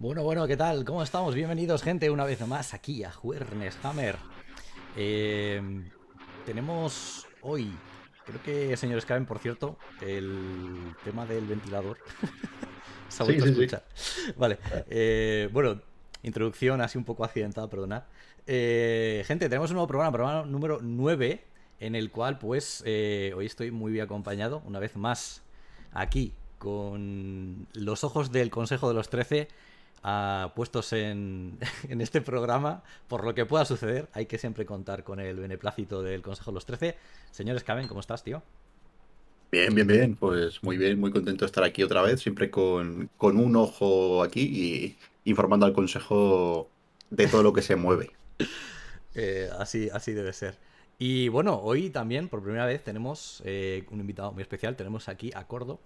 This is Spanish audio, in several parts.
Bueno, bueno, ¿qué tal? ¿Cómo estamos? Bienvenidos, gente, una vez más aquí a Juernes Hammer. Eh, tenemos hoy, creo que, señores caben por cierto, el tema del ventilador. Se ha Vale, eh, bueno, introducción así un poco accidentada, perdonad. Eh, gente, tenemos un nuevo programa, programa número 9, en el cual, pues, hoy estoy muy bien acompañado, una vez más, aquí, con los ojos del Consejo de los 13 puestos en, este programa, por lo que pueda suceder, hay que siempre contar con el beneplácito del Consejo de los Trece. Señores Caben, ¿cómo estás, tío? Bien, bien, bien. Pues muy bien, muy contento de estar aquí otra vez, siempre con, un ojo aquí y informando al Consejo de todo lo que se mueve. Eh, así, así debe ser. Y bueno, hoy también, por primera vez, tenemos eh, un invitado muy especial. Tenemos aquí a Cordo.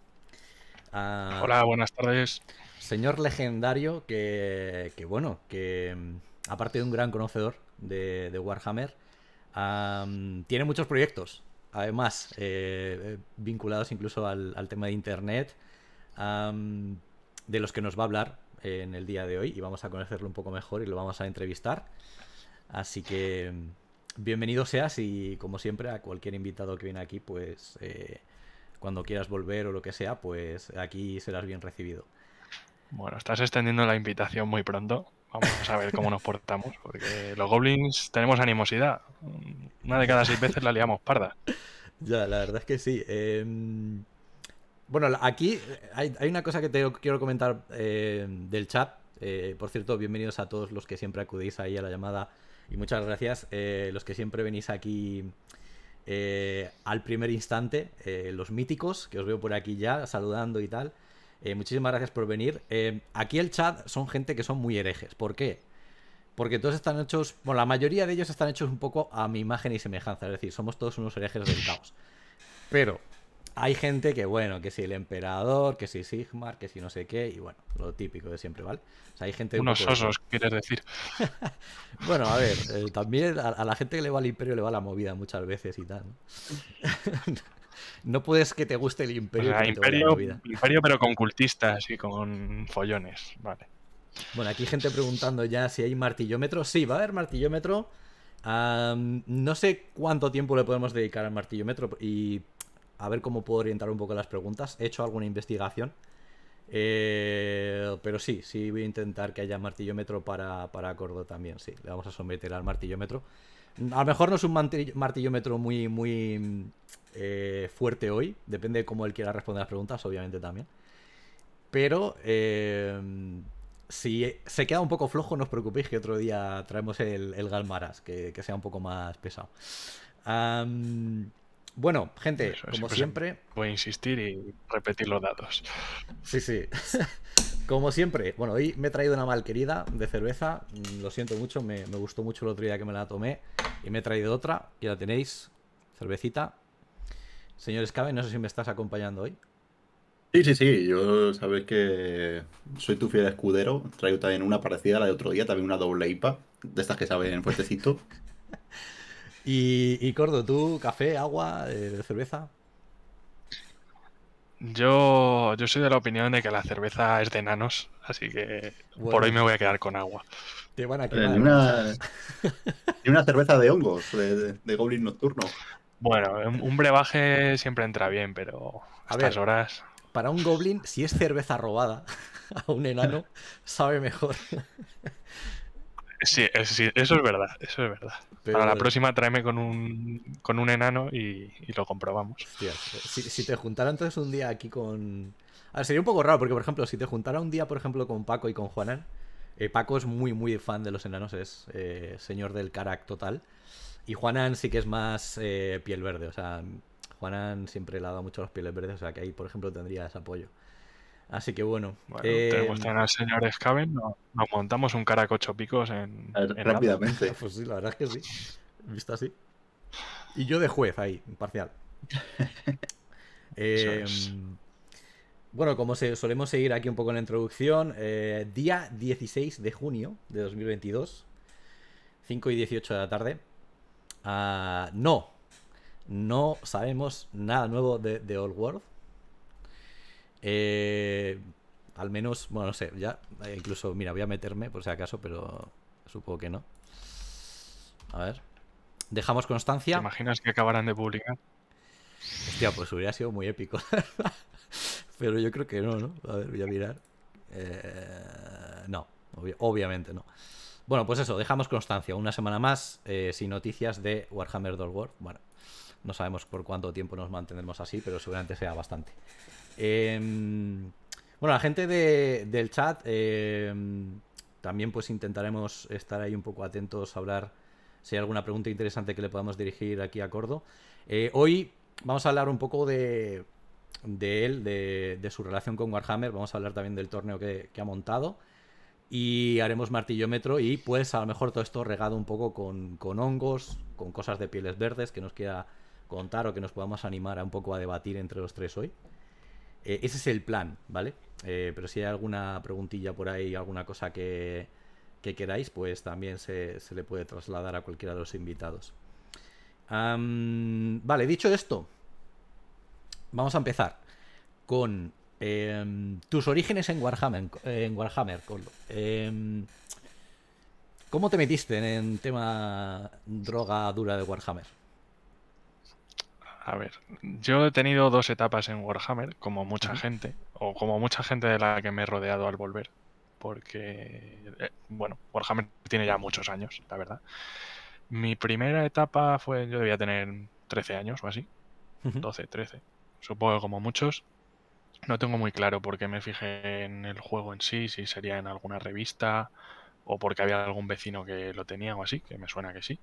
Hola, buenas tardes. Señor legendario que, bueno, que mm, aparte de un gran conocedor de, Warhammer, tiene muchos proyectos, además, eh, eh, vinculados incluso al, tema de Internet, de los que nos va a hablar en el día de hoy y vamos a conocerlo un poco mejor y lo vamos a entrevistar. Así que mm, bienvenido seas y como siempre a cualquier invitado que viene aquí, pues eh, cuando quieras volver o lo que sea, pues aquí serás bien recibido. Bueno, estás extendiendo la invitación muy pronto. Vamos a ver cómo nos portamos, porque los goblins tenemos animosidad. Una de cada seis veces la liamos parda. Ya, la verdad es que sí. Em, bueno, aquí hay, una cosa que te quiero comentar eh, del chat. Eh, por cierto, bienvenidos a todos los que siempre acudís ahí a la llamada y muchas gracias. Eh, los que siempre venís aquí al primer instante, los míticos, que os veo por aquí ya saludando y tal. Eh, muchísimas gracias por venir. Eh, aquí el chat son gente que son muy herejes. ¿Por qué? Porque todos están hechos, bueno, la mayoría de ellos están hechos un poco a mi imagen y semejanza. Es decir, somos todos unos herejes del caos. Pero hay gente que, bueno, que si el emperador, que si Sigmar, que si no sé qué, y bueno, lo típico de siempre, ¿vale? hay gente... Unos osos, quieres decir. bueno, a ver, eh, también a, la gente que le va al imperio le va la movida muchas veces y tal. ¿no? No puedes que te guste el imperio. imperio, pero con cultistas y con follones. Vale. Bueno, aquí gente preguntando ya si hay martillómetro. Sí, va a haber martillómetro. no sé cuánto tiempo le podemos dedicar al martillómetro y a ver cómo puedo orientar un poco las preguntas. He hecho alguna investigación. Eh, pero sí, sí voy a intentar que haya martillómetro para, para también. Sí, le vamos a someter al martillómetro. A lo mejor no es un martillómetro muy, muy mm, eh, fuerte hoy. Depende de cómo él quiera responder las preguntas, obviamente también. Pero em, si se queda un poco flojo, no os preocupéis que otro día traemos el, Galmaras, que, sea un poco más pesado. bueno, gente, como pues, siempre. Voy a insistir y repetir los datos. Sí, sí. Como siempre, bueno, hoy me he traído una malquerida de cerveza. Mm, lo siento mucho, me, gustó mucho el otro día que me la tomé. Y me he traído otra, y la tenéis. Cervecita. Señor Escabe, no sé si me estás acompañando hoy. Sí, sí, sí. Yo sabéis que soy tu fiel escudero. Traigo también una parecida a la de otro día, también una doble IPA, de estas que saben fuertecito. y, y Cordo, ¿tú café, agua, de eh, cerveza? Yo, yo soy de la opinión de que la cerveza es de enanos, así que por hoy me voy a quedar con agua. Te van a quedar. una, cerveza de hongos, de, Goblin Nocturno. Bueno, un brebaje siempre entra bien, pero a, veces horas. Para un Goblin, si es cerveza robada a un enano, sabe mejor. Sí, eso es verdad, eso es verdad. Pero... Para la próxima tráeme con un, con un enano y, lo comprobamos. si, te juntara entonces un día aquí con... sería un poco raro, porque por ejemplo, si te juntara un día, por ejemplo, con Paco y con Juanan, eh, Paco es muy, muy fan de los enanos, es eh, señor del carac total. Y Juanan sí que es más eh, piel verde, o sea, Juanan siempre le ha dado mucho a los pieles verdes, o sea que ahí, por ejemplo, tendrías apoyo. Así que bueno. eh... ¿Te gustan al señor Scaven? Nos, montamos un caracocho picos rápidamente. Pues sí, la verdad es que sí. Visto así. Y yo de juez ahí, imparcial. Eh, bueno, como se, solemos seguir aquí un poco en la introducción, eh, día 16 de junio de 2022, 5 y 18 de la tarde. Ah, no, no sabemos nada nuevo de, de Old World. Eh, al menos, bueno, no sé, ya. Eh, incluso, mira, voy a meterme por si acaso, pero supongo que no. A ver. Dejamos constancia. ¿Te imaginas que acabarán de publicar? Hostia, pues hubiera sido muy épico, Pero yo creo que no, ¿no? A ver, voy a mirar. Eh, no, obviamente no. Bueno, pues eso, dejamos constancia. Una semana más sin noticias de Warhammer Doll World. Bueno, no sabemos por cuánto tiempo nos mantendremos así, pero seguramente sea bastante. Em, bueno, la gente del chat, em, también pues intentaremos estar ahí un poco atentos a hablar si hay alguna pregunta interesante que le podamos dirigir aquí a Cordo. Eh, hoy vamos a hablar un poco de, él, de, su relación con Warhammer, vamos a hablar también del torneo que, ha montado y haremos martillómetro y pues a lo mejor todo esto regado un poco con, con, hongos, con cosas de pieles verdes que nos quiera contar o que nos podamos animar a un poco a debatir entre los tres hoy. Eh, ese es el plan, ¿vale? Eh, pero si hay alguna preguntilla por ahí, alguna cosa que, queráis, pues también se, le puede trasladar a cualquiera de los invitados. vale, dicho esto, vamos a empezar con em, tus orígenes en Warhammer. En Warhammer em, ¿Cómo te metiste en, en tema droga dura de Warhammer? a ver, yo he tenido dos etapas en Warhammer, como mucha gente, o como mucha gente de la que me he rodeado al volver, porque, eh, bueno, Warhammer tiene ya muchos años, la verdad. Mi primera etapa fue, yo debía tener 13 años o así, 12, 13, supongo como muchos. No tengo muy claro por qué me fijé en el juego en sí, si sería en alguna revista o porque había algún vecino que lo tenía o así, que me suena que sí.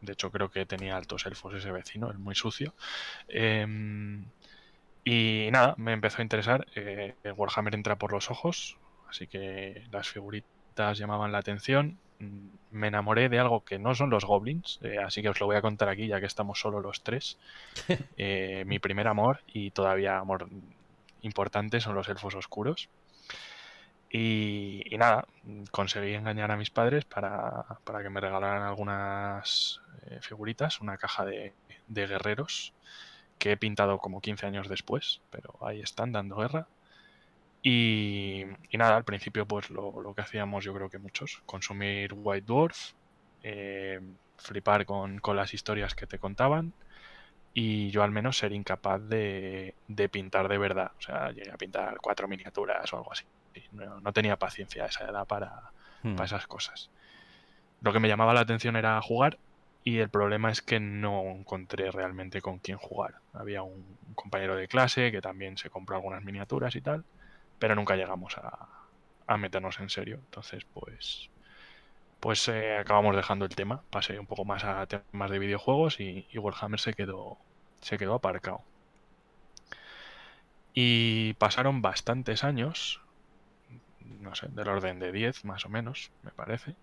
De hecho, creo que tenía altos elfos ese vecino, el muy sucio. Em, y nada, me empezó a interesar. Eh, Warhammer entra por los ojos, así que las figuritas llamaban la atención. Mm, me enamoré de algo que no son los goblins, eh, así que os lo voy a contar aquí, ya que estamos solo los tres. Eh, mi primer amor y todavía amor importante son los elfos oscuros. Y, nada, conseguí engañar a mis padres para, que me regalaran algunas eh, figuritas, una caja de, guerreros que he pintado como 15 años después, pero ahí están dando guerra. Y, nada, al principio pues lo, que hacíamos yo creo que muchos, consumir White Dwarf, eh, flipar con, las historias que te contaban y yo al menos ser incapaz de, de pintar de verdad. O sea, llegué a pintar cuatro miniaturas o algo así no, tenía paciencia a esa edad hmm. para, esas cosas. Lo que me llamaba la atención era jugar y el problema es que no encontré realmente con quién jugar. Había un compañero de clase que también se compró algunas miniaturas y tal, pero nunca llegamos a, meternos en serio. Entonces, pues, pues eh, acabamos dejando el tema. Pasé un poco más a temas de videojuegos y, y Warhammer se quedó, se quedó aparcado. Y pasaron bastantes años no sé, del orden de 10 más o menos, me parece.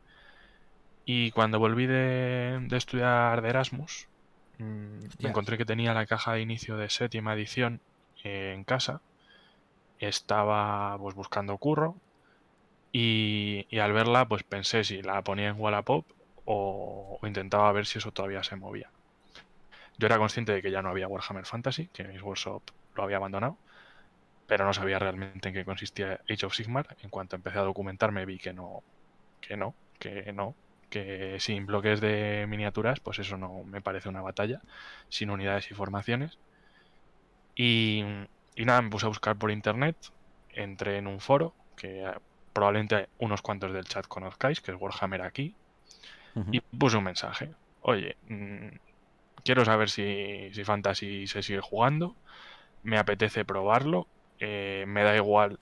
Y cuando volví de, estudiar de Erasmus, me mm, encontré que tenía la caja de inicio de séptima edición eh, en casa. Estaba pues, buscando curro y, al verla pues pensé si la ponía en Wallapop o, o intentaba ver si eso todavía se movía. Yo era consciente de que ya no había Warhammer Fantasy, que mi Workshop lo había abandonado pero no sabía realmente en qué consistía Age of Sigmar. En cuanto empecé a documentarme vi que no, que no, que no, que sin bloques de miniaturas, pues eso no me parece una batalla, sin unidades y formaciones. Y, nada, me puse a buscar por internet, entré en un foro que ah, probablemente unos cuantos del chat conozcáis, que es Warhammer aquí, y puse un mensaje. Oye, mm, quiero saber si, si Fantasy se sigue jugando, me apetece probarlo, eh, me da igual,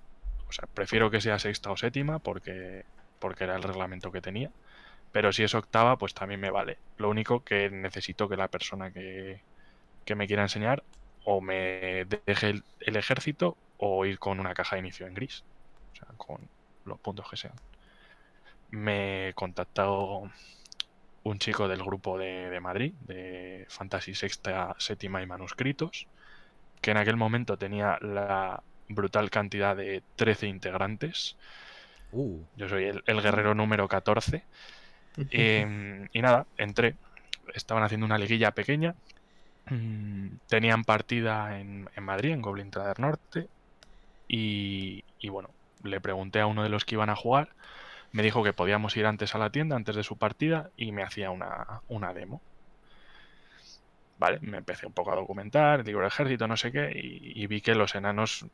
o sea, prefiero que sea sexta o séptima porque, porque era el reglamento que tenía, pero si es octava, pues también me vale. Lo único que necesito que la persona que, me quiera enseñar o me deje el, ejército o ir con una caja de inicio en gris, o sea, con los puntos que sean. Me he contactado un chico del grupo de, de Madrid, de Fantasy Sexta, Séptima y Manuscritos, que en aquel momento tenía la brutal cantidad de 13 integrantes. Uh. Yo soy el, guerrero número 14. Em, y nada, entré. Estaban haciendo una liguilla pequeña. Mm, tenían partida en, Madrid, en Goblin Trader Norte. Y, bueno, le pregunté a uno de los que iban a jugar. Me dijo que podíamos ir antes a la tienda, antes de su partida, y me hacía una demo. Vale, me empecé un poco a documentar, el libro de ejército, no sé qué, y, vi que los enanos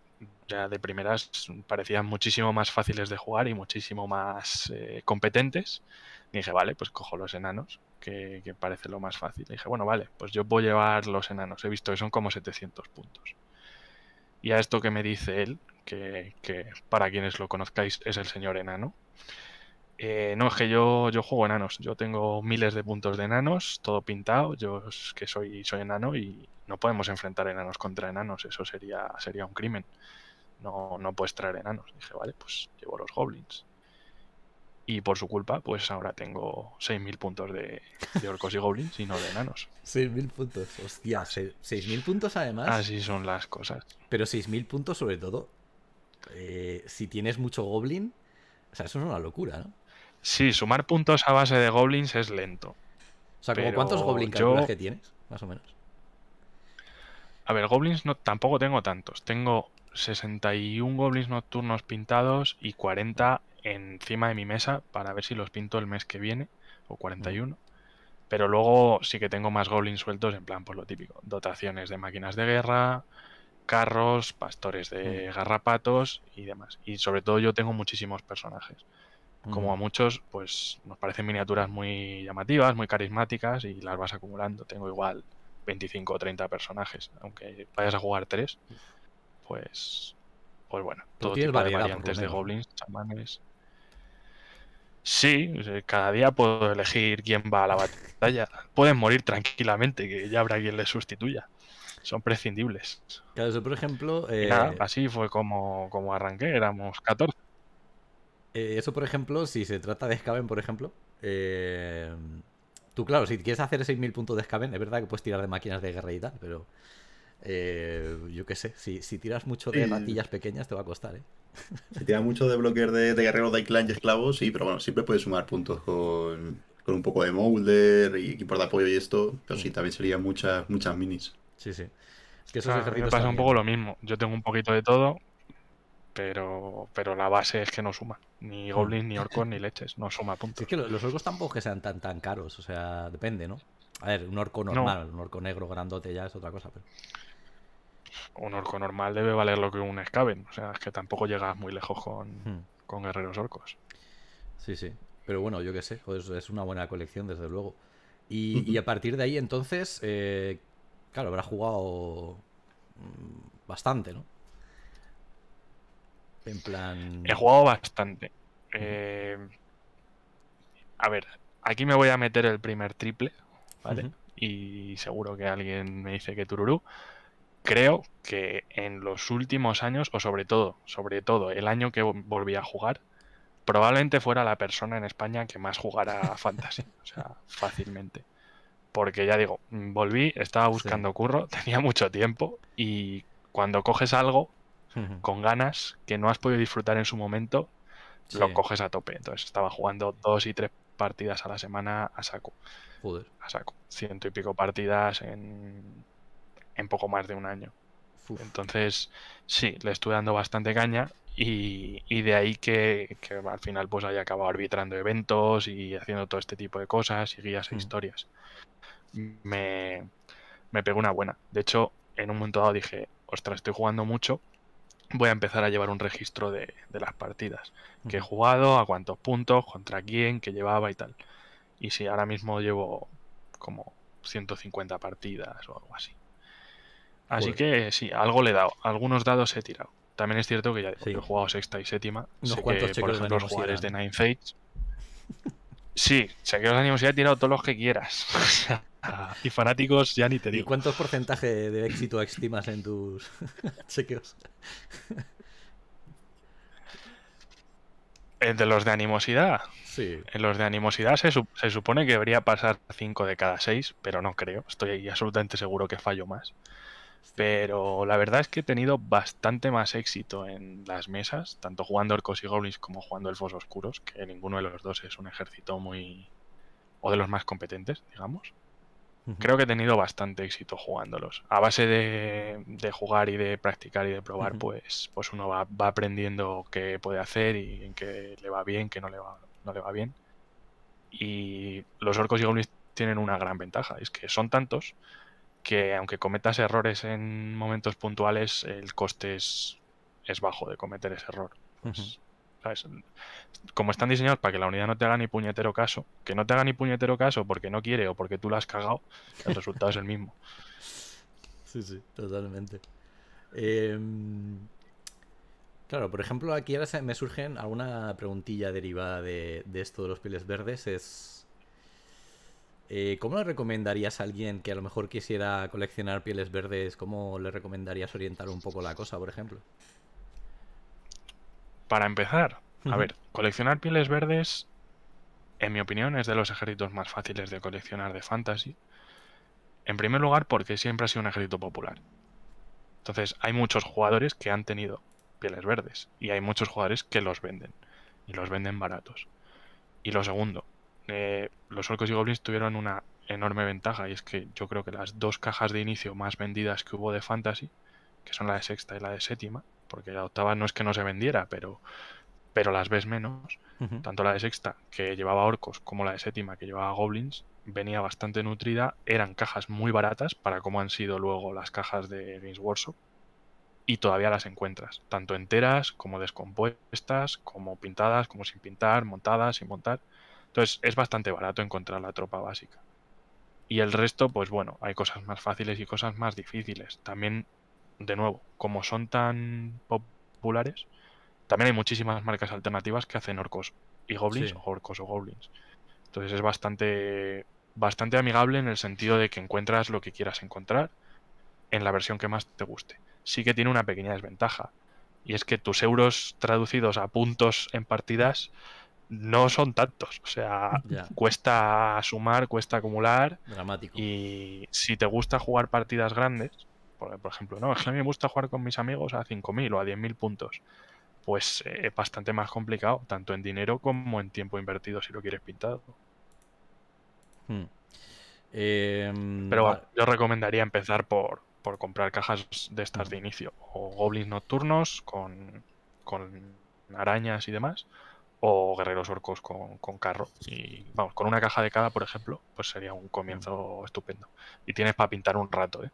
ya de primeras parecían muchísimo más fáciles de jugar y muchísimo más eh, competentes. dije, vale, pues cojo los enanos, que, parece lo más fácil. dije, bueno, vale, pues yo voy a llevar los enanos. He visto que son como 700 puntos. Y a esto que me dice él, que, que para quienes lo conozcáis es el señor enano, eh, no, es que yo, yo juego enanos. Yo tengo miles de puntos de enanos, todo pintado. Yo que soy, soy enano y no podemos enfrentar enanos contra enanos. Eso sería, sería un crimen. No, no puedes traer enanos. Dije, vale, pues llevo los goblins. Y por su culpa, pues ahora tengo 6.000 puntos de, orcos y goblins y no de enanos. 6.000 puntos, hostia, 6.000 puntos además. Así son las cosas. Pero 6.000 puntos sobre todo, eh, si tienes mucho goblin, o sea, eso es una locura, ¿no? Sí, sumar puntos a base de goblins es lento. O sea, ¿cuántos goblins que tienes? Más o menos. A ver, goblins no, tampoco tengo tantos. Tengo 61 goblins nocturnos pintados y 40 encima de mi mesa para ver si los pinto el mes que viene, o 41. Pero luego sí que tengo más goblins sueltos, en plan, por lo típico. Dotaciones de máquinas de guerra, carros, pastores de mm. garrapatos y demás. Y sobre todo yo tengo muchísimos personajes como a muchos, pues nos parecen miniaturas muy llamativas, muy carismáticas y las vas acumulando. Tengo igual 25 o 30 personajes, aunque vayas a jugar 3, pues, pues bueno, todo tipo de variantes de goblins, chamanes. Sí, eh, cada día puedo elegir quién va a la batalla. Pueden morir tranquilamente, que ya habrá quien les sustituya. Son prescindibles. Claro, por ejemplo. Eh, así fue como, como arranqué, éramos 14. Eh, eso, por ejemplo, si se trata de Scaven, por ejemplo, eh, tú, claro, si quieres hacer 6.000 puntos de Scaven, es verdad que puedes tirar de máquinas de guerra y tal, pero eh, yo qué sé, si, tiras mucho de ratillas pequeñas te va a costar, ¿eh? Si tiras mucho de bloquear de, de guerreros de clan esclavos, sí, pero bueno, siempre puedes sumar puntos con, un poco de molder y equipos de apoyo y esto, pero sí, también serían muchas, muchas minis. Sí, sí. que eso me pasa un poco lo mismo. Yo tengo un poquito de todo, pero, pero la base es que no suma. Ni mm. goblins, ni orcos, ni leches. No suma puntos. Es que los orcos tampoco que sean tan, tan caros. O sea, depende, ¿no? A ver, un orco normal, un orco negro grandote ya es otra cosa, pero un orco normal debe valer lo que un escaven O sea, es que tampoco llegas muy lejos hmm. con, guerreros orcos. Sí, sí. Pero bueno, yo qué sé. es una buena colección, desde luego. Y, a partir de ahí, entonces, eh, claro, habrá jugado mm, bastante, ¿no? plan. He jugado bastante. Eh, a ver, aquí me voy a meter el primer triple, ¿vale? Y seguro que alguien me dice que tururú. Creo que en los últimos años, o sobre todo, sobre todo, el año que volví a jugar, probablemente fuera la persona en España que más jugara Fantasy. o sea, fácilmente. Porque ya digo, mm, volví, estaba buscando curro, tenía mucho tiempo y cuando coges algo, con ganas que no has podido disfrutar en su momento, lo coges a tope. Entonces estaba jugando dos y tres partidas a la semana a saco. A saco. Ciento y pico partidas en, en poco más de un año. Entonces, sí, le estuve dando bastante caña y, de ahí que, al final pues haya acabado arbitrando eventos y haciendo todo este tipo de cosas y guías e mm. historias. Me, me pegó una buena. De hecho, en un momento dado dije, ostras, estoy jugando mucho, voy a empezar a llevar un registro de, las partidas. Que he jugado, a cuántos puntos, contra quién, que llevaba y tal. Y si ahora mismo llevo como 150 partidas o algo así. Así que sí, algo le he dado. Algunos dados he tirado. También es cierto que ya he jugado sexta y séptima. sé que, por ejemplo, los jugadores de Nine Fates. Sí, sé que los ánimos y he tirado todos los que quieras. Ah, y fanáticos ya ni te digo. ¿Y cuántos porcentaje de éxito estimas en tus chequeos? de los de animosidad. Sí. En los de animosidad se, se supone que debería pasar 5 de cada 6, pero no creo. Estoy absolutamente seguro que fallo más. Pero la verdad es que he tenido bastante más éxito en las mesas, tanto jugando Orcos y Goblins como jugando Elfos Oscuros, que ninguno de los dos es un ejército muy. o de los más competentes, digamos. Creo que he tenido bastante éxito jugándolos. A base de, jugar y de practicar y de probar, pues, pues uno va, aprendiendo qué puede hacer y en qué le va bien, qué no le va, no le va bien. Y los orcos y goblins tienen una gran ventaja, es que son tantos que aunque cometas errores en momentos puntuales, el coste es, es bajo de cometer ese error. Pues como están diseñados para que la unidad no te haga ni puñetero caso, que no te haga ni puñetero caso porque no quiere o porque tú la has cagado, el resultado es el mismo. Sí, sí, totalmente. Em, claro, por ejemplo, aquí me surgen alguna preguntilla derivada de, esto de los pieles verdes. Es. Eh, ¿Cómo le recomendarías a alguien que a lo mejor quisiera coleccionar pieles verdes? ¿Cómo le recomendarías orientar un poco la cosa, por ejemplo? para empezar, a ver, coleccionar pieles verdes, en mi opinión, es de los ejércitos más fáciles de coleccionar de fantasy. En primer lugar, porque siempre ha sido un ejército popular. Entonces, hay muchos jugadores que han tenido pieles verdes y hay muchos jugadores que los venden y los venden baratos. Y lo segundo, eh, los orcos y goblins tuvieron una enorme ventaja y es que yo creo que las dos cajas de inicio más vendidas que hubo de fantasy, que son la de sexta y la de séptima, porque la octava no es que no se vendiera, pero, pero las ves menos. Tanto la de sexta, que llevaba orcos, como la de séptima, que llevaba goblins, venía bastante nutrida, eran cajas muy baratas para cómo han sido luego las cajas de Games Workshop. Y todavía las encuentras, tanto enteras como descompuestas, como pintadas, como sin pintar, montadas, sin montar. Entonces es bastante barato encontrar la tropa básica. Y el resto, pues bueno, hay cosas más fáciles y cosas más difíciles. También de nuevo, como son tan populares, también hay muchísimas marcas alternativas que hacen orcos y goblins, orcos o goblins. Entonces es bastante, bastante amigable en el sentido de que encuentras lo que quieras encontrar en la versión que más te guste. Sí que tiene una pequeña desventaja, y es que tus euros traducidos a puntos en partidas no son tantos. O sea, cuesta sumar, cuesta acumular. Dramático. Y si te gusta jugar partidas grandes, por, ejemplo, no, es que a mí me gusta jugar con mis amigos a 5.000 o a 10.000 puntos. Pues eh, es bastante más complicado, tanto en dinero como en tiempo invertido si lo quieres pintado. Hmm. Em, Pero bueno, yo recomendaría empezar por, comprar cajas de estas hmm. de inicio, o goblins nocturnos con, arañas y demás, o guerreros orcos con, con, carro. Y vamos, con una caja de cada, por ejemplo, pues sería un comienzo hmm. estupendo. Y tienes para pintar un rato, ¿eh?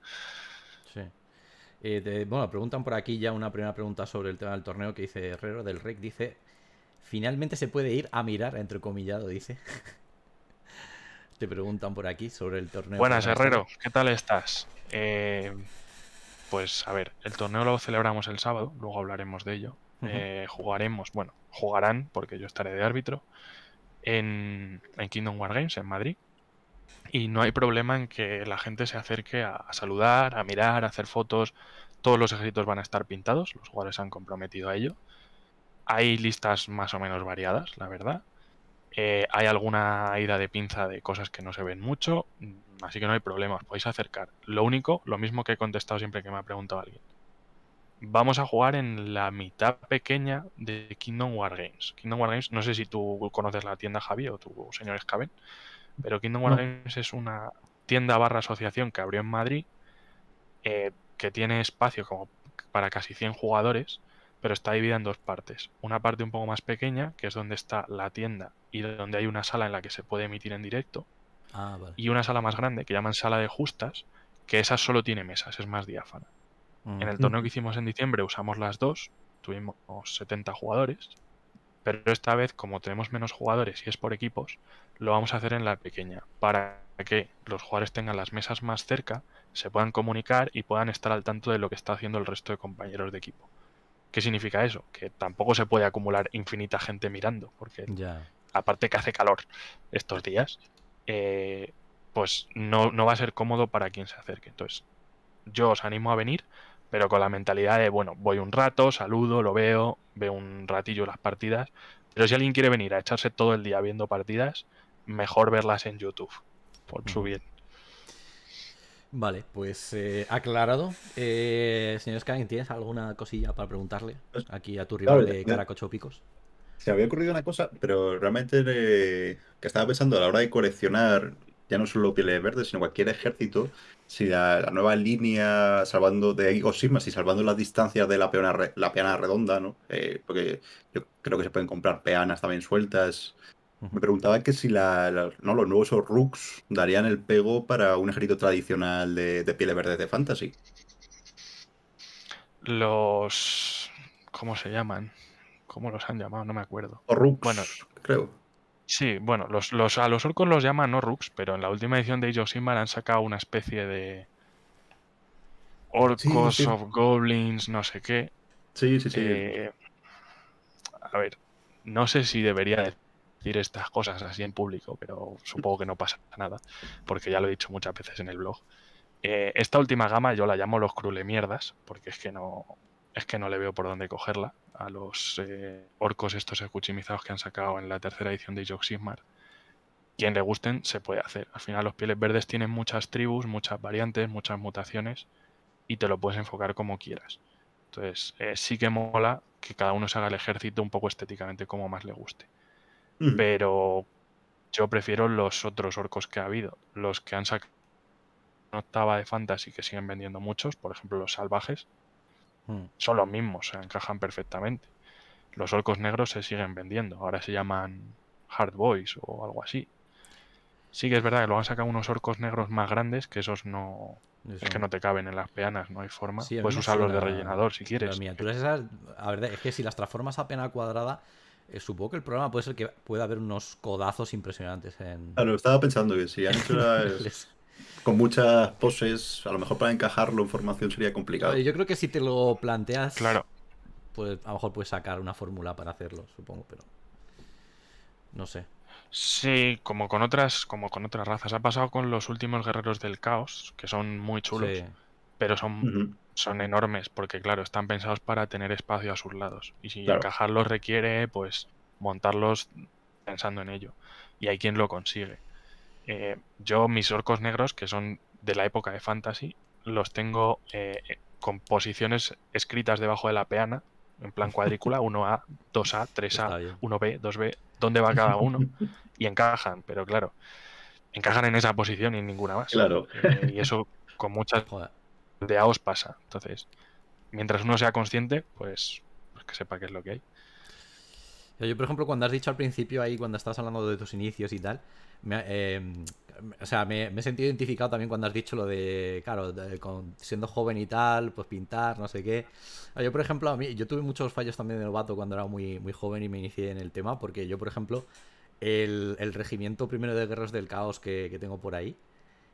Eh, bueno, preguntan por aquí ya una primera pregunta sobre el tema del torneo que dice Herrero del REC. Dice, finalmente se puede ir a mirar, entre comillado, dice. Te preguntan por aquí sobre el torneo. Buenas, Herrero, ¿qué tal estás? Eh, pues a ver, el torneo lo celebramos el sábado, luego hablaremos de ello. Eh, jugaremos, bueno, jugarán, porque yo estaré de árbitro, en, en Kingdom War Games, en Madrid y no hay problema en que la gente se acerque a, saludar, a mirar, a hacer fotos. Todos los ejércitos van a estar pintados, los jugadores se han comprometido a ello. Hay listas más o menos variadas, la verdad. Eh, hay alguna ida de pinza de cosas que no se ven mucho, mm, así que no hay problema, os podéis acercar. Lo único, lo mismo que he contestado siempre que me ha preguntado alguien. Vamos a jugar en la mitad pequeña de Kingdom War Games. Kingdom War Games, no sé si tú conoces la tienda Javi o tu señor Kevin pero Kingdom War es una tienda barra asociación que abrió en Madrid, eh, que tiene espacio como para casi 100 jugadores, pero está dividida en dos partes. Una parte un poco más pequeña, que es donde está la tienda y donde hay una sala en la que se puede emitir en directo. Ah, y una sala más grande, que llaman sala de justas, que esa solo tiene mesas, es más diáfana. Mm. En el torneo que hicimos en diciembre usamos las dos, tuvimos 70 jugadores. Pero esta vez, como tenemos menos jugadores y es por equipos, lo vamos a hacer en la pequeña, para que los jugadores tengan las mesas más cerca, se puedan comunicar y puedan estar al tanto de lo que está haciendo el resto de compañeros de equipo. ¿Qué significa eso? Que tampoco se puede acumular infinita gente mirando, porque aparte que hace calor estos días, eh, pues no, no, va a ser cómodo para quien se acerque. Entonces, yo os animo a venir, pero con la mentalidad de, bueno, voy un rato, saludo, lo veo, veo un ratillo las partidas, pero si alguien quiere venir a echarse todo el día viendo partidas, mejor verlas en YouTube, por mm. su bien. Vale, pues eh, aclarado. Eh, señor Skagen, ¿tienes alguna cosilla para preguntarle aquí a tu rival de Caracocho Se había ocurrido una cosa, pero realmente eh, que estaba pensando a la hora de coleccionar ya no solo Pieles Verdes, sino cualquier ejército, si la, nueva línea salvando de Sigma y salvando las distancias de la peana, la redonda, ¿no? Eh, porque yo creo que se pueden comprar peanas también sueltas. Me preguntaba que si no, los nuevos rooks darían el pego para un ejército tradicional de, Pieles Verdes de Fantasy. Los... ¿Cómo se llaman? ¿Cómo los han llamado? No me acuerdo. O'Rooks, bueno, creo Sí, bueno, los, a los orcos los llaman rux, pero en la última edición de Age of Sigmar han sacado una especie de Orcos of Goblins, no sé qué. Sí, sí, sí. Eh, a ver, no sé si debería decir estas cosas así en público, pero supongo que no pasa nada, porque ya lo he dicho muchas veces en el blog. Eh, esta última gama yo la llamo los crule mierdas, porque es que no, es que no le veo por dónde cogerla a los eh, orcos estos escuchimizados que han sacado en la tercera edición de Sigmar. Quien le gusten se puede hacer. Al final los pieles verdes tienen muchas tribus, muchas variantes, muchas mutaciones y te lo puedes enfocar como quieras. Entonces eh, sí que mola que cada uno se haga el ejército un poco estéticamente como más le guste. Pero yo prefiero los otros orcos que ha habido. Los que han sacado una octava de fantasy que siguen vendiendo muchos, por ejemplo los salvajes, Hmm. Son los mismos, se encajan perfectamente. Los orcos negros se siguen vendiendo, ahora se llaman Hard Boys o algo así. Sí que es verdad que lo han sacado unos orcos negros más grandes, que esos no... Es que no te caben en las peanas, no hay forma. Puedes usarlos de rellenador si quieres. Las es que si las transformas a pena cuadrada, eh, supongo que el problema puede ser que pueda haber unos codazos impresionantes en. Claro, estaba pensando que si hecho Con muchas poses, a lo mejor para encajarlo en formación sería complicado. Yo creo que si te lo planteas, claro. pues a lo mejor puedes sacar una fórmula para hacerlo, supongo, pero no sé. Sí, como con otras, como con otras razas. Ha pasado con los últimos guerreros del caos, que son muy chulos, pero son, son enormes, porque claro, están pensados para tener espacio a sus lados. Y si encajarlos requiere, pues montarlos pensando en ello. Y hay quien lo consigue. Eh, yo mis orcos negros, que son de la época de Fantasy, los tengo eh, con posiciones escritas debajo de la peana, en plan cuadrícula, 1A, 2A, 3A, 1B, 2B, dónde va cada uno, y encajan, pero claro, encajan en esa posición y ninguna más. Claro. Eh, y eso con muchas de AOS pasa. Entonces, mientras uno sea consciente, pues, pues que sepa qué es lo que hay. Yo, por ejemplo, cuando has dicho al principio ahí, cuando estás hablando de tus inicios y tal, me, eh, o sea, me, he sentido identificado también cuando has dicho lo de, claro, siendo joven y tal, pues pintar, no sé qué. Ah, yo, por ejemplo, a mí, yo tuve muchos fallos también de novato cuando era muy, muy joven y me inicié en el tema, porque yo, por ejemplo, el, regimiento primero de guerras del caos que tengo por ahí,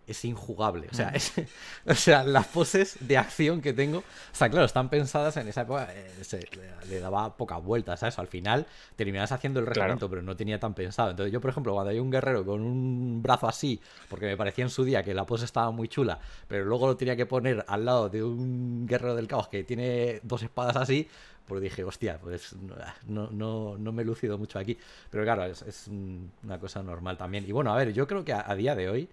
es injugable. O sea, o sea, las poses de acción que tengo, o sea, claro, están pensadas en esa época, eh, le daba pocas vueltas a eso. Al final terminas haciendo el reglamento, pero no tenía tan pensado. Entonces, yo, por ejemplo, cuando hay un guerrero con un brazo así, porque me parecía en su día que la pose estaba muy chula, pero luego lo tenía que poner al lado de un guerrero del caos que tiene dos espadas así, pues dije, hostia, pues no, no, me he lucido mucho aquí. Pero claro, es, una cosa normal también. Y bueno, a ver, yo creo que a día de hoy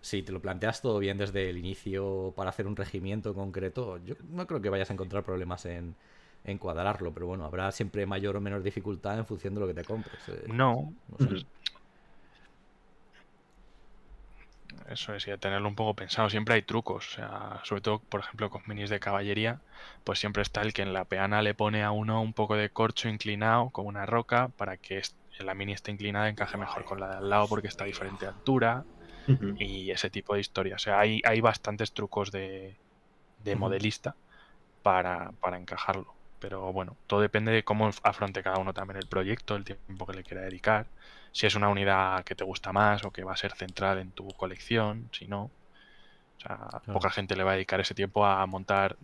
si te lo planteas todo bien desde el inicio para hacer un regimiento concreto, yo no creo que vayas a encontrar problemas en, cuadrarlo, pero bueno, habrá siempre mayor o menor dificultad en función de lo que te compres. Eh, no. Mm. Eso es, y tenerlo un poco pensado. Siempre hay trucos, sobre todo, por ejemplo, con minis de caballería, pues siempre está el que en la peana le pone a uno un poco de corcho inclinado con una roca para que la mini esté inclinada encaje mejor con la de al lado porque está a diferente altura y ese tipo de historias. O sea, hay, bastantes trucos de, de modelista para, encajarlo. Pero bueno, todo depende de cómo afronte cada uno también el proyecto, el tiempo que le quiera dedicar, si es una unidad que te gusta más o que va a ser central en tu colección, si no. O sea, poca gente le va a dedicar ese tiempo a montar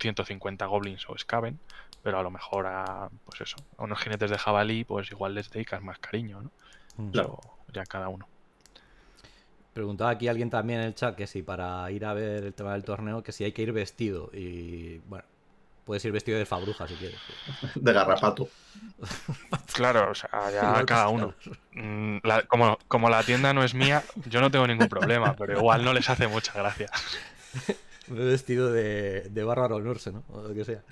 150 goblins o scaven, pero a lo mejor a, pues eso, a unos jinetes de jabalí, pues igual les dedicas más cariño, ¿no? Mm. ya cada uno. Preguntaba aquí alguien también en el chat que si para ir a ver el tema del torneo, que si hay que ir vestido. Y bueno, puedes ir vestido de fabruja si quieres. De garrafato. Claro, o sea, ya cada uno. Mm, como, la tienda no es mía, yo no tengo ningún problema, pero igual no les hace mucha gracia. Me he vestido de, de bárbaro nurse, ¿no? O lo que sea.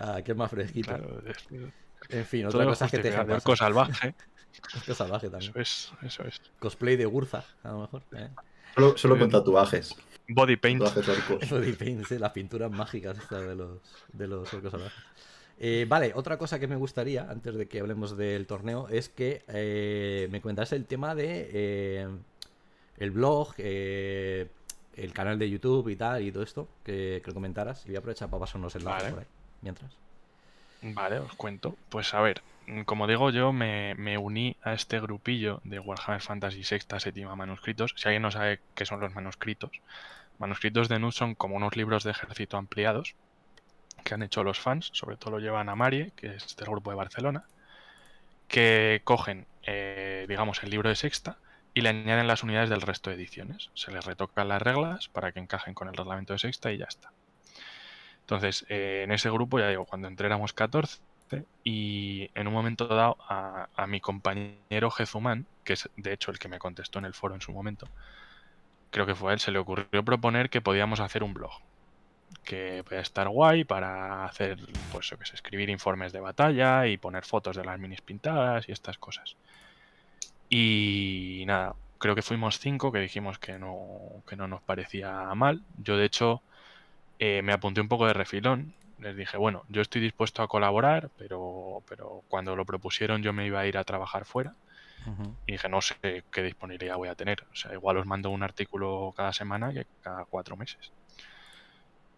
Ah, que es más fresquito. en fin, otra cosa que te Qué también. Eso es, eso es. Cosplay de Gurza, a lo mejor. ¿eh? Solo, solo, con tatuajes. Body paint. Tatuajes Body paint, ¿sí? las pinturas mágicas de los, de los orcos salvajes. Eh, vale, otra cosa que me gustaría, antes de que hablemos del torneo, es que eh, me cuentas el tema de el blog, el canal de YouTube y tal, y todo esto, que, que lo comentaras. Y voy a aprovechar para pasarnos el enlaces por ahí, mientras. Vale, os cuento. Pues a ver, mm, como digo, yo me, uní a este grupillo de Warhammer Fantasy Sexta, Séptima Manuscritos. Si alguien no sabe qué son los manuscritos, manuscritos de Nud son como unos libros de ejército ampliados que han hecho los fans, sobre todo lo llevan a Marie, que es del grupo de Barcelona, que cogen, eh, digamos, el libro de Sexta y le añaden las unidades del resto de ediciones. Se les retocan las reglas para que encajen con el reglamento de Sexta y ya está. Entonces, eh, en ese grupo, ya digo, cuando entré éramos 14 y en un momento dado a, mi compañero Jezumán, que es de hecho el que me contestó en el foro en su momento, creo que fue él, se le ocurrió proponer que podíamos hacer un blog. Que podía estar guay para hacer, pues eso que sé, escribir informes de batalla y poner fotos de las minis pintadas y estas cosas. Y nada, creo que fuimos cinco que dijimos que no, que no nos parecía mal. Yo de hecho eh, me apunté un poco de refilón. Les dije, bueno, yo estoy dispuesto a colaborar, pero, pero cuando lo propusieron yo me iba a ir a trabajar fuera. Y dije, no sé qué disponibilidad voy a tener. O sea, igual os mando un artículo cada semana y cada cuatro meses.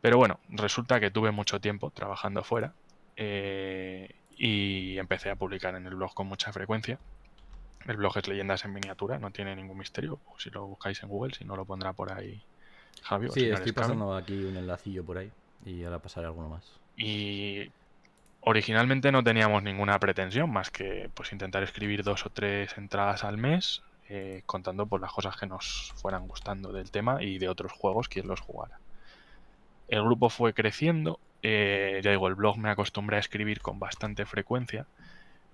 Pero bueno, resulta que tuve mucho tiempo trabajando fuera eh, y empecé a publicar en el blog con mucha frecuencia. El blog es Leyendas en Miniatura, no tiene ningún misterio. Si lo buscáis en Google, si no lo pondrá por ahí sí, estoy pasando aquí un enlacillo por ahí y ahora pasaré alguno más. Y originalmente no teníamos ninguna pretensión más que pues intentar escribir dos o tres entradas al mes eh, contando por pues, las cosas que nos fueran gustando del tema y de otros juegos quien los jugara. El grupo fue creciendo, eh, ya digo, el blog me acostumbré a escribir con bastante frecuencia.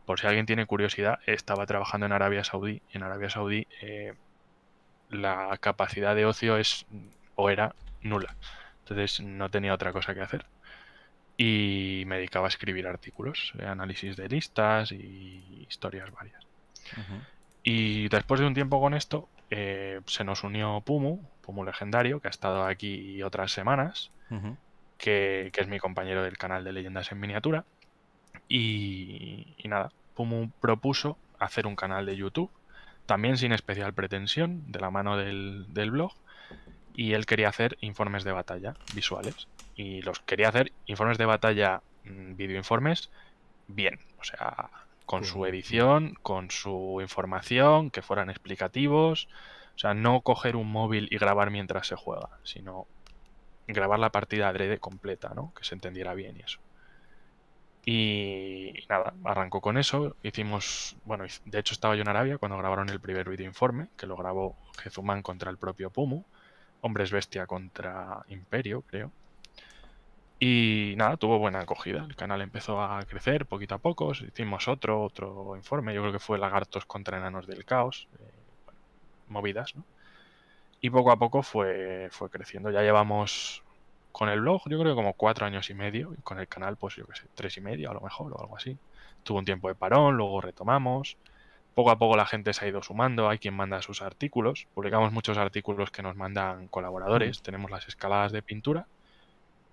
Por si alguien tiene curiosidad, estaba trabajando en Arabia Saudí. En Arabia Saudí eh, la capacidad de ocio es o era nula. Entonces no tenía otra cosa que hacer. Y me dedicaba a escribir artículos, eh, análisis de listas y historias varias. Y después de un tiempo con esto, eh, se nos unió Pumu, Pumu Legendario, que ha estado aquí otras semanas, que, es mi compañero del canal de Leyendas en Miniatura. Y, nada, Pumu propuso hacer un canal de YouTube, también sin especial pretensión, de la mano del blog, y él quería hacer informes de batalla visuales. Y los quería hacer informes de batalla, mm, videoinformes, bien. O sea, con su edición, con su información, que fueran explicativos. O sea, no coger un móvil y grabar mientras se juega, sino grabar la partida adrede completa, ¿no? Que se entendiera bien y eso. Y nada, arrancó con eso. Hicimos, bueno, de hecho estaba yo en Arabia cuando grabaron el primer videoinforme informe, que lo grabó Jezumán contra el propio Pumu. Hombres Bestia contra Imperio, creo. Y nada, tuvo buena acogida. El canal empezó a crecer poquito a poco. Hicimos otro, otro informe. Yo creo que fue Lagartos contra Enanos del Caos. Eh, movidas, ¿no? Y poco a poco fue, fue creciendo. Ya llevamos con el blog, yo creo que como cuatro años y medio. Y con el canal, pues yo qué sé, tres y medio a lo mejor o algo así. Tuvo un tiempo de parón, luego retomamos poco a poco la gente se ha ido sumando, hay quien manda sus artículos, publicamos muchos artículos que nos mandan colaboradores, tenemos las escaladas de pintura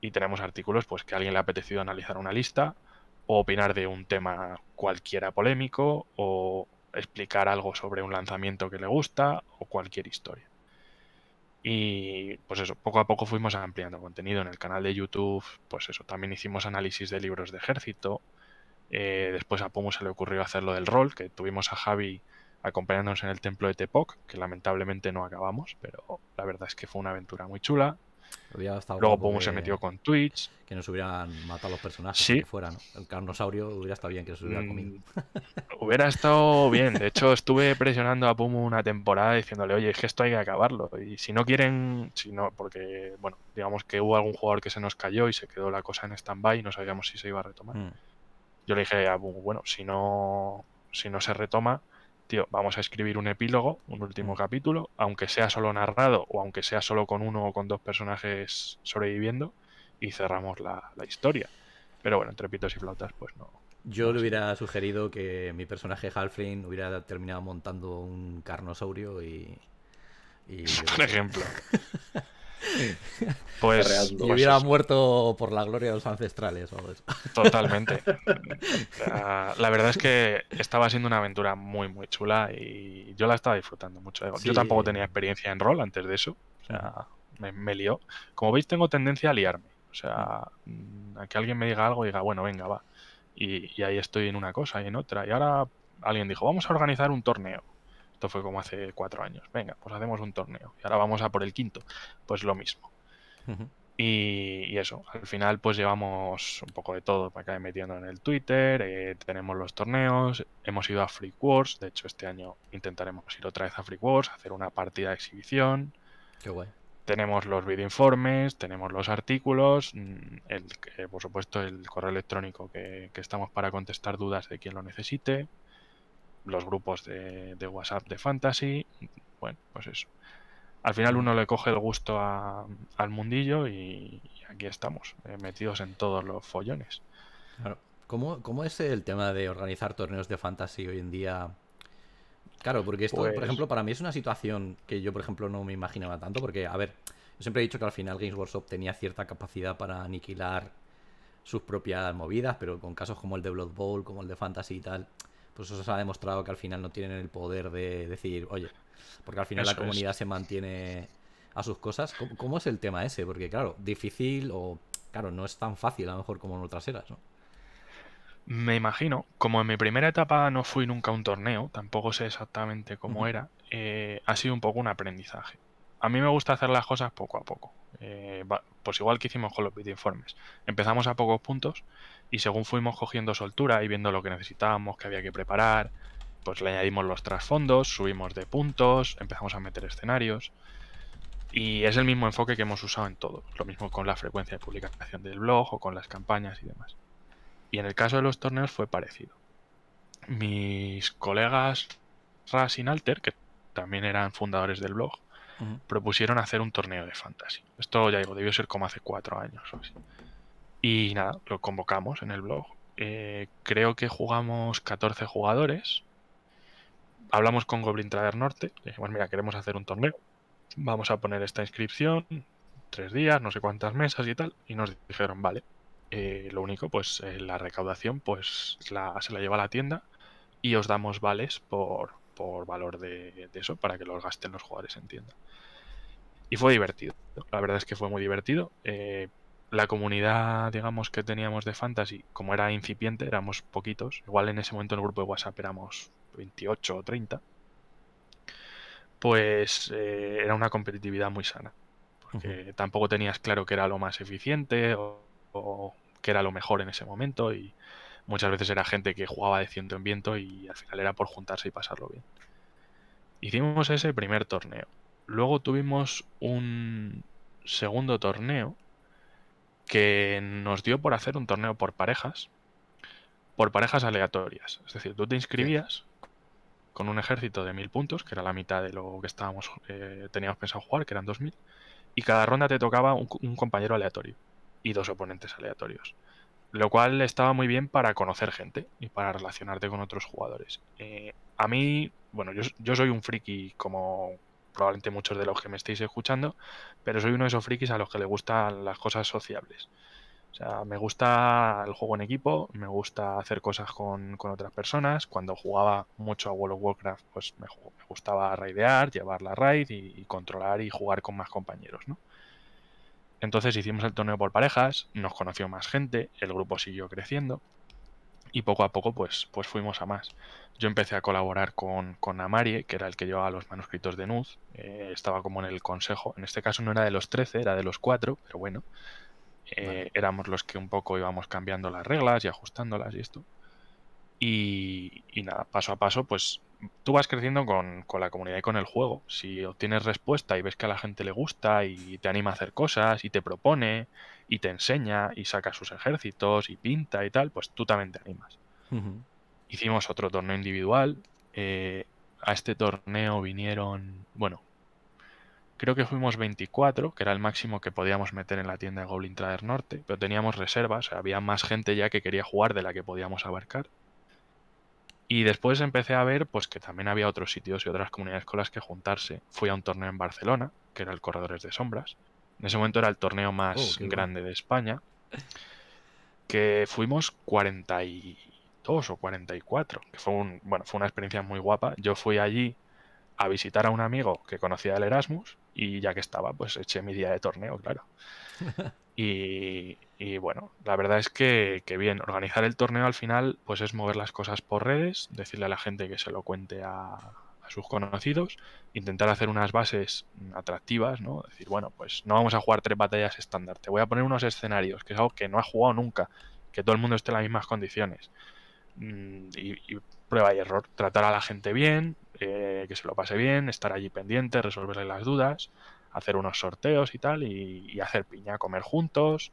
y tenemos artículos pues que a alguien le ha apetecido analizar una lista o opinar de un tema cualquiera polémico o explicar algo sobre un lanzamiento que le gusta o cualquier historia. Y pues eso, poco a poco fuimos ampliando contenido en el canal de YouTube, pues eso, también hicimos análisis de libros de ejército, eh, después a Pumu se le ocurrió hacer lo del rol, que tuvimos a Javi acompañándonos en el templo de Tepoc, que lamentablemente no acabamos, pero la verdad es que fue una aventura muy chula. Luego Pumu se metió con Twitch. Que nos hubieran matado los personajes si El carnosaurio hubiera estado bien que se hubiera mm, comido. hubiera estado bien. De hecho, estuve presionando a Pumu una temporada diciéndole, oye, es que esto hay que acabarlo. Y si no quieren, si no, porque, bueno, digamos que hubo algún jugador que se nos cayó y se quedó la cosa en stand-by y no sabíamos si se iba a retomar. Mm. Yo le dije a bueno, si no, si no se retoma, tío, vamos a escribir un epílogo, un último mm. capítulo, aunque sea solo narrado o aunque sea solo con uno o con dos personajes sobreviviendo, y cerramos la, historia. Pero bueno, entre pitos y flautas, pues no. Yo le hubiera sugerido que mi personaje Halfling hubiera terminado montando un carnosaurio y. Un ejemplo. Pues hubiera muerto por la gloria de los ancestrales. Totalmente. La, verdad es que estaba siendo una aventura muy, muy chula y yo la estaba disfrutando mucho. Yo tampoco tenía experiencia en rol antes de eso. O sea, me, lió. Como veis, tengo tendencia a liarme. O sea, mm, a que alguien me diga algo y diga, bueno, venga, va. y ahí estoy en una cosa y en otra. Y ahora alguien dijo, vamos a organizar un torneo. Esto fue como hace cuatro años. Venga, pues hacemos un torneo. Y ahora vamos a por el quinto. Pues lo mismo. y, eso, al final pues llevamos un poco de todo para cae metiendo en el Twitter, eh, tenemos los torneos, hemos ido a Freak Wars, de hecho este año intentaremos ir otra vez a Freak Wars, hacer una partida de exhibición. Qué guay tenemos los videoinformes, tenemos los artículos, mm, eh, por supuesto el correo electrónico que, que, estamos para contestar dudas de quien lo necesite los grupos de, WhatsApp de Fantasy. Bueno, pues eso. Al final uno le coge el gusto al mundillo y, aquí estamos, eh, metidos en todos los follones. Claro. ¿Cómo, es el tema de organizar torneos de fantasy hoy en día? Claro, porque esto, por pues ejemplo, para mí es una situación que yo, por ejemplo, no me imaginaba tanto, porque, a ver, yo siempre he dicho que al final Games Workshop tenía cierta capacidad para aniquilar sus propias movidas, pero con casos como el de Blood Bowl, como el de Fantasy y tal, pues eso se ha demostrado que al final no tienen el poder de decir, oye, porque al final la comunidad se mantiene a sus cosas. ¿Cómo, es el tema ese? Porque claro, difícil o, claro, no es tan fácil a lo mejor como en otras eras, ¿no? Me imagino, como en mi primera etapa no fui nunca a un torneo, tampoco sé exactamente cómo era, eh, ha sido un poco un aprendizaje. A mí me gusta hacer las cosas poco a poco, eh, pues igual que hicimos con los videoinformes. Empezamos a pocos puntos, y según fuimos cogiendo soltura y viendo lo que necesitábamos, que había que preparar, pues le añadimos los trasfondos, subimos de puntos, empezamos a meter escenarios. Y es el mismo enfoque que hemos usado en todo. Lo mismo con la frecuencia de publicación del blog o con las campañas y demás. Y en el caso de los torneos fue parecido. Mis colegas Ras Alter, que también eran fundadores del blog, propusieron hacer un torneo de fantasy. Esto ya digo, debió ser como hace cuatro años o así. Y nada, lo convocamos en el blog. Eh, creo que jugamos 14 jugadores. Hablamos con Goblin Trader Norte. Le dijimos, mira, queremos hacer un torneo. Vamos a poner esta inscripción. Tres días, no sé cuántas mesas y tal. Y nos dijeron, vale. Eh, lo único, pues eh, la recaudación pues se la lleva a la tienda y os damos vales por, valor de, eso para que los gasten los jugadores en tienda. Y fue divertido. La verdad es que fue muy divertido la comunidad, digamos, que teníamos de Fantasy, como era incipiente, éramos poquitos. Igual en ese momento en el grupo de WhatsApp éramos 28 o 30. Pues eh, era una competitividad muy sana. Porque tampoco tenías claro que era lo más eficiente o, qué que era lo mejor en ese momento. Y muchas veces era gente que jugaba de ciento en viento y al final era por juntarse y pasarlo bien. Hicimos ese primer torneo. Luego tuvimos un segundo torneo que nos dio por hacer un torneo por parejas, por parejas aleatorias. Es decir, tú te inscribías con un ejército de mil puntos, que era la mitad de lo que estábamos, eh, teníamos pensado jugar, que eran 2000 y cada ronda te tocaba un, compañero aleatorio y dos oponentes aleatorios. Lo cual estaba muy bien para conocer gente y para relacionarte con otros jugadores. Eh, a mí, bueno, yo, yo soy un friki como probablemente muchos de los que me estéis escuchando, pero soy uno de esos frikis a los que le gustan las cosas sociables. O sea, me gusta el juego en equipo, me gusta hacer cosas con, otras personas. Cuando jugaba mucho a World of Warcraft, pues me, gustaba raidear, llevar la raid y, y, controlar y jugar con más compañeros, ¿no? Entonces hicimos el torneo por parejas, nos conoció más gente, el grupo siguió creciendo y poco a poco pues, pues fuimos a más. Yo empecé a colaborar con, con Amarie, que era el que llevaba los manuscritos de Nuz, eh, estaba como en el consejo, en este caso no era de los 13, era de los 4, pero bueno, eh, éramos los que un poco íbamos cambiando las reglas y ajustándolas y esto. Y, y nada, paso a paso, pues tú vas creciendo con, con, la comunidad y con el juego. Si obtienes respuesta y ves que a la gente le gusta y te anima a hacer cosas y te propone y te enseña y saca sus ejércitos y pinta y tal, pues tú también te animas. Hicimos otro torneo individual. Eh, a este torneo vinieron, bueno, creo que fuimos 24, que era el máximo que podíamos meter en la tienda de Goblin Trader Norte, pero teníamos reservas, había más gente ya que quería jugar de la que podíamos abarcar. Y después empecé a ver pues que también había otros sitios y otras comunidades con las que juntarse. Fui a un torneo en Barcelona, que era el Corredores de Sombras, en ese momento era el torneo más oh, grande de España. Que fuimos 42 o 44. Que fue, un, bueno, fue una experiencia muy guapa. Yo fui allí a visitar a un amigo que conocía del Erasmus y ya que estaba, pues eché mi día de torneo, claro. Y, bueno, la verdad es que, que, bien, organizar el torneo al final, pues es mover las cosas por redes, decirle a la gente que se lo cuente a, a sus conocidos, intentar hacer unas bases mm, atractivas, ¿no? Decir, bueno, pues no vamos a jugar tres batallas estándar, te voy a poner unos escenarios, que es algo que no ha jugado nunca, que todo el mundo esté en las mismas condiciones. Mm, y, prueba y error, tratar a la gente bien, eh, que se lo pase bien, estar allí pendiente, resolverle las dudas, hacer unos sorteos y tal, y, y hacer piña, comer juntos.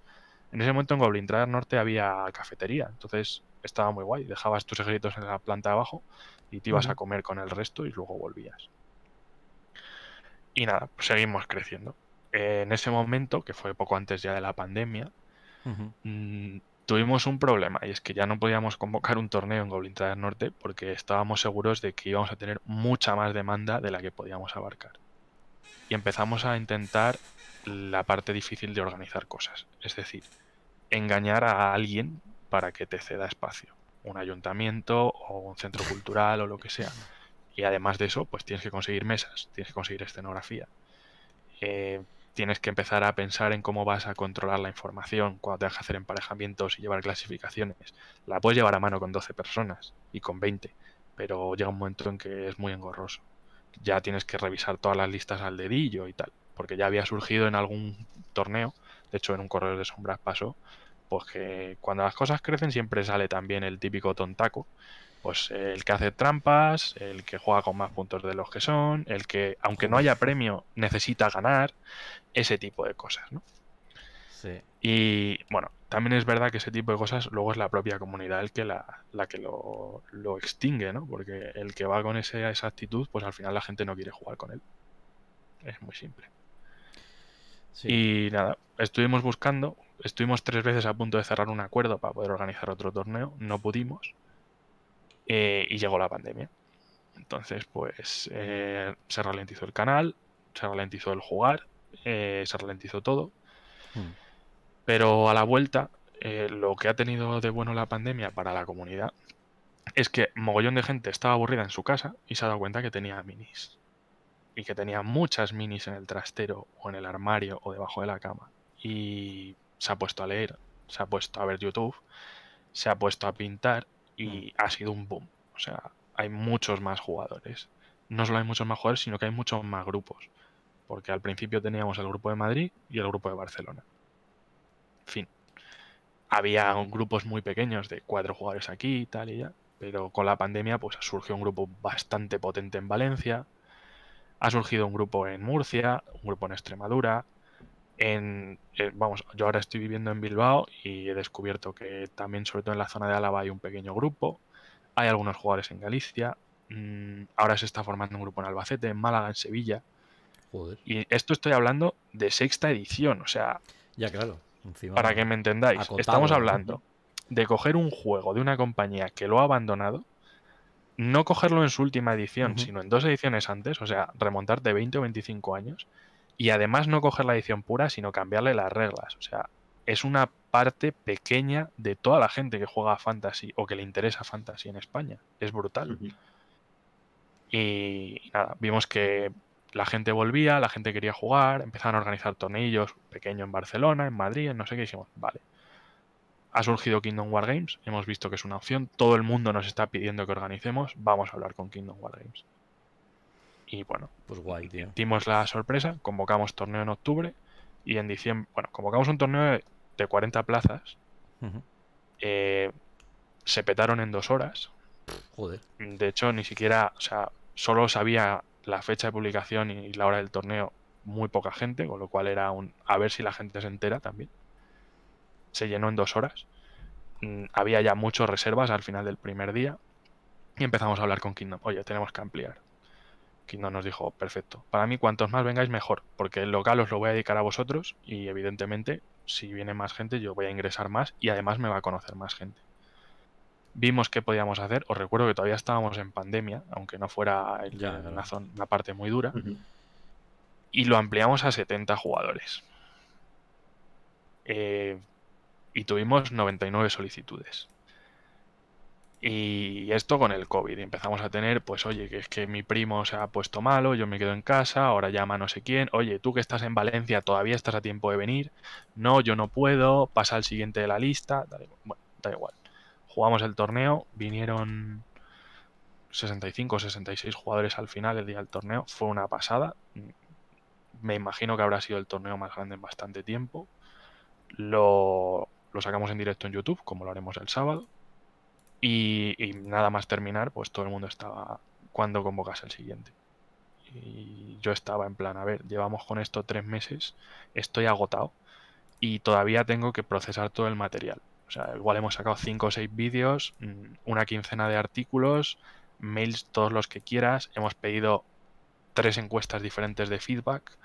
En ese momento en Goblin Trader Norte había cafetería, entonces estaba muy guay. Dejabas tus ejércitos en la planta de abajo y te ibas a comer con el resto y luego volvías. Y nada, pues seguimos creciendo. Eh, en ese momento, que fue poco antes ya de la pandemia, mm, tuvimos un problema y es que ya no podíamos convocar un torneo en Goblin del Norte porque estábamos seguros de que íbamos a tener mucha más demanda de la que podíamos abarcar. Y empezamos a intentar la parte difícil de organizar cosas, es decir, engañar a alguien para que te ceda espacio un ayuntamiento o un centro cultural o lo que sea. Y además de eso, pues tienes que conseguir mesas, tienes que conseguir escenografía. Eh, tienes que empezar a pensar en cómo vas a controlar la información cuando tengas que hacer emparejamientos y llevar clasificaciones. La puedes llevar a mano con 12 personas y con 20, pero llega un momento en que es muy engorroso. Ya tienes que revisar todas las listas al dedillo y tal, porque ya había surgido en algún torneo, de hecho en un correo de sombras pasó, pues que cuando las cosas crecen siempre sale también el típico tontaco. Pues el que hace trampas, el que juega con más puntos de los que son, el que, aunque no haya premio, necesita ganar, ese tipo de cosas, ¿no? Y bueno, también es verdad que ese tipo de cosas luego es la propia comunidad el que la, que lo, extingue, ¿no? Porque el que va con esa actitud, pues al final la gente no quiere jugar con él. Es muy simple. Sí. Y nada, estuvimos buscando estuvimos tres veces a punto de cerrar un acuerdo para poder organizar otro torneo, no pudimos. Eh, y llegó la pandemia. Entonces, pues eh, se ralentizó el canal, se ralentizó el jugar, eh, se ralentizó todo. Hmm. Pero a la vuelta, lo que ha tenido de bueno la pandemia para la comunidad es que mogollón de gente estaba aburrida en su casa y se ha dado cuenta que tenía minis. Y que tenía muchas minis en el trastero o en el armario o debajo de la cama. Y se ha puesto a leer, se ha puesto a ver YouTube, se ha puesto a pintar y mm. ha sido un boom. O sea, hay muchos más jugadores. No solo hay muchos más jugadores, sino que hay muchos más grupos. Porque al principio teníamos el grupo de Madrid y el grupo de Barcelona. Fin. Había mm. grupos muy pequeños de cuatro jugadores aquí y tal y ya. Pero con la pandemia pues surgió un grupo bastante potente en Valencia. Ha surgido un grupo en Murcia, un grupo en Extremadura, en, eh, vamos, yo ahora estoy viviendo en Bilbao y he descubierto que también, sobre todo en la zona de Álava, hay un pequeño grupo. Hay algunos jugadores en Galicia. Mm, ahora se está formando un grupo en Albacete, en Málaga, en Sevilla. Joder. Y esto estoy hablando de sexta edición, o sea. Ya, claro. para que me entendáis, estamos hablando de coger un juego de una compañía que lo ha abandonado, no cogerlo en su última edición, sino en dos ediciones antes, o sea, remontar de 20 o 25 años y además no coger la edición pura, sino cambiarle las reglas. O sea, es una parte pequeña de toda la gente que juega a Fantasy o que le interesa Fantasy en España. Es brutal. Y nada, vimos que la gente volvía, la gente quería jugar, empezaron a organizar tornillos pequeños en Barcelona, en Madrid, en no sé qué, hicimos, vale. Ha surgido Kingdom War Games, hemos visto que es una opción, todo el mundo nos está pidiendo que organicemos, vamos a hablar con Kingdom War Games. Y bueno, pues Dimos la sorpresa, convocamos torneo en octubre y en diciembre, bueno, convocamos un torneo de 40 plazas. Eh, se petaron en dos horas. Joder. De hecho, ni siquiera, o sea, solo sabía la fecha de publicación y la hora del torneo muy poca gente, con lo cual era un a ver si la gente se entera también. Se llenó en dos horas. Mm, había ya muchas reservas al final del primer día y empezamos a hablar con Kingdom. Oye, tenemos que ampliar, no nos dijo, perfecto, para mí cuantos más vengáis mejor, porque el local os lo voy a dedicar a vosotros y evidentemente si viene más gente yo voy a ingresar más y además me va a conocer más gente. Vimos qué podíamos hacer, os recuerdo que todavía estábamos en pandemia, aunque no fuera ya, Una, parte muy dura, y lo ampliamos a 70 jugadores. Eh, y tuvimos 99 solicitudes. Y esto con el COVID. Empezamos a tener, pues, oye, que es que mi primo se ha puesto malo, yo me quedo en casa, ahora llama no sé quién. Oye, tú que estás en Valencia, todavía estás a tiempo de venir. No, yo no puedo, pasa al siguiente de la lista. bueno, da igual. Jugamos el torneo, vinieron 65 o 66 jugadores al final el día del torneo. Fue una pasada. Me imagino que habrá sido el torneo más grande en bastante tiempo. Lo, lo sacamos en directo en YouTube, como lo haremos el sábado. Y, nada más terminar, pues todo el mundo estaba, cuando convocas el siguiente? Y yo estaba en plan, a ver, llevamos con esto tres meses, estoy agotado y todavía tengo que procesar todo el material. O sea, igual hemos sacado cinco o seis vídeos, mm, una quincena de artículos, mails todos los que quieras, hemos pedido tres encuestas diferentes de feedback,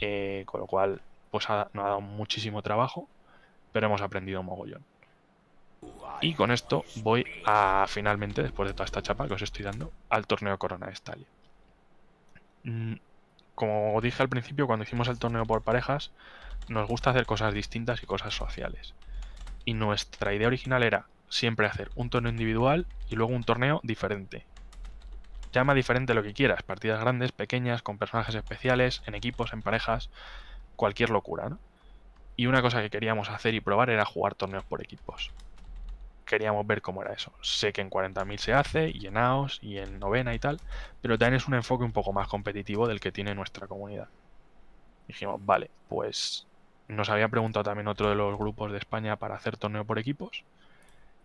eh, con lo cual pues ha, nos ha dado muchísimo trabajo, pero hemos aprendido mogollón. Y con esto voy a finalmente, después de toda esta chapa que os estoy dando, al torneo Corona de Estalia. Mm, como dije al principio, cuando hicimos el torneo por parejas, nos gusta hacer cosas distintas y cosas sociales. Y nuestra idea original era siempre hacer un torneo individual y luego un torneo diferente. Llama diferente lo que quieras, partidas grandes, pequeñas, con personajes especiales, en equipos, en parejas, cualquier locura, Y una cosa que queríamos hacer y probar era jugar torneos por equipos queríamos ver cómo era eso. Sé que en 40.000 se hace, y en AOS, y en novena y tal, pero también es un enfoque un poco más competitivo del que tiene nuestra comunidad. Dijimos, vale, pues nos había preguntado también otro de los grupos de España para hacer torneo por equipos,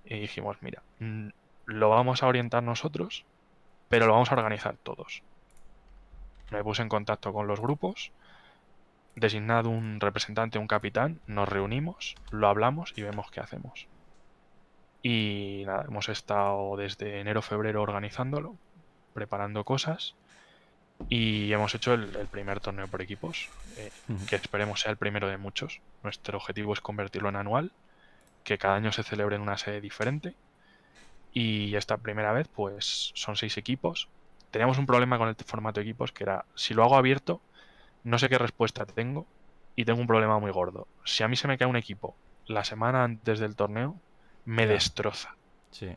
y dijimos, mira, mm, lo vamos a orientar nosotros, pero lo vamos a organizar todos. Me puse en contacto con los grupos, designado un representante, un capitán, nos reunimos, lo hablamos y vemos qué hacemos. Y nada, hemos estado desde enero-febrero organizándolo, preparando cosas. Y hemos hecho el, primer torneo por equipos, eh, que esperemos sea el primero de muchos. Nuestro objetivo es convertirlo en anual, que cada año se celebre en una sede diferente. Y esta primera vez, pues son seis equipos. Teníamos un problema con el formato de equipos, que era, si lo hago abierto, no sé qué respuesta tengo y tengo un problema muy gordo. Si a mí se me cae un equipo la semana antes del torneo, me destroza. Sí.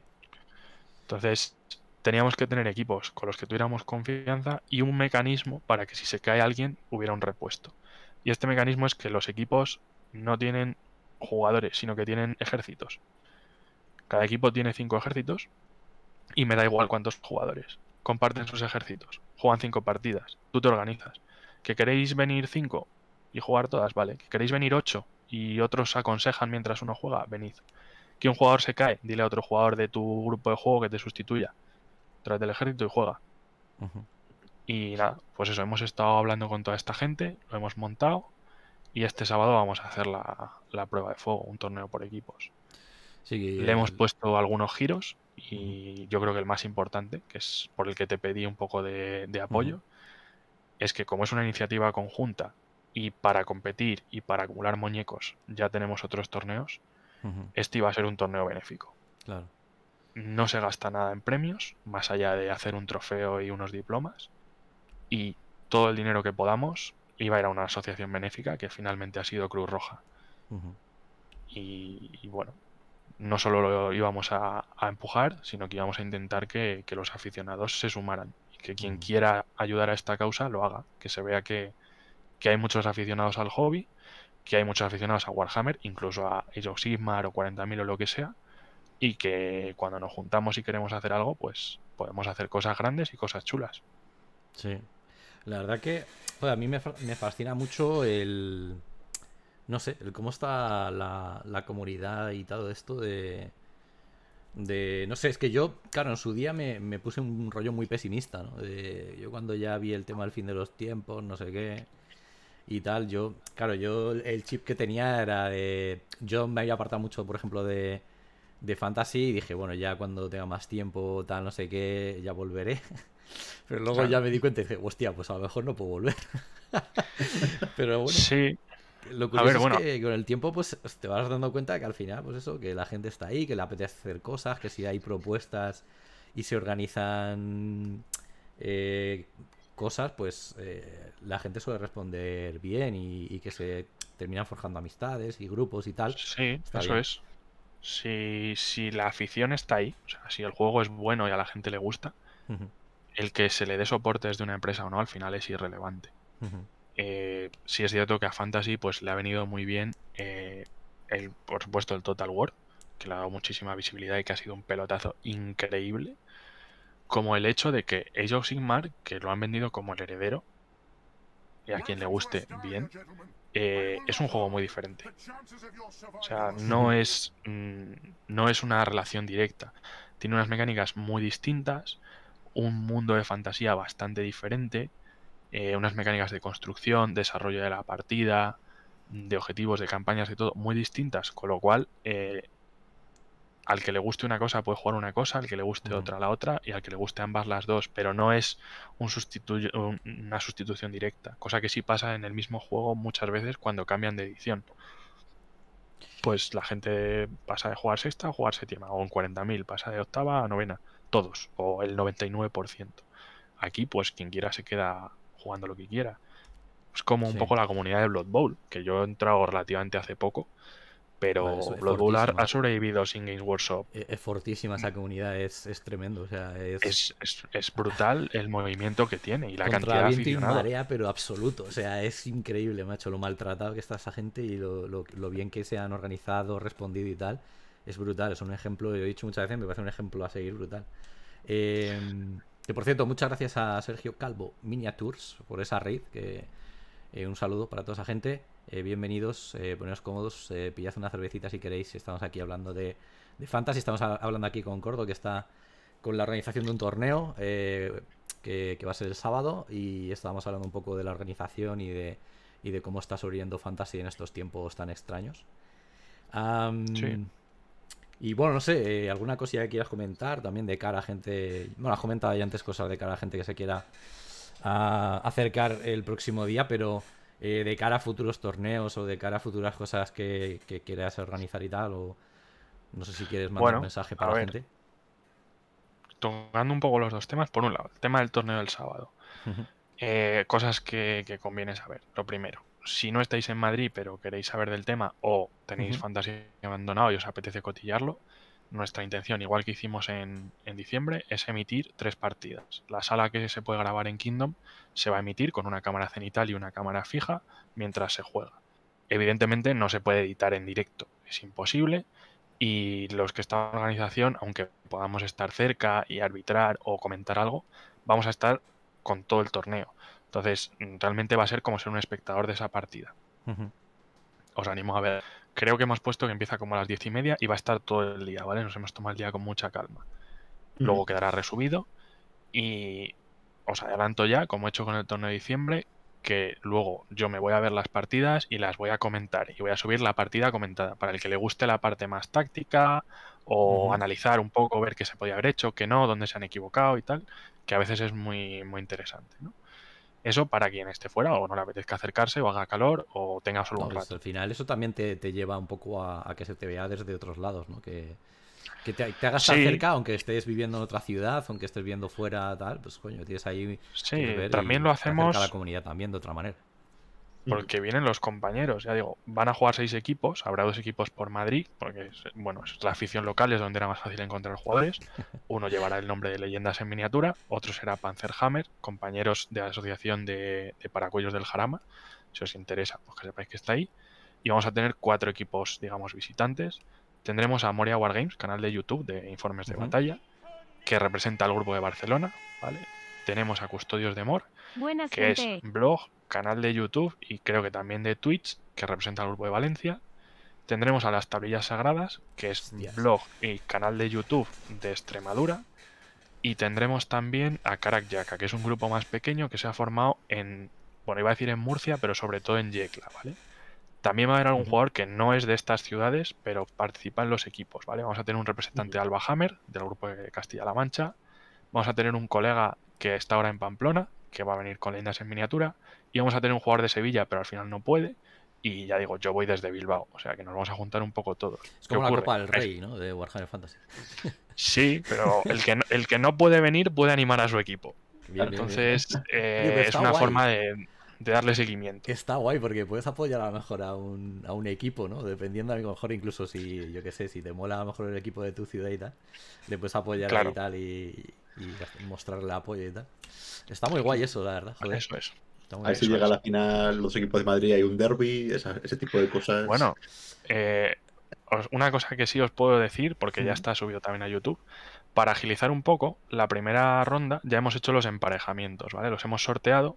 Entonces, teníamos que tener equipos con los que tuviéramos confianza y un mecanismo para que si se cae alguien hubiera un repuesto. Y este mecanismo es que los equipos no tienen jugadores, sino que tienen ejércitos. Cada equipo tiene cinco ejércitos y me da igual cuántos jugadores. Comparten sus ejércitos, juegan cinco partidas, tú te organizas. ¿Que queréis venir cinco y jugar todas? Vale. ¿Que queréis venir ocho y otros aconsejan mientras uno juega? Venid que un jugador se cae, dile a otro jugador de tu grupo de juego que te sustituya. Tras del ejército y juega. Y nada, pues eso, hemos estado hablando con toda esta gente, lo hemos montado y este sábado vamos a hacer la, prueba de fuego, un torneo por equipos. Le hemos puesto algunos giros y yo creo que el más importante, que es por el que te pedí un poco de, apoyo, es que como es una iniciativa conjunta y para competir y para acumular muñecos ya tenemos otros torneos, este iba a ser un torneo benéfico. No se gasta nada en premios, más allá de hacer un trofeo y unos diplomas. Y todo el dinero que podamos iba a ir a una asociación benéfica que finalmente ha sido Cruz Roja. y, bueno, no solo lo íbamos a, empujar, sino que íbamos a intentar que, los aficionados se sumaran y que quien mm. quiera ayudar a esta causa lo haga, que se vea que hay muchos aficionados al hobby que hay muchos aficionados a Warhammer, incluso a Age of Sigmar o 40.000 o lo que sea, y que cuando nos juntamos y queremos hacer algo, pues podemos hacer cosas grandes y cosas chulas. Sí. La verdad que a mí me, fascina mucho el... No sé, el cómo está la, comunidad y todo esto de, de... No sé, es que yo, claro, en su día me, puse un rollo muy pesimista, ¿no? yo cuando ya vi el tema del fin de los tiempos, no sé qué y tal. Yo, claro, yo el chip que tenía era de. Yo me había apartado mucho, por ejemplo, de, Fantasy y dije, bueno, ya cuando tenga más tiempo, tal, no sé qué, ya volveré. Pero luego ya me di cuenta y dije, hostia, pues a lo mejor no puedo volver. Pero bueno. Sí. a que con el tiempo pues te vas dando cuenta que al final, pues eso, que la gente está ahí, que le apetece hacer cosas, que si hay propuestas y se organizan eh, cosas, pues eh, la gente suele responder bien y, que se terminan forjando amistades y grupos y tal. Sí, eso es. Si, si, la afición está ahí, o sea, si el juego es bueno y a la gente le gusta, el que se le dé soporte desde una empresa o no, al final es irrelevante. Eh, si es cierto que a Fantasy pues le ha venido muy bien, eh, el, por supuesto, el Total War, que le ha dado muchísima visibilidad y que ha sido un pelotazo increíble como el hecho de que Age of Sigmar, que lo han vendido como el heredero, y a quien le guste bien, eh, es un juego muy diferente. O sea, no es, mm, no es una relación directa. Tiene unas mecánicas muy distintas, un mundo de fantasía bastante diferente, eh, unas mecánicas de construcción, desarrollo de la partida, de objetivos, de campañas, y todo, muy distintas, con lo cual eh, al que le guste una cosa puede jugar una cosa, al que le guste otra la otra y al que le guste ambas las dos, pero no es un una sustitución directa, cosa que sí pasa en el mismo juego muchas veces cuando cambian de edición. Pues la gente pasa de jugar sexta a jugar séptima, o en 40.000, pasa de octava a novena, todos, o el 99%. Aquí pues quien quiera se queda jugando lo que quiera. Es como un poco la comunidad de Blood Bowl, que yo he entrado relativamente hace poco pero vale, ha sobrevivido sin Games Workshop. E-, es, fortísima esa comunidad, es, tremendo. O es... brutal el movimiento que tiene y la cantidad de pero absoluto. O sea, es increíble, macho, lo maltratado que está esa gente y lo, bien que se han organizado, respondido y tal. Es brutal, es un ejemplo, lo he dicho muchas veces, me parece un ejemplo a seguir brutal. Em, que por cierto, muchas gracias a Sergio Calvo Miniatures por esa raid. Que, eh, un saludo para toda esa gente. Eh, bienvenidos, eh, poneros cómodos, eh, pillad una cervecita si queréis. Estamos aquí hablando de, de Fantasy, estamos hablando aquí con Cordo, que está con la organización de un torneo que, va a ser el sábado. Y estábamos hablando un poco de la organización y de, cómo está sobreviviendo Fantasy en estos tiempos tan extraños. sí. Y bueno, no sé, alguna cosilla que quieras comentar también de cara a gente. Bueno, has comentado ya antes cosas de cara a gente que se quiera ah, acercar el próximo día, pero. Eh, de cara a futuros torneos o de cara a futuras cosas que, que quieras organizar y tal? O no sé si quieres mandar un mensaje para la gente. Tocando un poco los dos temas, por un lado, el tema del torneo del sábado. Eh, cosas que, conviene saber. Lo primero, si no estáis en Madrid pero queréis saber del tema o tenéis fantasía abandonado y os apetece cotillarlo, nuestra intención, igual que hicimos en, diciembre, es emitir tres partidas. La sala que se puede grabar en Kingdom se va a emitir con una cámara cenital y una cámara fija mientras se juega. Evidentemente no se puede editar en directo, es imposible. Y los que están en la organización, aunque podamos estar cerca y arbitrar o comentar algo, vamos a estar con todo el torneo. Entonces, mm, realmente va a ser como ser un espectador de esa partida. Os animo a ver creo que hemos puesto que empieza como a las diez y media y va a estar todo el día, ¿vale? Nos hemos tomado el día con mucha calma. Luego quedará resubido y os adelanto ya, como he hecho con el torneo de diciembre, que luego yo me voy a ver las partidas y las voy a comentar y voy a subir la partida comentada para el que le guste la parte más táctica o analizar un poco, ver qué se podía haber hecho, qué no, dónde se han equivocado y tal, que a veces es muy, muy interesante, ¿no? Eso para quien esté fuera o no le apetezca acercarse o haga calor o tenga solo un rato. al final eso también te, lleva un poco a, que se te vea desde otros lados, ¿no? Que, te, hagas sí. cerca, aunque estés viviendo en otra ciudad, aunque estés viendo fuera, tal, pues coño, tienes ahí... Sí, también lo hacemos... A la comunidad también de otra manera porque vienen los compañeros, ya digo, van a jugar seis equipos, habrá dos equipos por Madrid, porque bueno, es la afición local es donde era más fácil encontrar jugadores, uno llevará el nombre de Leyendas en miniatura, otro será Panzerhammer, compañeros de la Asociación de, Paracuellos del Jarama, si os interesa, pues que sepáis que está ahí, y vamos a tener cuatro equipos, digamos, visitantes, tendremos a Moria Wargames, canal de YouTube de informes de batalla, que representa al grupo de Barcelona, ¿vale? Tenemos a Custodios de Mor, que es blog, canal de YouTube y creo que también de Twitch, que representa al grupo de Valencia. Tendremos a las tablillas sagradas, que es blog y canal de YouTube de Extremadura. Y tendremos también a Karak Yaka, que es un grupo más pequeño que se ha formado en, bueno, iba a decir en Murcia, pero sobre todo en Yecla, ¿vale? También va a haber algún jugador que no es de estas ciudades, pero participa en los equipos, ¿vale? Vamos a tener un representante de Alba Hammer, del grupo de Castilla-La Mancha. Vamos a tener un colega que está ahora en Pamplona, que va a venir con leyendas en miniatura íbamos a tener un jugador de Sevilla, pero al final no puede. Y ya digo, yo voy desde Bilbao, o sea que nos vamos a juntar un poco todos. Es como la Copa del Rey, ¿no? De Warhammer Fantasy. Sí, pero el que, no, el que no puede venir puede animar a su equipo. Entonces, eh, es una forma de, darle seguimiento. Está guay, porque puedes apoyar a lo mejor a un, a un equipo, ¿no? Dependiendo a lo mejor, incluso si, yo qué sé, si te mola a lo mejor el equipo de tu ciudad y tal, le puedes apoyar y tal y, y mostrarle apoyo y tal. Está muy guay eso, la verdad. Joder. Eso es. A ver si llega a la final los equipos de Madrid hay un derby, ese tipo de cosas. Bueno, eh, una cosa que sí os puedo decir, porque ya está subido también a YouTube, para agilizar un poco, la primera ronda ya hemos hecho los emparejamientos, ¿vale? Los hemos sorteado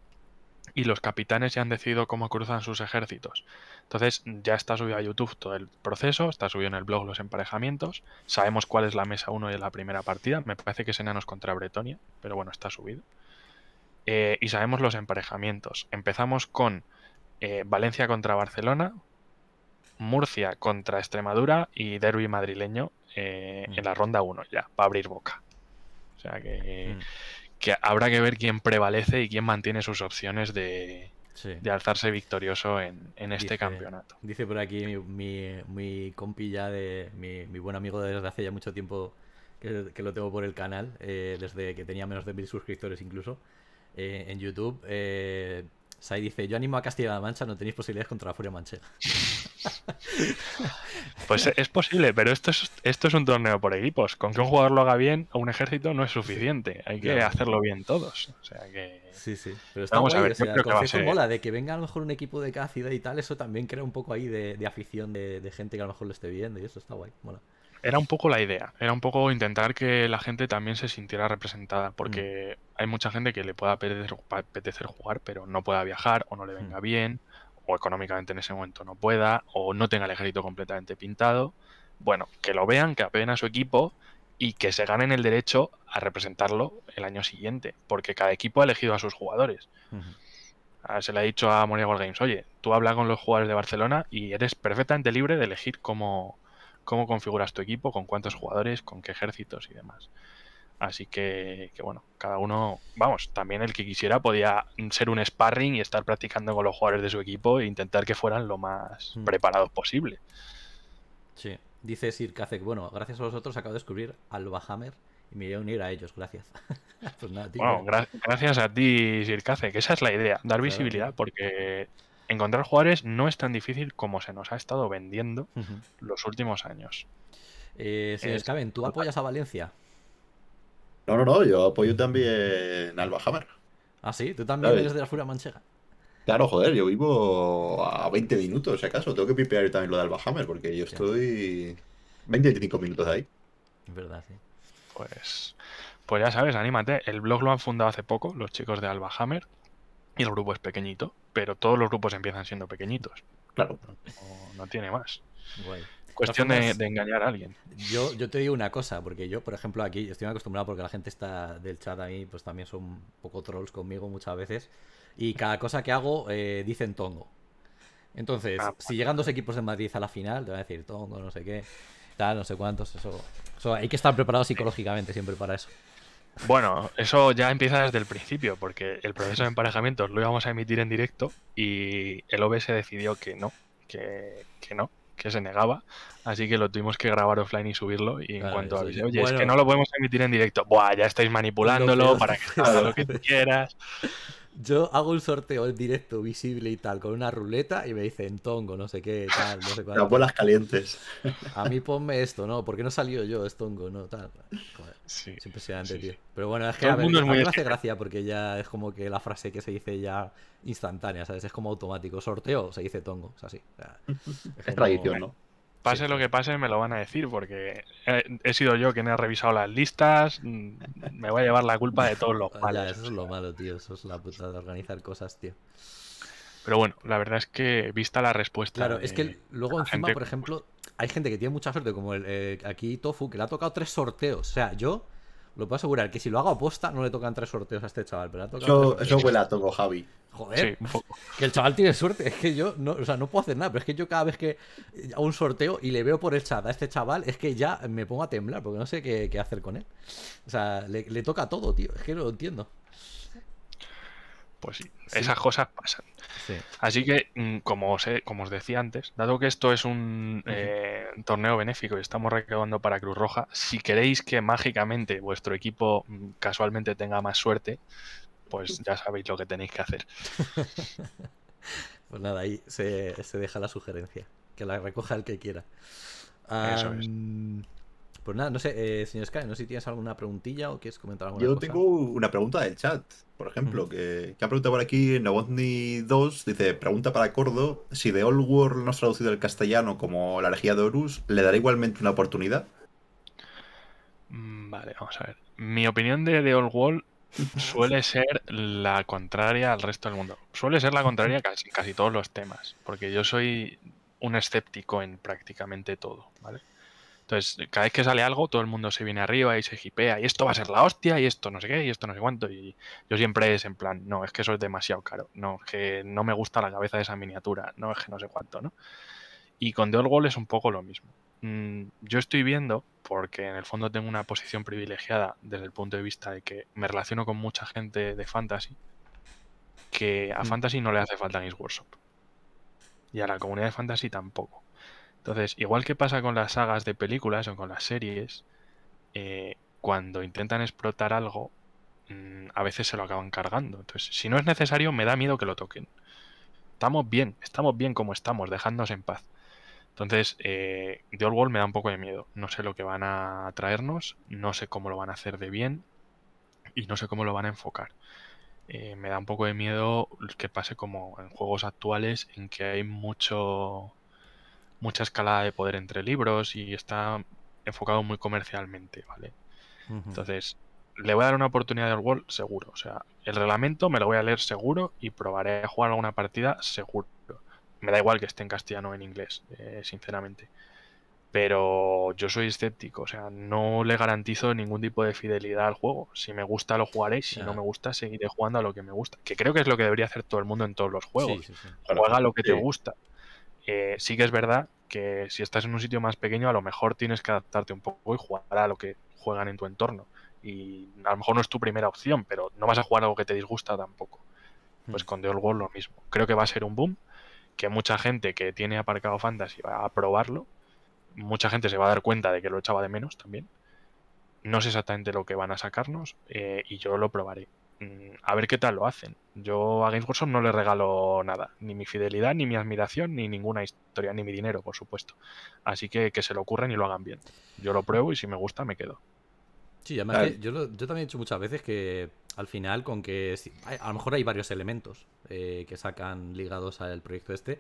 y los capitanes ya han decidido cómo cruzan sus ejércitos. Entonces ya está subido a YouTube todo el proceso, está subido en el blog los emparejamientos, sabemos cuál es la mesa 1 de la primera partida, me parece que es Enanos contra Bretonia, pero bueno, está subido. Eh, y sabemos los emparejamientos. Empezamos con eh, Valencia contra Barcelona, Murcia contra Extremadura y Derby madrileño eh, en mm. la ronda 1 ya, para abrir boca. O sea que, mm. que, habrá que ver quién prevalece y quién mantiene sus opciones de, alzarse victorioso en, este campeonato. Dice por aquí mi, mi, compi ya de mi, buen amigo desde hace ya mucho tiempo que, lo tengo por el canal, desde que tenía menos de mil suscriptores incluso. Eh, en YouTube. Eh, Sai dice, yo animo a Castilla-La Mancha, no tenéis posibilidades contra la Furia Manchega. pues es posible, pero esto es, esto es un torneo por equipos. Con que un jugador lo haga bien o un ejército no es suficiente. Hay que hacerlo bien todos. O sea que... Sí, sí. Pero está a ver, si que mola de que venga a lo mejor un equipo de cada ciudad y tal, eso también crea un poco ahí de, afición de, gente que a lo mejor lo esté viendo y eso está guay, mola. Era un poco la idea, era un poco intentar que la gente también se sintiera representada, porque mm. hay mucha gente que le pueda apetecer, apetecer, jugar, pero no pueda viajar o no le venga mm. bien, o económicamente en ese momento no pueda, o no tenga el ejército completamente pintado. Bueno, que lo vean, que apeten a su equipo y que se ganen el derecho a representarlo el año siguiente, porque cada equipo ha elegido a sus jugadores. Ah, se le ha dicho a Moría World Games, oye, tú habla con los jugadores de Barcelona y eres perfectamente libre de elegir cómo, cómo configuras tu equipo, con cuántos jugadores, con qué ejércitos y demás. Así que, bueno, cada uno, vamos, también el que quisiera podía ser un sparring y estar practicando con los jugadores de su equipo e intentar que fueran lo más mm. preparados posible. Sí, dice Sir Kacek, bueno, gracias a vosotros acabo de descubrir al Hammer y me voy a unir a ellos, gracias. pues nada, tío, bueno, gracias a ti, Sir que esa es la idea, dar visibilidad, porque encontrar jugadores no es tan difícil como se nos ha estado vendiendo los últimos años. Eh, si ¿tú apoyas a Valencia? No, no, no, yo apoyo también al Hammer. Ah, sí, tú también eres de la furia Manchega. Claro, joder, yo vivo a 20 minutos, si acaso. Tengo que pipear también lo de Albahammer, porque yo estoy 25 minutos de ahí. Es verdad, sí. Pues, pues ya sabes, anímate. El blog lo han fundado hace poco, los chicos de Albahammer el grupo es pequeñito, pero todos los grupos empiezan siendo pequeñitos. Claro. No, tiene más. Cuestión de, engañar a alguien. Yo, yo te digo una cosa, porque yo, por ejemplo, aquí estoy acostumbrado porque la gente está del chat ahí, pues también son un poco trolls conmigo muchas veces. Y cada cosa que hago eh, dicen tongo. Entonces, ah, si llegan dos equipos de Madrid a la final, te van a decir tongo, no sé qué, tal, no sé cuántos. Eso, eso hay que estar preparado psicológicamente siempre para eso. Bueno, eso ya empieza desde el principio, porque el proceso de emparejamientos lo íbamos a emitir en directo y el OBS decidió que no, que, no, que se negaba, así que lo tuvimos que grabar offline y subirlo. Y en cuanto a oye, es que no lo podemos emitir en directo, Buah, ya estáis manipulándolo para que haga lo que quieras. Yo hago un sorteo en directo, visible y tal, con una ruleta y me dicen tongo, no sé qué, tal, no sé cuál. Las bolas calientes. A mí ponme esto, ¿no? Porque no salió yo? Es tongo, ¿no? Tal. Joder, sí, es impresionante, tío. Pero bueno, es que a, ver, mí me hace gracia porque ya es como que la frase que se dice ya instantánea, ¿sabes? Es como automático. Sorteo se dice tongo, o sea, sí. es tradición, ¿no? Pase lo que pase, me lo van a decir, porque eh, he, sido yo quien ha revisado las listas. Mm, me voy a llevar la culpa de todos los malos eso es lo malo, tío. Eso es la puta de organizar cosas, tío. Pero bueno, la verdad es que vista la respuesta. Claro, es que luego encima, por ejemplo, hay gente que tiene mucha suerte, como el, eh, aquí Tofu, que le ha tocado tres sorteos. O sea, yo lo puedo asegurar que si lo hago aposta, no le tocan tres sorteos a este chaval. Pero toca eso, eso huele a toco Javi. Joder, que el chaval tiene suerte. Es que yo no, o sea, no puedo hacer nada, pero es que yo cada vez que hago un sorteo y le veo por el chat a este chaval, es que ya me pongo a temblar porque no sé qué, hacer con él. O sea, le, le toca todo, tío. Es que no lo entiendo pues sí, esas cosas pasan. Así que, mm, como os, como os decía antes, dado que esto es un eh, torneo benéfico y estamos recaudando para Cruz Roja, si queréis que mágicamente vuestro equipo mm, casualmente tenga más suerte, pues ya sabéis lo que tenéis que hacer. pues nada, ahí se, deja la sugerencia, que la recoja el que quiera. Pues nada, no sé, eh, señor Sky, no sé si tienes alguna preguntilla o quieres comentar alguna cosa. Yo tengo una pregunta del chat por ejemplo, que, ha preguntado por aquí, Novotny 2 dice, pregunta para Cordo, si The Old World no has traducido el castellano como la Legía de Horus, ¿le dará igualmente una oportunidad? Mm, vale, vamos a ver. Mi opinión de The Old World suele ser la contraria al resto del mundo. Suele ser la contraria casi casi todos los temas, porque yo soy un escéptico en prácticamente todo, ¿vale? Entonces, cada vez que sale algo, todo el mundo se viene arriba y se jipea, y esto va a ser la hostia, y esto no sé qué, y esto no sé cuánto. Y yo siempre es en plan, no, es que eso es demasiado caro, no, es que no me gusta la cabeza de esa miniatura, no, es que no sé cuánto, ¿no? Y con The Old es un poco lo mismo. Mm, yo estoy viendo, porque en el fondo tengo una posición privilegiada desde el punto de vista de que me relaciono con mucha gente de Fantasy, que a mm. Fantasy no le hace falta Miss Workshop. Y a la comunidad de Fantasy tampoco. Entonces, igual que pasa con las sagas de películas o con las series, eh, cuando intentan explotar algo, mm, a veces se lo acaban cargando. Entonces, si no es necesario, me da miedo que lo toquen. Estamos bien, estamos bien como estamos, dejándonos en paz. Entonces, eh, The Old World me da un poco de miedo. No sé lo que van a traernos, no sé cómo lo van a hacer de bien y no sé cómo lo van a enfocar. Eh, me da un poco de miedo que pase como en juegos actuales en que hay mucho mucha escalada de poder entre libros y está enfocado muy comercialmente, ¿vale? Entonces, le voy a dar una oportunidad al World seguro. O sea, el reglamento me lo voy a leer seguro y probaré a jugar alguna partida seguro. Me da igual que esté en castellano o en inglés, eh, sinceramente. Pero yo soy escéptico, o sea, no le garantizo ningún tipo de fidelidad al juego. Si me gusta lo jugaré, si no me gusta seguiré jugando a lo que me gusta. Que creo que es lo que debería hacer todo el mundo en todos los juegos. Juega lo que te gusta. Eh, sí que es verdad que si estás en un sitio más pequeño, a lo mejor tienes que adaptarte un poco y jugar a lo que juegan en tu entorno. Y a lo mejor no es tu primera opción, pero no vas a jugar algo que te disgusta tampoco. Pues mm. con The World lo mismo. Creo que va a ser un boom, que mucha gente que tiene aparcado Fantasy va a probarlo. Mucha gente se va a dar cuenta de que lo echaba de menos también. No sé exactamente lo que van a sacarnos eh, y yo lo probaré. Mm, a ver qué tal lo hacen. Yo a Games Workshop no le regalo nada, ni mi fidelidad, ni mi admiración, ni ninguna historia, ni mi dinero, por supuesto. Así que que se lo ocurren y lo hagan bien. Yo lo pruebo y si me gusta me quedo. Sí, además yo, también he dicho muchas veces que al final con que... a lo mejor hay varios elementos eh, que sacan ligados al proyecto este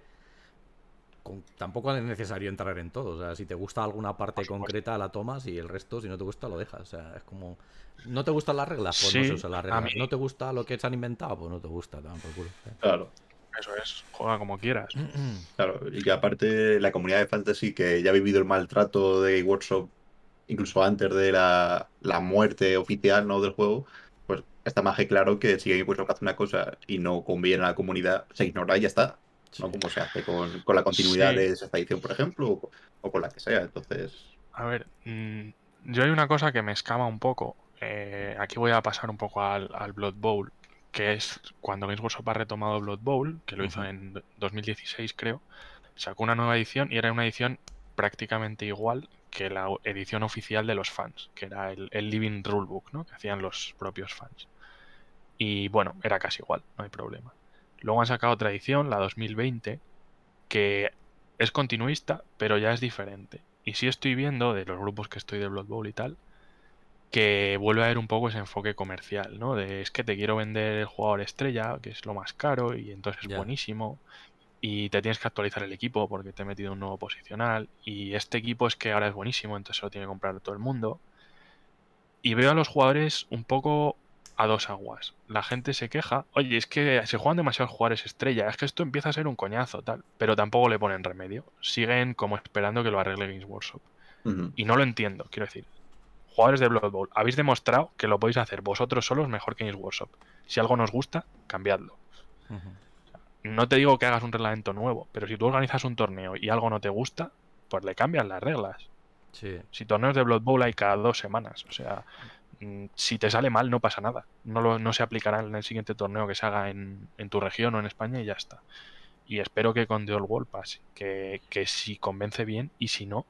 tampoco es necesario entrar en todo. O sea, si te gusta alguna parte concreta, la tomas y el resto, si no te gusta, lo dejas. O sea, es como. ¿No te gustan las reglas? Pues no se ¿No te gusta lo que se han inventado? Pues no te gusta, Claro. Eso es, juega como quieras. Claro, y que aparte la comunidad de fantasy que ya ha vivido el maltrato de Workshop incluso antes de la, muerte oficial ¿no? del juego, pues está más que claro que si Workshop hace una cosa y no conviene a la comunidad, se ignora y ya está. Como se hace con, la continuidad de esa edición, por ejemplo, o, con la que sea. Entonces. A ver, mm, yo hay una cosa que me escama un poco. Eh, aquí voy a pasar un poco al, Blood Bowl, que es cuando Games Workshop ha retomado Blood Bowl, que lo hizo en 2016, creo. Sacó una nueva edición y era una edición prácticamente igual que la edición oficial de los fans, que era el, el Living Rulebook, ¿no? Que hacían los propios fans. Y bueno, era casi igual, no hay problema. Luego han sacado otra edición, la 2020, que es continuista, pero ya es diferente. Y sí estoy viendo, de los grupos que estoy de Blood Bowl y tal, que vuelve a haber un poco ese enfoque comercial, ¿no? De es que te quiero vender el jugador estrella, que es lo más caro y entonces es buenísimo. Y te tienes que actualizar el equipo porque te he metido un nuevo posicional. Y este equipo es que ahora es buenísimo, entonces lo tiene que comprar todo el mundo. Y veo a los jugadores un poco a dos aguas. La gente se queja, oye, es que se juegan demasiados jugadores estrella, es que esto empieza a ser un coñazo, tal. Pero tampoco le ponen remedio. Siguen como esperando que lo arregle Games Workshop. Y no lo entiendo, quiero decir. Jugadores de Blood Bowl, habéis demostrado que lo podéis hacer vosotros solos mejor que Games Workshop. Si algo nos gusta, cambiadlo. No te digo que hagas un reglamento nuevo, pero si tú organizas un torneo y algo no te gusta, pues le cambian las reglas. Si torneos de Blood Bowl hay cada dos semanas, o sea, Mm, si te sale mal no pasa nada. No, se aplicará en el siguiente torneo que se haga en, tu región o en España y ya está. Y espero que con The All World que, si convence bien y si no,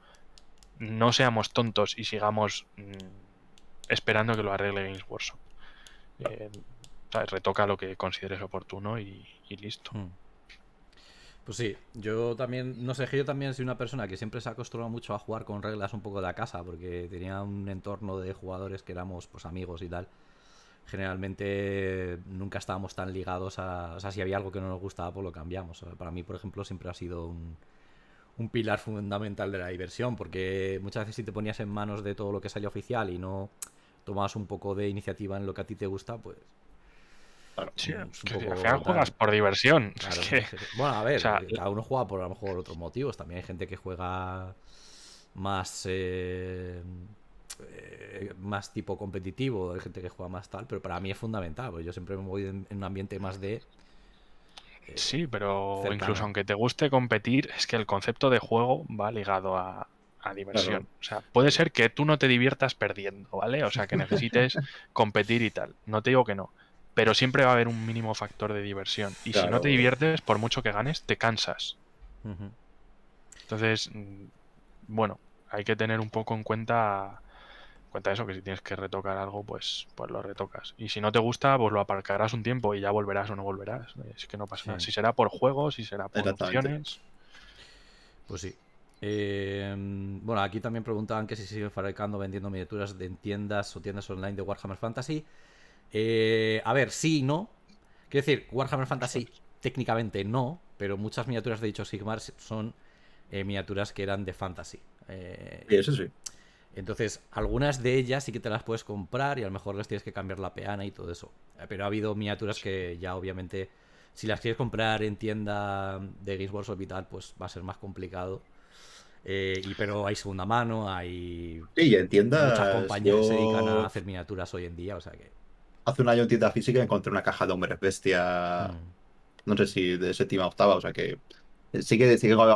no seamos tontos y sigamos mm, esperando que lo arregle Games Workshop. Eh, Retoca lo que consideres oportuno y, listo. Hmm. Pues sí, yo también, no sé, que yo también soy una persona que siempre se ha acostumbrado mucho a jugar con reglas un poco de la casa, porque tenía un entorno de jugadores que éramos pues amigos y tal. Generalmente nunca estábamos tan ligados a, o sea, si había algo que no nos gustaba, pues lo cambiamos. Para mí, por ejemplo, siempre ha sido un, un pilar fundamental de la diversión, porque muchas veces si te ponías en manos de todo lo que sale oficial y no tomabas un poco de iniciativa en lo que a ti te gusta, pues sí, juegas por diversión. Bueno, a ver, eh, uno juega por a lo mejor otros motivos. También hay gente que juega más eh, eh, más tipo competitivo, hay gente que juega más tal, pero para mí es fundamental, porque yo siempre me voy en, un ambiente más de... sí, pero incluso aunque te guste competir, es que el concepto de juego va ligado a, diversión. O sea, puede ser que tú no te diviertas perdiendo, ¿vale? O sea, que necesites competir y tal. No te digo que no pero siempre va a haber un mínimo factor de diversión. Y si no te diviertes, por mucho que ganes, te cansas. Entonces, mm, bueno, hay que tener un poco en cuenta, cuenta eso, que si tienes que retocar algo, pues, pues lo retocas. Y si no te gusta, pues lo aparcarás un tiempo y ya volverás o no volverás. Es que no pasa Si será por juegos, si será por opciones. Pues sí. Eh, bueno, aquí también preguntaban que si sigue fabricando vendiendo miniaturas de tiendas o tiendas online de Warhammer Fantasy. Eh, a ver, sí, no. Quiero decir, Warhammer Fantasy técnicamente no, pero muchas miniaturas de dicho Sigmar son eh, miniaturas que eran de fantasy. Eh, eso sí. Entonces, algunas de ellas sí que te las puedes comprar y a lo mejor les tienes que cambiar la peana y todo eso. Pero ha habido miniaturas que ya obviamente, si las quieres comprar en tienda de Games Wars y pues va a ser más complicado. y, pero hay segunda mano, hay. Sí, en tiendas. Muchas compañías se dedican a hacer miniaturas hoy en día, o sea que hace un año en tienda física encontré una caja de hombres bestia, mm. no sé si de séptima octava, o sea que eh, sigue,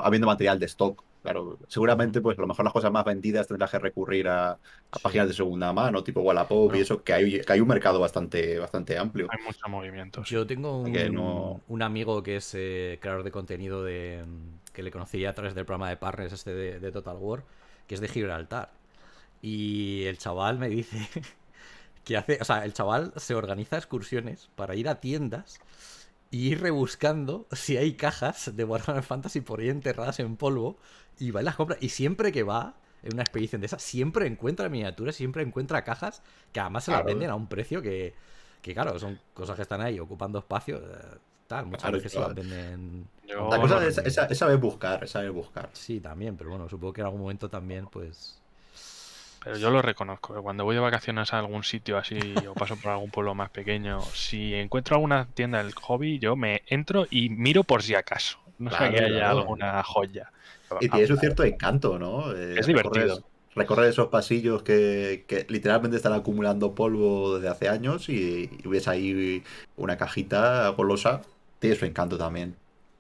habiendo material de stock. Claro, seguramente, mm. pues a lo mejor las cosas más vendidas tendrás que recurrir a, páginas de segunda mano, tipo Wallapop y eso, que hay, hay un mercado bastante, bastante amplio. Hay muchos movimientos. Yo tengo un, amigo que es eh, creador de contenido de mm, que le conocí a través del programa de partners este de Total War, que es de Gibraltar. Y el chaval me dice que hace, o sea, el chaval se organiza excursiones para ir a tiendas y ir rebuscando si hay cajas de Warhammer Fantasy por ahí enterradas en polvo y va y las compra. Y siempre que va en una expedición de esas, siempre encuentra miniaturas, siempre encuentra cajas que además se las venden a un precio que, que, claro, son cosas que están ahí ocupando espacio. Eh, tal, muchas veces se las venden. La cosa es, esa, buscar, saber buscar. Sí, también, pero bueno, supongo que en algún momento también, pues yo lo reconozco, cuando voy de vacaciones a algún sitio así o paso por algún pueblo más pequeño, si encuentro alguna tienda del hobby, yo me entro y miro por si acaso. No sé que haya alguna joya. Y ah, tiene un cierto encanto, ¿no? Eh, es divertido. Recorrer, esos pasillos que, que, literalmente están acumulando polvo desde hace años y, ves ahí una cajita golosa, tiene su encanto también.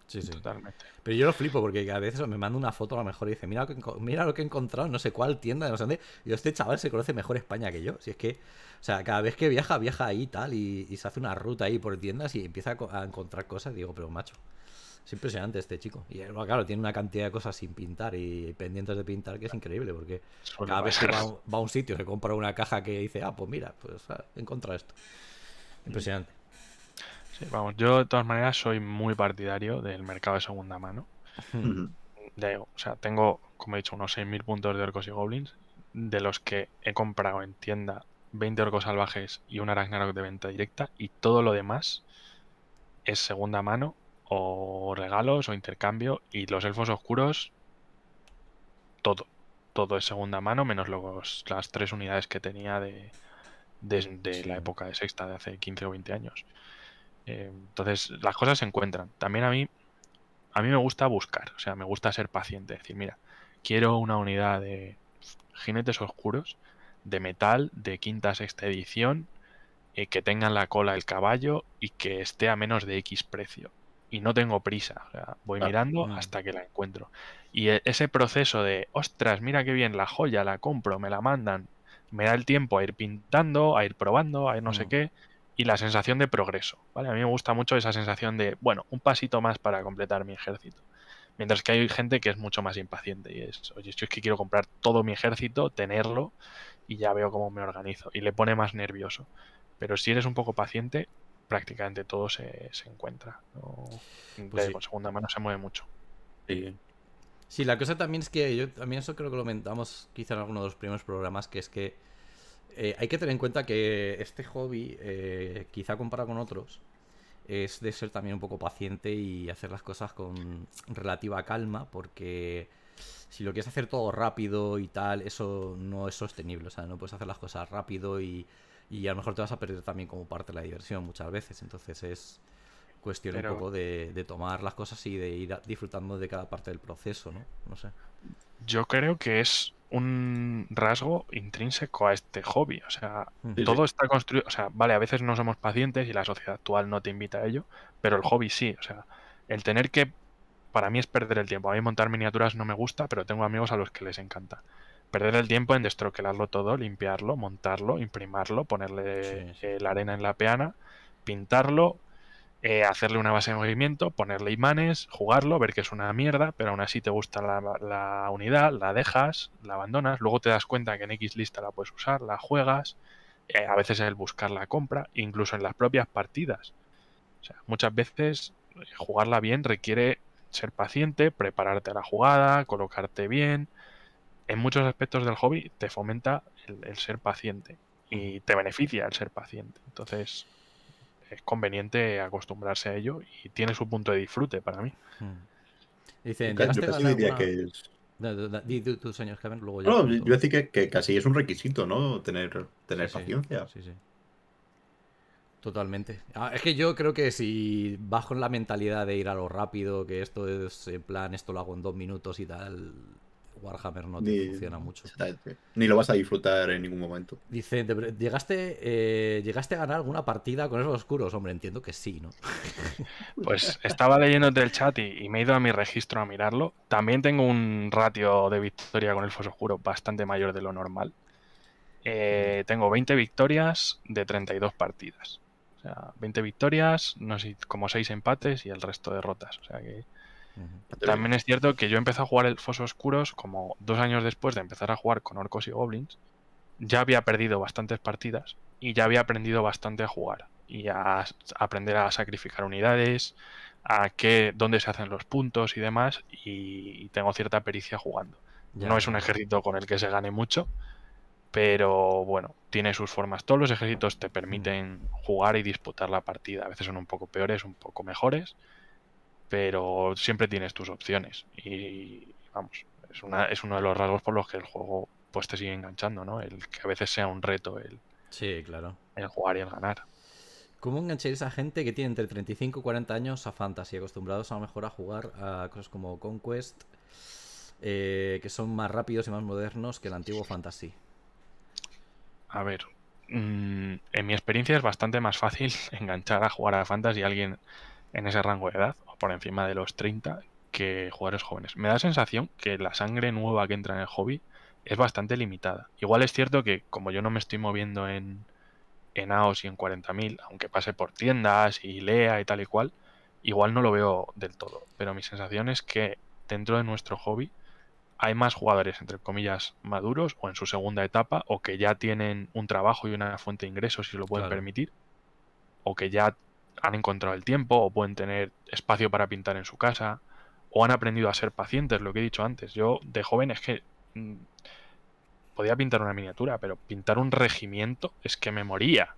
Sí, sí. Totalmente. Pero yo lo flipo porque a veces me manda una foto a lo mejor y dice, mira lo que, mira lo que he encontrado, no sé cuál tienda, no sé dónde. Y este chaval se conoce mejor España que yo. Si es que, o sea, cada vez que viaja, viaja ahí tal, y, se hace una ruta ahí por tiendas y empieza a, encontrar cosas. Y digo, pero macho, es impresionante este chico. Y eh, claro, tiene una cantidad de cosas sin pintar y pendientes de pintar que es increíble, porque cada vez que va, a un sitio se compra una caja que dice, ah, pues mira, pues ah, he encontrado esto. Impresionante yo de todas maneras soy muy partidario del mercado de segunda mano. o sea, tengo, como he dicho, unos 6.000 puntos de orcos y goblins, de los que he comprado en tienda 20 orcos salvajes y un Ragnarok de venta directa, y todo lo demás es segunda mano, o regalos, o intercambio, y los elfos oscuros, todo. Todo es segunda mano, menos los, las tres unidades que tenía de, la época de sexta, de hace 15 o 20 años. Eh, entonces, las cosas se encuentran. También a mí, a mí me gusta buscar, o sea, me gusta ser paciente, decir, mira, quiero una unidad de jinetes oscuros, de metal, de quinta sexta edición, eh, que tengan la cola el caballo y que esté a menos de X precio. Y no tengo prisa, voy ah, mirando mm. hasta que la encuentro. Y e, ese proceso de, ostras, mira qué bien, la joya, la compro, me la mandan, me da el tiempo a ir pintando, a ir probando, a ir no sé mm. qué y la sensación de progreso. ¿vale? A mí me gusta mucho esa sensación de, bueno, un pasito más para completar mi ejército. Mientras que hay gente que es mucho más impaciente y es, oye, yo es que quiero comprar todo mi ejército, tenerlo y ya veo cómo me organizo. Y le pone más nervioso. Pero si eres un poco paciente, prácticamente todo se, encuentra. ¿no? Pues segunda mano se mueve mucho. Sí. sí, la cosa también es que yo también eso creo que lo comentamos quizá en alguno de los primeros programas, que es que eh, hay que tener en cuenta que este hobby, eh, quizá comparado con otros, es de ser también un poco paciente y hacer las cosas con relativa calma, porque si lo quieres hacer todo rápido y tal, eso no es sostenible. O sea, no puedes hacer las cosas rápido y, a lo mejor te vas a perder también como parte de la diversión muchas veces. Entonces es cuestión un poco de, de, tomar las cosas y de ir disfrutando de cada parte del proceso, ¿no? No sé. Yo creo que es un rasgo intrínseco a este hobby. O sea, todo está construido. O sea, vale, a veces no somos pacientes y la sociedad actual no te invita a ello, pero el hobby sí. O sea, el tener que. Para mí es perder el tiempo. A mí montar miniaturas no me gusta, pero tengo amigos a los que les encanta. Perder el tiempo en destroquelarlo todo, limpiarlo, montarlo, imprimarlo, ponerle eh, la arena en la peana, pintarlo, eh, hacerle una base de movimiento, ponerle imanes, jugarlo, ver que es una mierda, pero aún así te gusta la, unidad, la dejas, la abandonas, luego te das cuenta que en X lista la puedes usar, la juegas, eh, a veces el buscar la compra, incluso en las propias partidas. O sea, muchas veces eh, jugarla bien requiere ser paciente, prepararte a la jugada, colocarte bien. En muchos aspectos del hobby te fomenta el ser paciente y te beneficia el ser paciente. Entonces, es conveniente acostumbrarse a ello y tiene su punto de disfrute para mí. Hmm. Dicen, yo diría que tus años, luego yo decía que, casi es un requisito, ¿no? Tener, tener paciencia. Sí, Totalmente. Ah, es que yo creo que si bajo en la mentalidad de ir a lo rápido, que esto es en plan, esto lo hago en dos minutos y tal, Warhammer no te funciona mucho. Ni lo vas a disfrutar en ningún momento. Dice, ¿llegaste, eh, ¿llegaste a ganar alguna partida con esos oscuros? Hombre, entiendo que sí, ¿no? Pues estaba leyéndote el chat y, me he ido a mi registro a mirarlo. También tengo un ratio de victoria con el Foso Oscuro bastante mayor de lo normal. Eh, mm. tengo 20 victorias de 32 partidas. O sea, 20 victorias, no sé, como 6 empates y el resto derrotas. O sea que también es cierto que yo empecé a jugar el Foso Oscuros como dos años después de empezar a jugar con orcos y goblins. Ya había perdido bastantes partidas y ya había aprendido bastante a jugar y a aprender a sacrificar unidades, a qué, dónde se hacen los puntos y demás. Y tengo cierta pericia jugando. No es un ejército con el que se gane mucho, pero bueno, tiene sus formas. Todos los ejércitos te permiten jugar y disputar la partida. A veces son un poco peores, un poco mejores pero siempre tienes tus opciones y vamos, es, una, es uno de los rasgos por los que el juego pues te sigue enganchando, ¿no? El que a veces sea un reto el, claro. el jugar y el ganar. ¿Cómo engancháis a gente que tiene entre 35 y 40 años a fantasy, acostumbrados a lo mejor a jugar a cosas como Conquest, eh, que son más rápidos y más modernos que el antiguo fantasy? A ver, mm, en mi experiencia es bastante más fácil enganchar a jugar a fantasy a alguien en ese rango de edad por encima de los 30 que jugadores jóvenes. Me da sensación que la sangre nueva que entra en el hobby es bastante limitada. Igual es cierto que como yo no me estoy moviendo en, en AOS y en 40.000, aunque pase por tiendas y lea y tal y cual, igual no lo veo del todo. Pero mi sensación es que dentro de nuestro hobby hay más jugadores, entre comillas, maduros o en su segunda etapa o que ya tienen un trabajo y una fuente de ingresos si lo pueden permitir o que ya han encontrado el tiempo o pueden tener espacio para pintar en su casa o han aprendido a ser pacientes, lo que he dicho antes. Yo de joven es que mm, podía pintar una miniatura, pero pintar un regimiento es que me moría.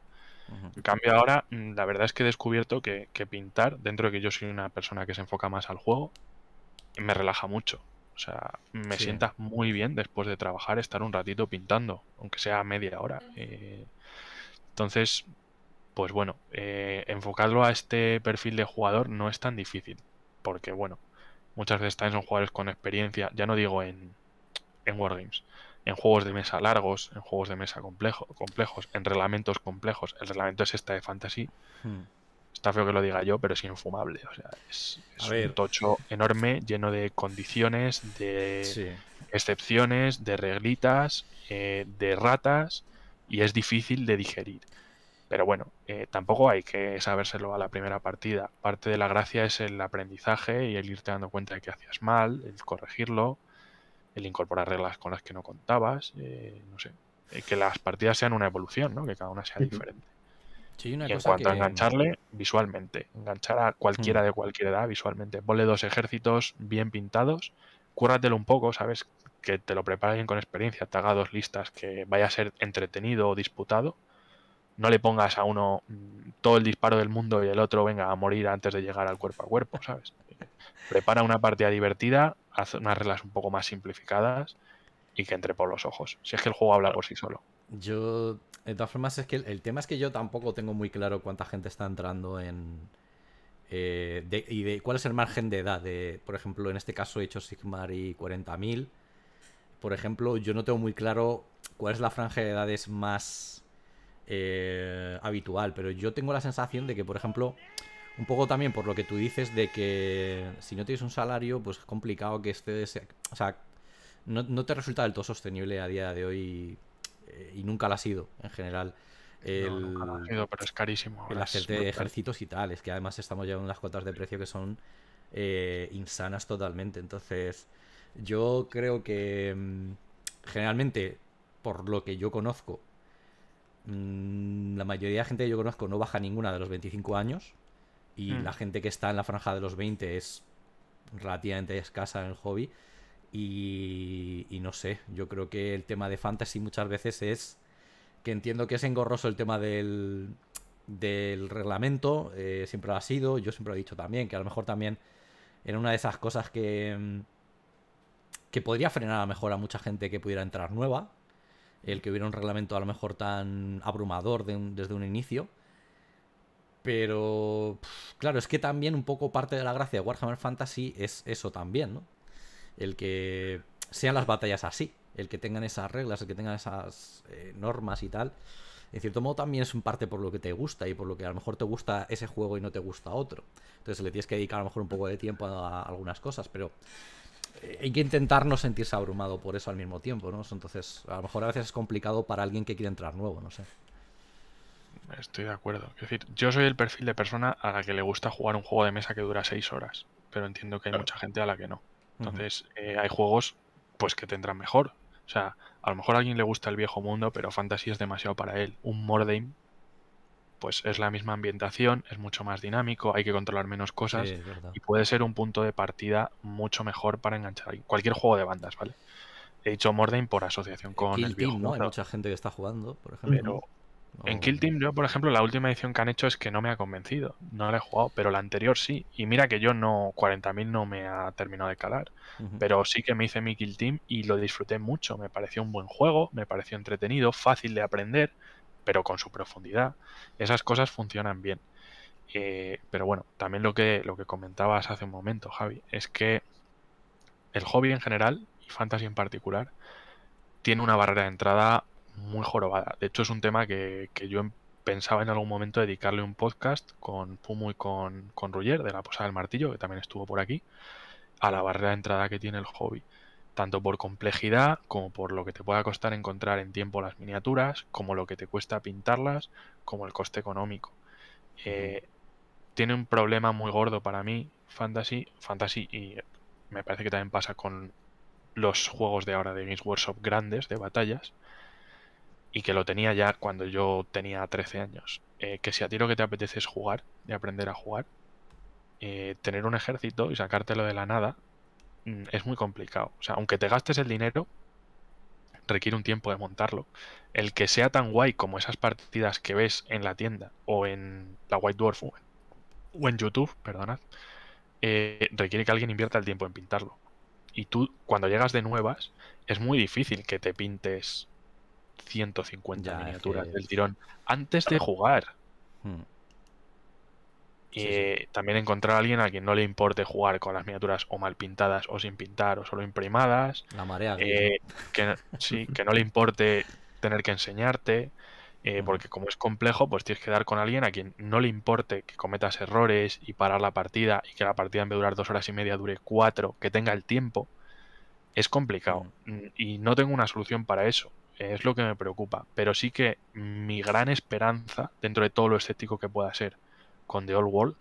En cambio ahora, mm, la verdad es que he descubierto que, pintar, dentro de que yo soy una persona que se enfoca más al juego, me relaja mucho. O sea, me sienta muy bien después de trabajar estar un ratito pintando, aunque sea media hora. Eh, entonces, pues bueno, eh, enfocarlo a este perfil de jugador no es tan difícil. Porque bueno, muchas veces también son jugadores con experiencia, ya no digo en, en Wargames, en juegos de mesa largos, en juegos de mesa complejo, complejos, en reglamentos complejos. El reglamento es este de Fantasy. Hmm. Está feo que lo diga yo, pero es infumable. O sea, es, un tocho enorme, lleno de condiciones, de excepciones, de reglitas, eh, de ratas, y es difícil de digerir. Pero bueno, eh, tampoco hay que sabérselo a la primera partida. Parte de la gracia es el aprendizaje y el irte dando cuenta de que hacías mal, el corregirlo, el incorporar reglas con las que no contabas, eh, no sé. Eh, que las partidas sean una evolución, ¿no? Que cada una sea diferente. en cuanto a engancharle, visualmente. Enganchar a cualquiera hmm. de cualquier edad visualmente. Ponle dos ejércitos bien pintados, cúrratelo un poco, ¿sabes? Que te lo preparen con experiencia, te haga dos listas, que vaya a ser entretenido o disputado no le pongas a uno mm, todo el disparo del mundo y el otro venga a morir antes de llegar al cuerpo a cuerpo, ¿sabes? Prepara una partida divertida, haz unas reglas un poco más simplificadas y que entre por los ojos. Si es que el juego habla por sí solo. Yo, de todas formas, es que el, tema es que yo tampoco tengo muy claro cuánta gente está entrando en... Eh, y de cuál es el margen de edad. De, por ejemplo, en este caso he hecho Sigmar y 40.000. Por ejemplo, yo no tengo muy claro cuál es la franja de edades más eh, habitual, pero yo tengo la sensación de que, por ejemplo, un poco también por lo que tú dices de que si no tienes un salario, pues es complicado que estés... O sea, no, te resulta del todo sostenible a día de hoy eh, y nunca lo ha sido en general. El, ha sido, pero es carísimo. El hacer de ejércitos y tal. Es que además estamos llevando unas cuotas de precio que son eh, insanas totalmente. Entonces, yo creo que mm, generalmente, por lo que yo conozco, Mm, la mayoría de gente que yo conozco no baja ninguna de los 25 años y mm. la gente que está en la franja de los 20 es relativamente escasa en el hobby y, no sé, yo creo que el tema de fantasy muchas veces es que entiendo que es engorroso el tema del, del reglamento, eh, siempre lo ha sido, yo siempre lo he dicho también, que a lo mejor también era una de esas cosas que, mm, que podría frenar a lo mejor a mucha gente que pudiera entrar nueva, el que hubiera un reglamento a lo mejor tan abrumador desde un inicio. Pero, claro, es que también un poco parte de la gracia de Warhammer Fantasy es eso también, ¿no? El que sean las batallas así, el que tengan esas reglas, el que tengan esas eh, normas y tal. En cierto modo también es un parte por lo que te gusta y por lo que a lo mejor te gusta ese juego y no te gusta otro. Entonces le tienes que dedicar a lo mejor un poco de tiempo a algunas cosas, pero hay que intentar no sentirse abrumado por eso al mismo tiempo, ¿no? Entonces, a lo mejor a veces es complicado para alguien que quiere entrar nuevo, no sé. Estoy de acuerdo. Es decir, yo soy el perfil de persona a la que le gusta jugar un juego de mesa que dura seis horas, pero entiendo que hay mucha gente a la que no. Entonces, eh, hay juegos pues que tendrán mejor. O sea, a lo mejor a alguien le gusta el viejo mundo, pero Fantasy es demasiado para él. Un Mordheim pues es la misma ambientación, es mucho más dinámico, hay que controlar menos cosas y puede ser un punto de partida mucho mejor para enganchar cualquier juego de bandas, ¿vale? He dicho Morden por asociación con el viejo ¿no? Hay mucha gente que está jugando, por ejemplo. en Kill Team yo, por ejemplo, la última edición que han hecho es que no me ha convencido, no la he jugado, pero la anterior sí. Y mira que yo no 40.000 no me ha terminado de calar, pero sí que me hice mi Kill Team y lo disfruté mucho, me pareció un buen juego, me pareció entretenido, fácil de aprender pero con su profundidad, esas cosas funcionan bien. Eh, pero bueno, también lo que, lo que comentabas hace un momento, Javi, es que el hobby en general, y fantasy en particular, tiene una barrera de entrada muy jorobada. De hecho, es un tema que, yo em-, pensaba en algún momento dedicarle un podcast con Pumu y con, con de la Posada del Martillo, que también estuvo por aquí, a la barrera de entrada que tiene el hobby tanto por complejidad como por lo que te pueda costar encontrar en tiempo las miniaturas, como lo que te cuesta pintarlas, como el coste económico. Eh, tiene un problema muy gordo para mí, Fantasy, Fantasy, y me parece que también pasa con los juegos de ahora de Games Workshop grandes, de batallas, y que lo tenía ya cuando yo tenía 13 años. Eh, que si a ti lo que te apetece es jugar, de aprender a jugar, eh, tener un ejército y sacártelo de la nada, Mm, es muy complicado. O sea, aunque te gastes el dinero, requiere un tiempo de montarlo. El que sea tan guay como esas partidas que ves en la tienda o en la White Dwarf o en YouTube, perdonad, eh, requiere que alguien invierta el tiempo en pintarlo. Y tú, cuando llegas de nuevas, es muy difícil que te pintes 150 miniaturas del tirón antes de jugar. Hmm. Y también encontrar a alguien a quien no le importe jugar con las miniaturas o mal pintadas o sin pintar o solo imprimadas. La marea. Eh, que, sí, que no le importe tener que enseñarte. Eh, porque como es complejo, pues tienes que dar con alguien a quien no le importe que cometas errores y parar la partida y que la partida en vez de durar dos horas y media dure cuatro, que tenga el tiempo. Es complicado mm, y no tengo una solución para eso. Eh, es lo que me preocupa. Pero sí que mi gran esperanza, dentro de todo lo escéptico que pueda ser, con The Old World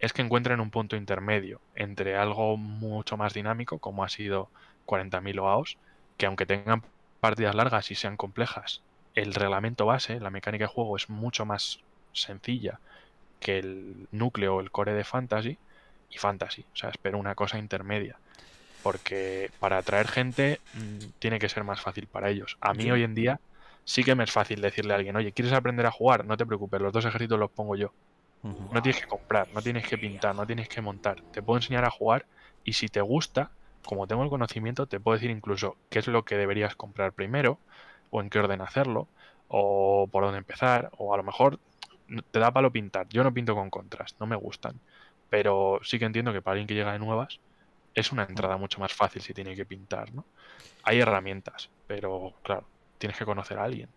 es que encuentren un punto intermedio entre algo mucho más dinámico, como ha sido 40.000 OAOs, que aunque tengan partidas largas y sean complejas, el reglamento base, la mecánica de juego es mucho más sencilla que el núcleo o el core de Fantasy y Fantasy. O sea, espero una cosa intermedia. Porque para atraer gente mm, tiene que ser más fácil para ellos. A mí hoy en día sí que me es fácil decirle a alguien, oye, ¿quieres aprender a jugar? No te preocupes, los dos ejércitos los pongo yo. No tienes que comprar, no tienes que pintar, no tienes que montar. Te puedo enseñar a jugar y si te gusta, como tengo el conocimiento, te puedo decir incluso qué es lo que deberías comprar primero o en qué orden hacerlo o por dónde empezar o a lo mejor te da palo pintar. Yo no pinto con contrast, no me gustan. Pero sí que entiendo que para alguien que llega de nuevas es una entrada mucho más fácil si tiene que pintar, ¿no? Hay herramientas, pero claro, tienes que conocer a alguien.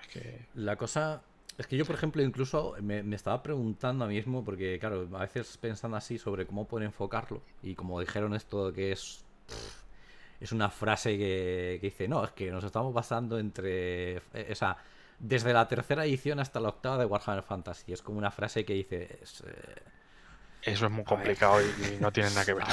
Es que... La cosa es que yo, por ejemplo, incluso me, estaba preguntando a mí mismo, porque claro, a veces pensando así sobre cómo poder enfocarlo, y como dijeron esto que es... es una frase que, dice, no, es que nos estamos pasando entre... Eh, o sea, desde la tercera edición hasta la octava de Warhammer Fantasy. Es como una frase que dice... Eh, eso es muy complicado y, no tiene nada que ver.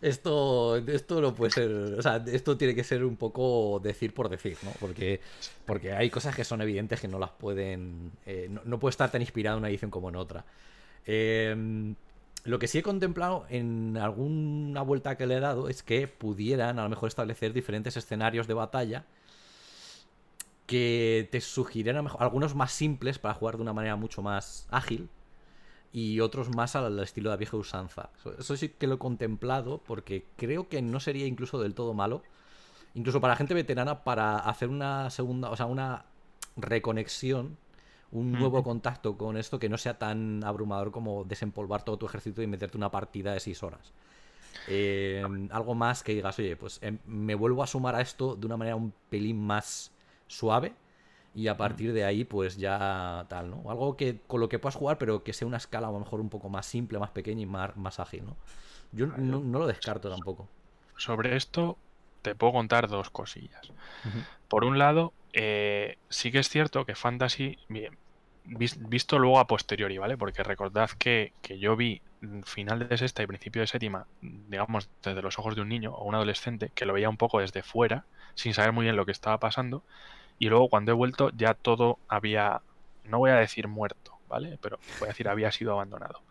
esto, esto no puede ser. O sea, esto tiene que ser un poco decir por decir, ¿no? Porque, porque hay cosas que son evidentes que no las pueden. Eh, no, puede estar tan inspirada una edición como en otra. Em, lo que sí he contemplado en alguna vuelta que le he dado es que pudieran a lo mejor establecer diferentes escenarios de batalla que te sugirieran a lo mejor, algunos más simples para jugar de una manera mucho más ágil y otros más al estilo de la vieja usanza. Eso sí que lo he contemplado porque creo que no sería incluso del todo malo, incluso para gente veterana, para hacer una segunda, o sea, una reconexión, un nuevo contacto con esto que no sea tan abrumador como desempolvar todo tu ejército y meterte una partida de 6 horas. Em, algo más que digas, oye, pues em, me vuelvo a sumar a esto de una manera un pelín más suave y a partir de ahí pues ya tal, ¿no? Algo que con lo que puedas jugar pero que sea una escala a lo mejor un poco más simple, más pequeña y más, más ágil, ¿no? Yo no, lo descarto tampoco. Sobre esto te puedo contar dos cosillas. Por un lado, eh, sí que es cierto que Fantasy, bien, visto luego a posteriori, ¿vale? Porque recordad que, que yo vi final de sexta y principio de séptima, digamos, desde los ojos de un niño o un adolescente, que lo veía un poco desde fuera, sin saber muy bien lo que estaba pasando, y luego cuando he vuelto ya todo había, no voy a decir muerto, ¿vale? Pero voy a decir había sido abandonado.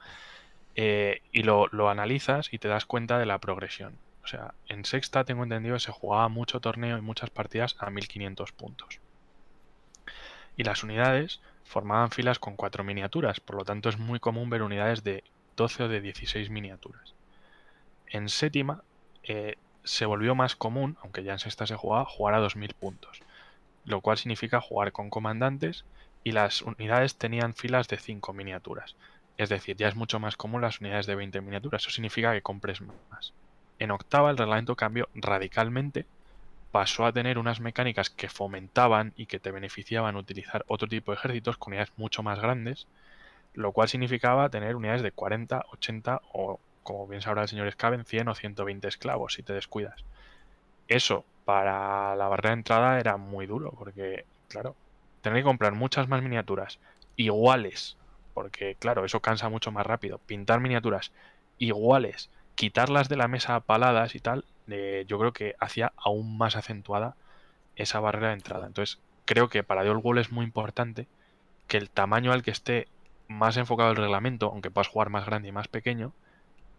Eh, y lo, analizas y te das cuenta de la progresión. O sea, en sexta tengo entendido que se jugaba mucho torneo y muchas partidas a 1500 puntos. Y las unidades formaban filas con cuatro miniaturas, por lo tanto es muy común ver unidades de 12 o de 16 miniaturas. En séptima eh, se volvió más común, aunque ya en sexta se jugaba, jugar a 2000 puntos lo cual significa jugar con comandantes y las unidades tenían filas de 5 miniaturas. Es decir, ya es mucho más común las unidades de 20 miniaturas, eso significa que compres más. En octava el reglamento cambió radicalmente, pasó a tener unas mecánicas que fomentaban y que te beneficiaban utilizar otro tipo de ejércitos con unidades mucho más grandes, lo cual significaba tener unidades de 40, 80 o, como bien sabrá el señor Scaven, 100 o 120 esclavos si te descuidas. Eso para la barrera de entrada era muy duro, porque, claro, tener que comprar muchas más miniaturas iguales, porque, claro, eso cansa mucho más rápido. Pintar miniaturas iguales, quitarlas de la mesa paladas y tal, eh, yo creo que hacía aún más acentuada esa barrera de entrada. Entonces, creo que para The Old es muy importante que el tamaño al que esté más enfocado el reglamento, aunque puedas jugar más grande y más pequeño,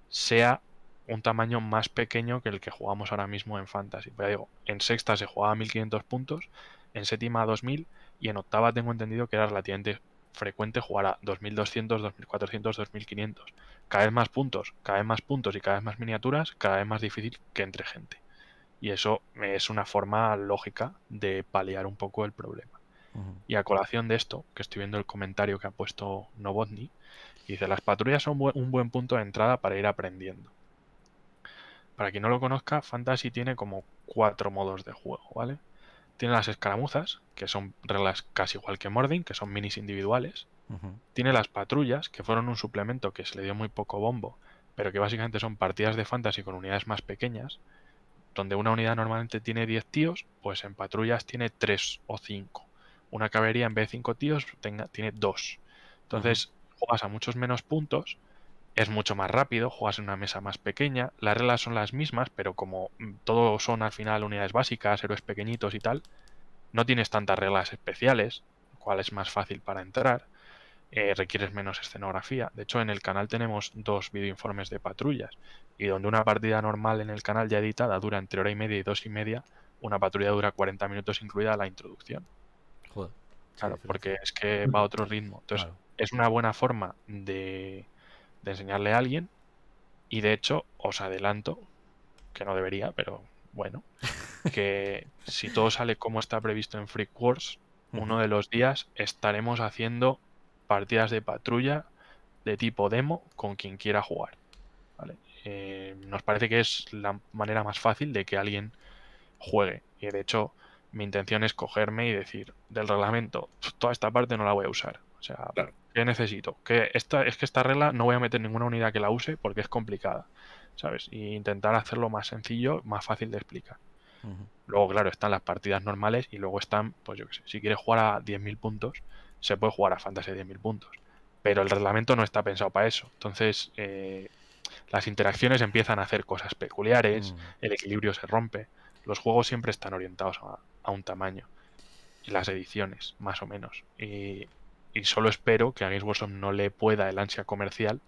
sea un tamaño más pequeño que el que jugamos ahora mismo en Fantasy. Pero digo, en sexta se jugaba 1500 puntos, en séptima 2000 y en octava tengo entendido que era relativamente frecuente jugar a 2200, 2400, 2500. Cada vez más puntos, cada vez más puntos y cada vez más miniaturas, cada vez más difícil que entre gente. Y eso es una forma lógica de paliar un poco el problema. Y a colación de esto, que estoy viendo el comentario que ha puesto Novotny, dice, las patrullas son un buen punto de entrada para ir aprendiendo. Para quien no lo conozca, Fantasy tiene como cuatro modos de juego, ¿vale? Tiene las escaramuzas, que son reglas casi igual que Mording, que son minis individuales. Tiene las patrullas, que fueron un suplemento que se le dio muy poco bombo, pero que básicamente son partidas de fantasy con unidades más pequeñas, donde una unidad normalmente tiene 10 tíos, pues en patrullas tiene 3 o 5. Una caballería en vez de 5 tíos tenga, tiene 2. Entonces juegas a muchos menos puntos es mucho más rápido, juegas en una mesa más pequeña, las reglas son las mismas, pero como mm, todo son al final unidades básicas, héroes pequeñitos y tal, no tienes tantas reglas especiales, cuál cual es más fácil para entrar, eh, requieres menos escenografía. De hecho, en el canal tenemos dos videoinformes de patrullas, y donde una partida normal en el canal ya editada dura entre hora y media y dos y media, una patrulla dura 40 minutos incluida la introducción. Claro, porque es que va a otro ritmo. Entonces, es una buena forma de de enseñarle a alguien. Y de hecho, os adelanto, que no debería, pero bueno, que si todo sale como está previsto en Freak Wars, uno de los días estaremos haciendo partidas de patrulla de tipo demo con quien quiera jugar. ¿vale? Eh, nos parece que es la manera más fácil de que alguien juegue. Y de hecho, mi intención es cogerme y decir, del reglamento, toda esta parte no la voy a usar. O sea, ¿Qué necesito? Que esta, es que esta regla no voy a meter ninguna unidad que la use porque es complicada, ¿sabes? Y intentar hacerlo más sencillo, más fácil de explicar. Luego, claro, están las partidas normales y luego están, pues yo qué sé, si quieres jugar a 10.000 puntos, se puede jugar a Fantasy 10.000 puntos. Pero el reglamento no está pensado para eso. Entonces, eh, las interacciones empiezan a hacer cosas peculiares, el equilibrio se rompe. Los juegos siempre están orientados a, un tamaño. Y las ediciones, más o menos. Y y solo espero que a Games no le pueda el ansia comercial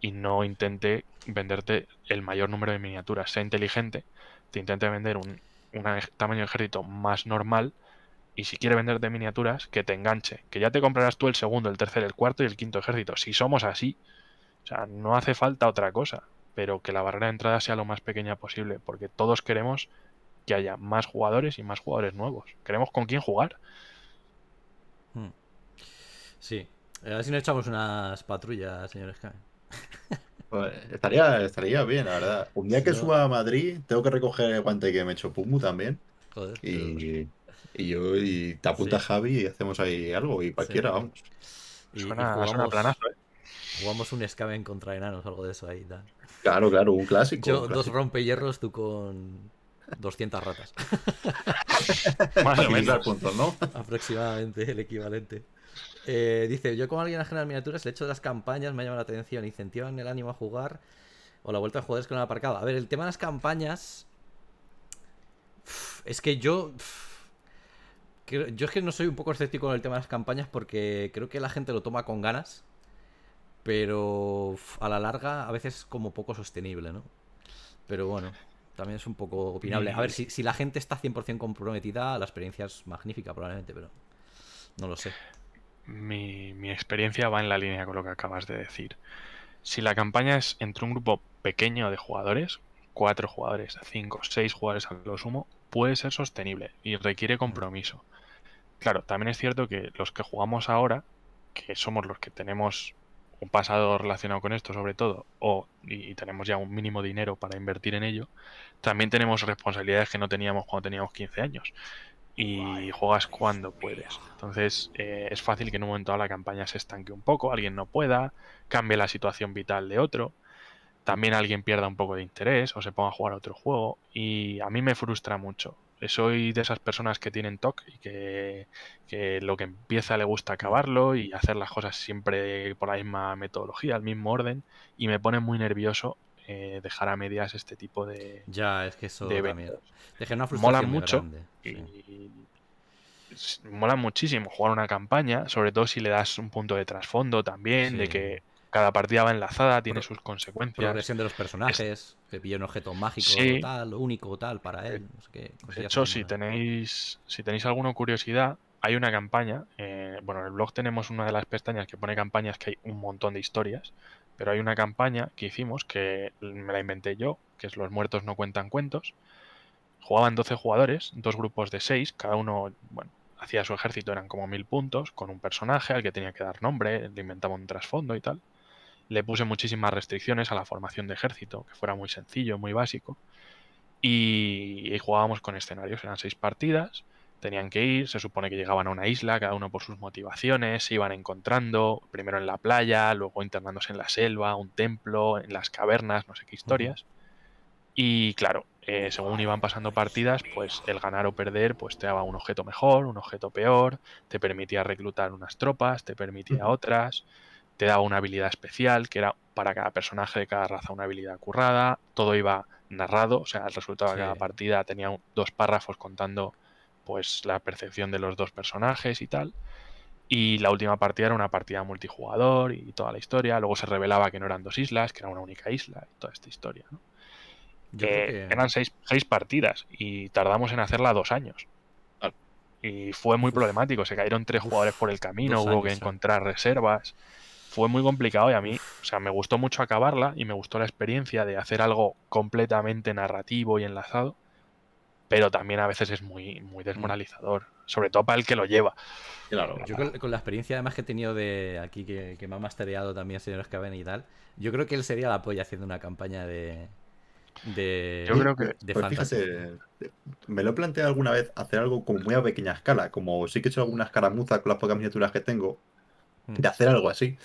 y no intente venderte el mayor número de miniaturas. Sea inteligente, te intente vender un, un tamaño de ejército más normal y si quiere venderte miniaturas, que te enganche. Que ya te comprarás tú el segundo, el tercer, el cuarto y el quinto ejército. Si somos así, o sea, no hace falta otra cosa, pero que la barrera de entrada sea lo más pequeña posible, porque todos queremos que haya más jugadores y más jugadores nuevos. Queremos con quién jugar. Sí. Eh, a ver si nos echamos unas patrullas, señores K. Pues, estaría, estaría bien, la verdad. Un día que suba a Madrid, tengo que recoger el guante que me he hecho Pumu también. Joder. Y, y yo y te Javi y hacemos ahí algo, y cualquiera, vamos. jugamos, planazo, ¿eh? Jugamos un escaven contra enanos, algo de eso ahí. Claro, claro, un clásico. Yo dos rompehierros, tú con 200 ratas. Más o menos. puntos, ¿no? Aproximadamente el equivalente. Eh, dice, yo como alguien a generar miniaturas, el hecho de las campañas me ha llama la atención, incentivan el ánimo a jugar o la vuelta de jugadores con el aparcado. A ver, el tema de las campañas... Es que yo... Yo es que no soy un poco escéptico con el tema de las campañas porque creo que la gente lo toma con ganas, pero a la larga a veces es como poco sostenible, ¿no? Pero bueno, también es un poco opinable. A ver, si, si la gente está 100% comprometida, la experiencia es magnífica probablemente, pero no lo sé mi, mi experiencia va en la línea con lo que acabas de decir. Si la campaña es entre un grupo pequeño de jugadores, cuatro jugadores, cinco, seis jugadores a lo sumo, puede ser sostenible y requiere compromiso. Claro, también es cierto que los que jugamos ahora, que somos los que tenemos un pasado relacionado con esto sobre todo, o y, tenemos ya un mínimo dinero para invertir en ello, también tenemos responsabilidades que no teníamos cuando teníamos 15 años y juegas cuando puedes. Entonces eh, es fácil que en un momento la campaña se estanque un poco, alguien no pueda, cambie la situación vital de otro, también alguien pierda un poco de interés o se ponga a jugar otro juego y a mí me frustra mucho. Soy de esas personas que tienen TOC y que, que lo que empieza le gusta acabarlo y hacer las cosas siempre por la misma metodología, el mismo orden y me pone muy nervioso eh, dejar a medias este tipo de. Ya, es que eso de mola mucho. mola muchísimo jugar una campaña, sobre todo si le das un punto de trasfondo también, de que cada partida va enlazada, tiene sus consecuencias. la versión de los personajes, que pilla un objeto mágico tal, único tal para él. de hecho, si tenéis, si tenéis alguna curiosidad, hay una campaña. Eh, bueno, en el blog tenemos una de las pestañas que pone campañas que hay un montón de historias. Pero hay una campaña que hicimos que me la inventé yo, que es Los muertos no cuentan cuentos. Jugaban 12 jugadores, dos grupos de 6, cada uno, bueno, hacía su ejército, eran como mil puntos, con un personaje al que tenía que dar nombre, le inventaba un trasfondo y tal. Le puse muchísimas restricciones a la formación de ejército, que fuera muy sencillo, muy básico. Y, y jugábamos con escenarios, eran seis partidas tenían que ir, se supone que llegaban a una isla, cada uno por sus motivaciones, se iban encontrando, primero en la playa, luego internándose en la selva, un templo, en las cavernas, no sé qué historias. Y claro, eh, según iban pasando partidas, pues el ganar o perder, pues te daba un objeto mejor, un objeto peor, te permitía reclutar unas tropas, te permitía otras, te daba una habilidad especial, que era para cada personaje de cada raza una habilidad currada, todo iba narrado, o sea, el resultado de cada partida tenía dos párrafos contando pues la percepción de los dos personajes y tal. Y la última partida era una partida multijugador y toda la historia. Luego se revelaba que no eran dos islas, que era una única isla toda esta historia. Eh, eran seis, partidas y tardamos en hacerla dos años. Y fue muy problemático. Se cayeron tres jugadores por el camino, hubo que eh. encontrar reservas. Fue muy complicado y a mí, o sea, me gustó mucho acabarla y me gustó la experiencia de hacer algo completamente narrativo y enlazado pero también a veces es muy, muy desmoralizador, sobre todo para el que lo lleva. Claro. Yo con, la experiencia además que he tenido de aquí, que, que me ha mastereado también señores Caben y tal, yo creo que él sería la polla haciendo una campaña de, de, yo creo que fíjate, me lo he planteado alguna vez hacer algo como muy a pequeña escala como sí que he hecho algunas caramuzas con las pocas miniaturas que tengo de mm. hacer algo así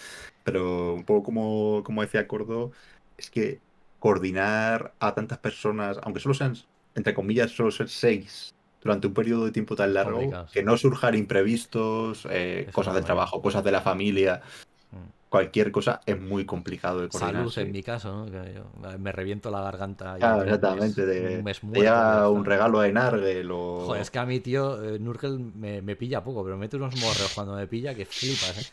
pero un poco como, como decía Cordo es que coordinar a tantas personas aunque solo sean entre comillas, solo ser seis durante un periodo de tiempo tan largo que no surjan imprevistos, eh, cosas de trabajo, cosas de la familia. Mm. Cualquier cosa es muy complicado de coordinar. Salud, en mi caso, me reviento la garganta. Ah, exactamente. voy un regalo a Enargel o... es que a mi tío, eh, Nurkel me, me pilla poco, pero mete unos morros cuando me pilla que flipas, ¿eh?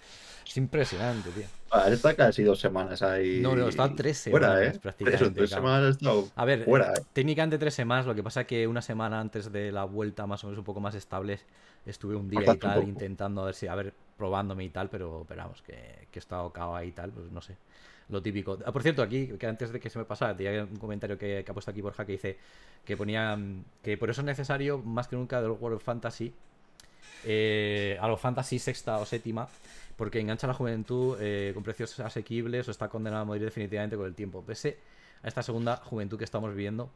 Es impresionante, tío. Ah, está casi dos semanas ahí. No, no, está tres semanas fuera, ¿eh? prácticamente. tres semanas no, a ver, fuera, eh, ¿eh? técnicamente tres semanas, lo que pasa es que una semana antes de la vuelta, más o menos un poco más estable estuve un día y tal intentando a ver si, a ver, probándome y tal, pero, esperamos que, que he estado cao ahí y tal, pues no sé. Lo típico. Ah, por cierto, aquí, que antes de que se me pasara, tenía un comentario que, ha puesto aquí Borja que dice que ponía que por eso es necesario más que nunca del World of Fantasy, eh, a los Fantasy sexta o séptima, porque engancha a la juventud eh, con precios asequibles o está condenada a morir definitivamente con el tiempo. Pese a esta segunda juventud que estamos viviendo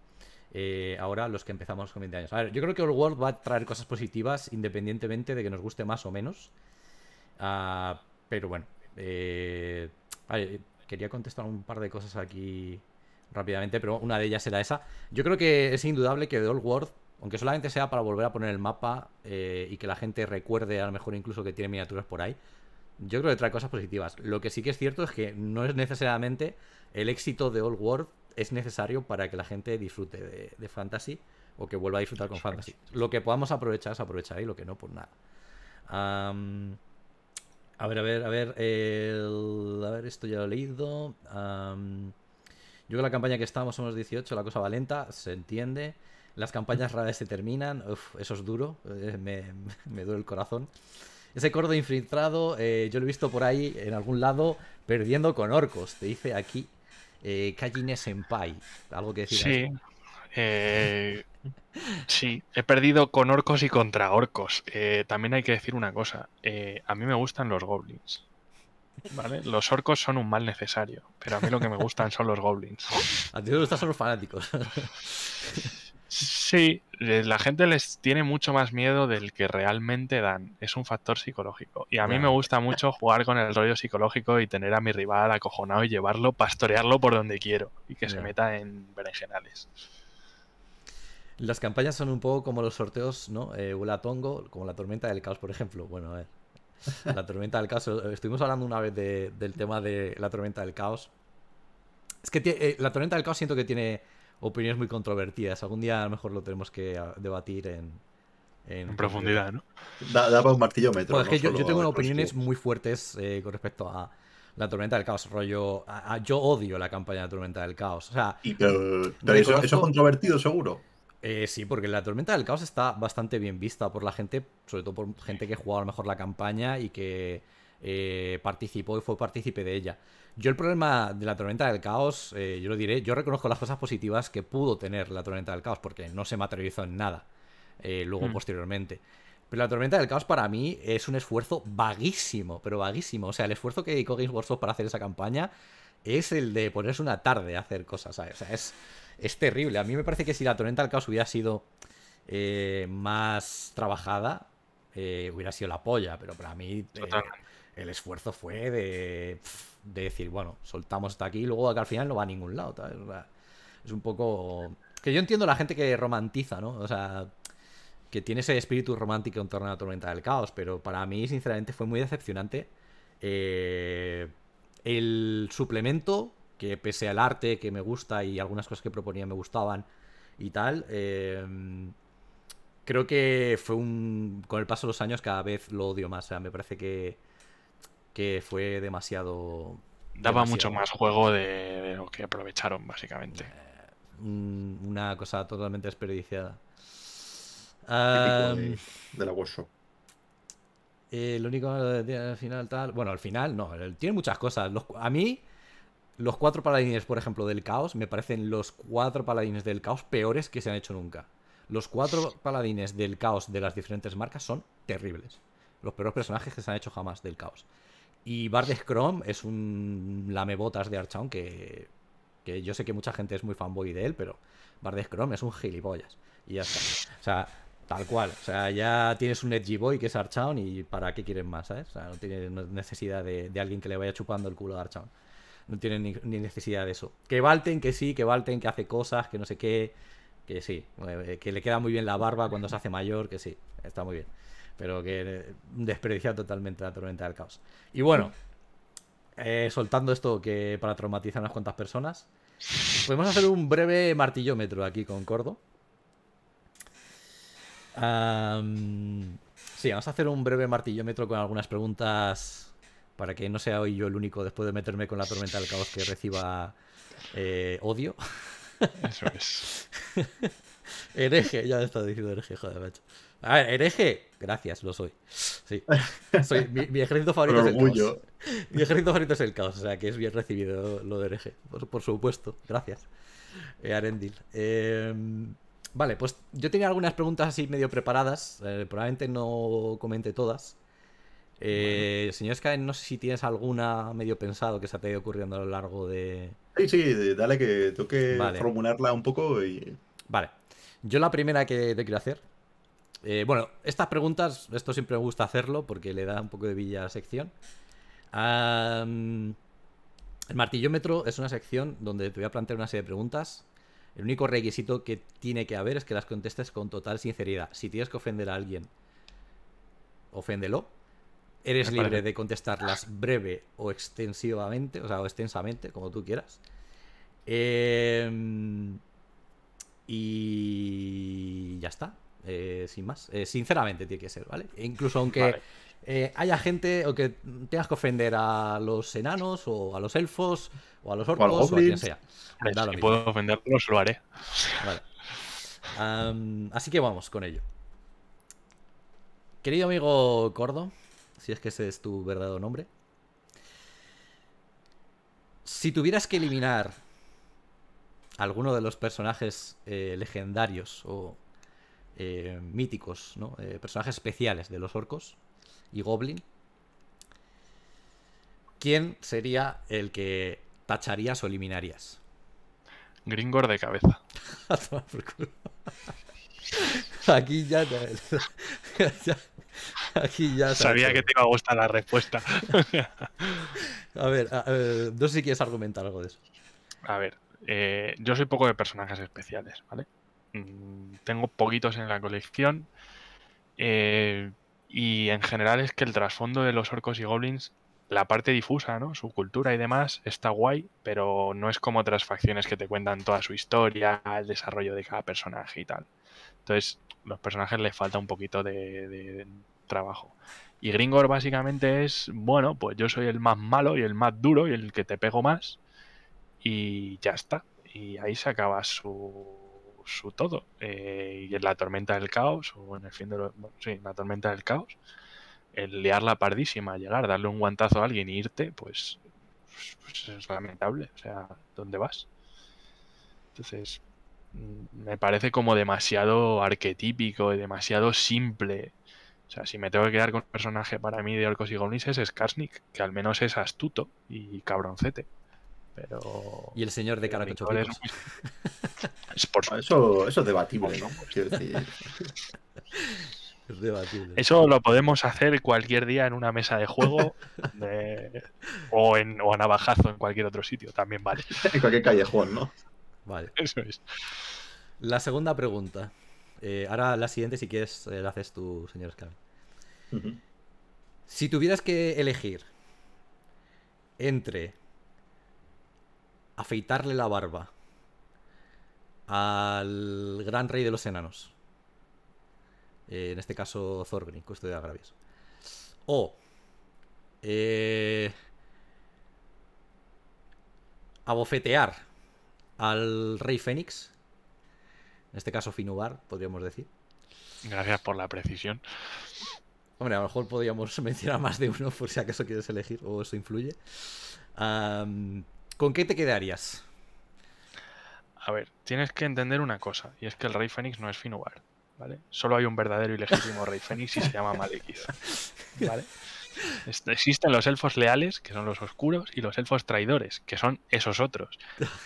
eh, ahora los que empezamos con 20 años. A ver, yo creo que Old World va a traer cosas positivas independientemente de que nos guste más o menos. Ah, pero bueno, eh, quería contestar un par de cosas aquí rápidamente, pero una de ellas era esa. Yo creo que es indudable que Old World, aunque solamente sea para volver a poner el mapa y que la gente recuerde a lo mejor incluso que tiene miniaturas por ahí, yo creo que trae cosas positivas. Lo que sí que es cierto es que no es necesariamente el éxito de Old World es necesario para que la gente disfrute de, Fantasy o que vuelva a disfrutar con Fantasy. Lo que podamos aprovechar es aprovechar y lo que no, pues nada. a ver, a ver, a ver. a ver, esto ya lo he leído. yo creo que la campaña que estamos, somos 18, la cosa va lenta, se entiende. Las campañas raras se terminan. eso es duro. Eh, me, me duele el corazón. Ese cordo infiltrado eh, yo lo he visto por ahí en algún lado perdiendo con orcos, te dice aquí eh, en Senpai. ¿Algo que decir? Sí. Eh, sí, he perdido con orcos y contra orcos. Eh, también hay que decir una cosa. a mí me gustan los goblins. Los orcos son un mal necesario, pero a mí lo que me gustan son los goblins. A ti te gustan los fanáticos. Sí, eh, la gente les tiene mucho más miedo del que realmente dan. Es un factor psicológico. Y a mí me gusta mucho jugar con el rollo psicológico y tener a mi rival acojonado y llevarlo, pastorearlo por donde quiero y que se meta en berenjenales. Las campañas son un poco como los sorteos, ¿no? Eh, la Tongo, como la tormenta del caos, por ejemplo. Bueno, a ver. La tormenta del caos. Eh, estuvimos hablando una vez del tema de la tormenta del caos. Es que eh, la tormenta del caos siento que tiene opiniones muy controvertidas. Algún día a lo mejor lo tenemos que ah, debatir en, en, profundidad, ¿no? Da, un martillo metro. es que yo, tengo opiniones muy fuertes eh, con respecto a la tormenta del caos. Rollo, yo odio la campaña de la tormenta del caos. O sea, eso, es controvertido, seguro. Eh, sí, porque la tormenta del caos está bastante bien vista por la gente, sobre todo por gente que ha jugado a lo mejor la campaña y que eh, participó y fue partícipe de ella. Yo el problema de la tormenta del caos, eh, yo lo diré, yo reconozco las cosas positivas que pudo tener la tormenta del caos, porque no se materializó en nada eh, luego hmm. posteriormente. Pero la tormenta del caos para mí es un esfuerzo vaguísimo, pero vaguísimo. O sea, el esfuerzo que dedicó Games para hacer esa campaña es el de ponerse una tarde a hacer cosas. O sea, es, es terrible. A mí me parece que si la tormenta del caos hubiera sido más trabajada, hubiera sido la polla. Pero para mí, el esfuerzo fue de, de decir, bueno, soltamos hasta aquí y luego acá al final no va a ningún lado. es un poco... Que yo entiendo la gente que romantiza, ¿no? O sea, que tiene ese espíritu romántico en torno a la tormenta del caos, pero para mí, sinceramente, fue muy decepcionante. Eh, el suplemento, que pese al arte que me gusta y algunas cosas que proponía me gustaban y tal, eh, creo que fue un... Con el paso de los años cada vez lo odio más. O sea, me parece que que fue demasiado... Daba mucho más juego de, lo que aprovecharon, básicamente. Eh, una cosa totalmente desperdiciada. Del de, la eh, lo único al final tal. Bueno, al final no. Tiene muchas cosas. a mí, los cuatro paladines, por ejemplo, del caos, me parecen los cuatro paladines del caos peores que se han hecho nunca. Los cuatro paladines del caos de las diferentes marcas son terribles. Los peores personajes que se han hecho jamás del caos. Y Bardes Chrome es un lamebotas de Archon, que, yo sé que mucha gente es muy fanboy de él, pero Bardes chrome es un gilipollas. Y ya está. O sea, tal cual. O sea, ya tienes un Edgy Boy que es Archon y ¿para qué quieren más? ¿sabes? O sea, no tiene necesidad de, alguien que le vaya chupando el culo a Archon. No tiene ni, ni, necesidad de eso. Que Valten, que sí, que Valten, que hace cosas, que no sé qué. Que sí, eh, que le queda muy bien la barba cuando se hace mayor, que sí, está muy bien pero que desperdicia totalmente la tormenta del caos. Y bueno, eh, soltando esto que para traumatizar a unas cuantas personas, podemos hacer un breve martillómetro aquí con Cordo. sí, vamos a hacer un breve martillómetro con algunas preguntas para que no sea hoy yo el único después de meterme con la tormenta del caos que reciba eh, odio. Eso es. hereje, ya he estado diciendo hereje, joder, macho. A ah, ver, hereje, gracias, lo soy. Sí, mi, ejército favorito es el caos. Mi ejército favorito es el caos, o sea que es bien recibido lo de hereje, por, supuesto, gracias. Eh, Arendil. Em, vale, pues yo tenía algunas preguntas así medio preparadas, eh, probablemente no comente todas. Eh, Señor Sky, no sé si tienes alguna medio pensado que se te ha ido ocurriendo a lo largo de. Sí, sí, dale que toque formularla un poco y. Vale. Yo la primera que te quiero hacer eh, bueno, estas preguntas, esto siempre me gusta hacerlo porque le da un poco de villa a la sección. el martillómetro es una sección donde te voy a plantear una serie de preguntas. El único requisito que tiene que haber es que las contestes con total sinceridad. Si tienes que ofender a alguien, oféndelo. Eres libre de contestarlas breve o extensivamente, o sea, o extensamente, como tú quieras. Em, y ya está. Eh, sin más. Eh, sinceramente tiene que ser, ¿vale? E incluso aunque eh, haya gente o que tengas que ofender a los enanos o a los elfos o a los orcos o a, quien sea. si puedo ofenderlos, pues lo haré. Vale. así que vamos con ello. Querido amigo Cordo, si es que ese es tu verdadero nombre. Si tuvieras que eliminar alguno de los personajes legendarios o eh, míticos, ¿no? Eh, personajes especiales de los orcos y goblin. ¿Quién sería el que tacharías o eliminarías? Gringor de cabeza. aquí ya, aquí ya sabía que te iba a gustar la respuesta. a ver, no sé si quieres argumentar algo de eso. A ver, eh, yo soy poco de personajes especiales, ¿vale? Mm, tengo poquitos en la colección. Eh, y en general es que el trasfondo de los orcos y goblins, la parte difusa, ¿no? Su cultura y demás está guay, pero no es como otras facciones que te cuentan toda su historia, el desarrollo de cada personaje y tal. Entonces, los personajes les falta un poquito de trabajo. Y Gringor básicamente es, bueno, pues yo soy el más malo y el más duro y el que te pego más. Y ya está. Y ahí se acaba su, su todo. Eh, y en la tormenta del caos, o en el fin de sí, en la tormenta del caos, el liarla pardísima, llegar, darle un guantazo a alguien y irte, pues, pues, pues es lamentable. O sea, ¿dónde vas? Entonces, mm, me parece como demasiado arquetípico y demasiado simple. O sea, si me tengo que quedar con un personaje para mí de Orcos y Goblins es Skarsnik, que al menos es astuto y cabroncete. Y el señor de cara eso, eso es debatible, ¿no? Es debatible. Eso lo podemos hacer cualquier día en una mesa de juego o, en, o a navajazo en cualquier otro sitio, también vale. En cualquier callejón, ¿no? Vale. Eso es. La segunda pregunta. Eh, ahora la siguiente, si quieres, eh, la haces tú, señor scan Si tuvieras que elegir entre afeitarle la barba al gran rey de los enanos. Eh, en este caso, Thorgrim, custodio de agravios. O. Eh, abofetear al rey Fénix. En este caso, Finubar, podríamos decir. Gracias por la precisión. Hombre, a lo mejor podríamos mencionar más de uno por si acaso quieres elegir o eso influye. ¿Con qué te quedarías? A ver, tienes que entender una cosa, y es que el Rey Fénix no es Finuar, ¿vale? Solo hay un verdadero y legítimo Rey Fénix y se llama Malekith, ¿vale? Existen los elfos leales, que son los oscuros, y los elfos traidores, que son esos otros.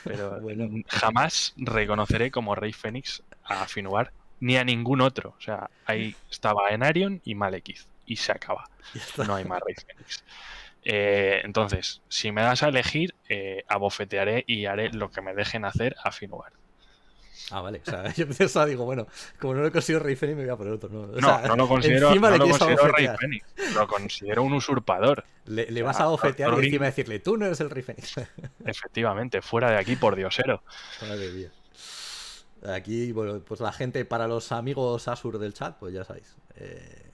Pero jamás reconoceré como Rey Fénix a Finuar ni a ningún otro. O sea, ahí estaba Enarion y Malekith, y se acaba. No hay más Rey Fénix. Eh, entonces, si me das a elegir, eh, abofetearé y haré lo que me dejen hacer a fin lugar Ah, vale. O sea, yo pensaba, digo, bueno, como no lo considero Rey Fénix, me voy a poner otro. No, no, lo considero, no lo considero Rey Lo considero un usurpador. Le, vas a abofetear y encima decirle, tú no eres el Rey Efectivamente, fuera de aquí, por diosero. Aquí, bueno, pues la gente, para los amigos Asur del chat, pues ya sabéis. Eh,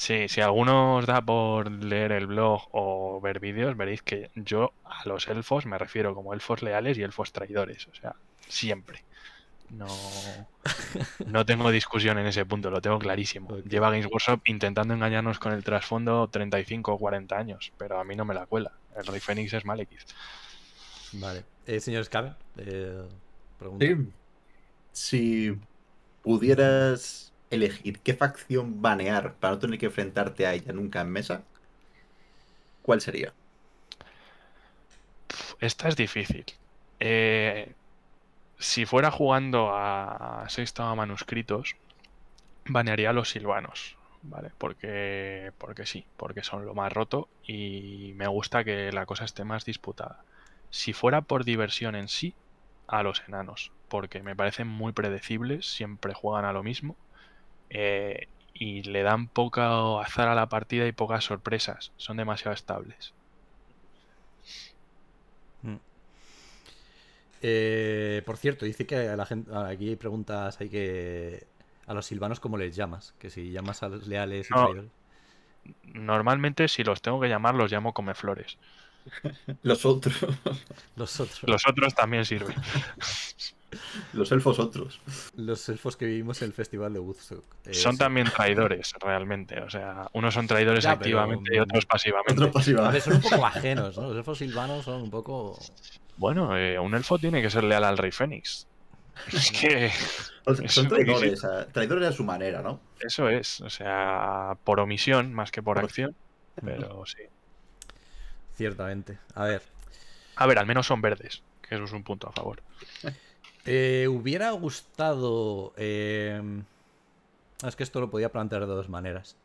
Sí, si alguno os da por leer el blog o ver vídeos, veréis que yo a los elfos me refiero como elfos leales y elfos traidores, o sea, siempre. No, no tengo discusión en ese punto, lo tengo clarísimo. Lleva Games Workshop intentando engañarnos con el trasfondo 35 o 40 años, pero a mí no me la cuela. El Rey Fénix es Malekith. Vale. Eh, señor Scaven, eh, pregunta. Sí. Si pudieras elegir qué facción banear para no tener que enfrentarte a ella nunca en mesa, ¿cuál sería? Esta es difícil. Eh, si fuera jugando a a manuscritos, banearía a los silvanos, ¿vale? Porque, porque sí, porque son lo más roto y me gusta que la cosa esté más disputada. Si fuera por diversión en sí, a los enanos, porque me parecen muy predecibles, siempre juegan a lo mismo eh, y le dan poco azar a la partida y pocas sorpresas. Son demasiado estables. Mm. Eh, por cierto, dice que la gente, aquí hay preguntas, hay que... A los silvanos, ¿cómo les llamas? Que si llamas a los leales Normalmente, si los tengo que llamar, los llamo comeflores. los otros. los otros. Los otros también sirven. Los elfos otros. Los elfos que vivimos en el festival de Woodstock. Eh, son también traidores, realmente. O sea, unos son traidores activamente y otros pasivamente. son un poco ajenos, ¿no? Los elfos silvanos son un poco. Bueno, eh, un elfo tiene que ser leal al rey Fénix. Es que. son traidores, traidores a su manera, ¿no? Eso es, o sea, por omisión más que por acción, pero sí. Ciertamente. A ver. A ver, al menos son verdes, que eso es un punto a favor. Eh, hubiera gustado... Em, ah, es que esto lo podía plantear de dos maneras.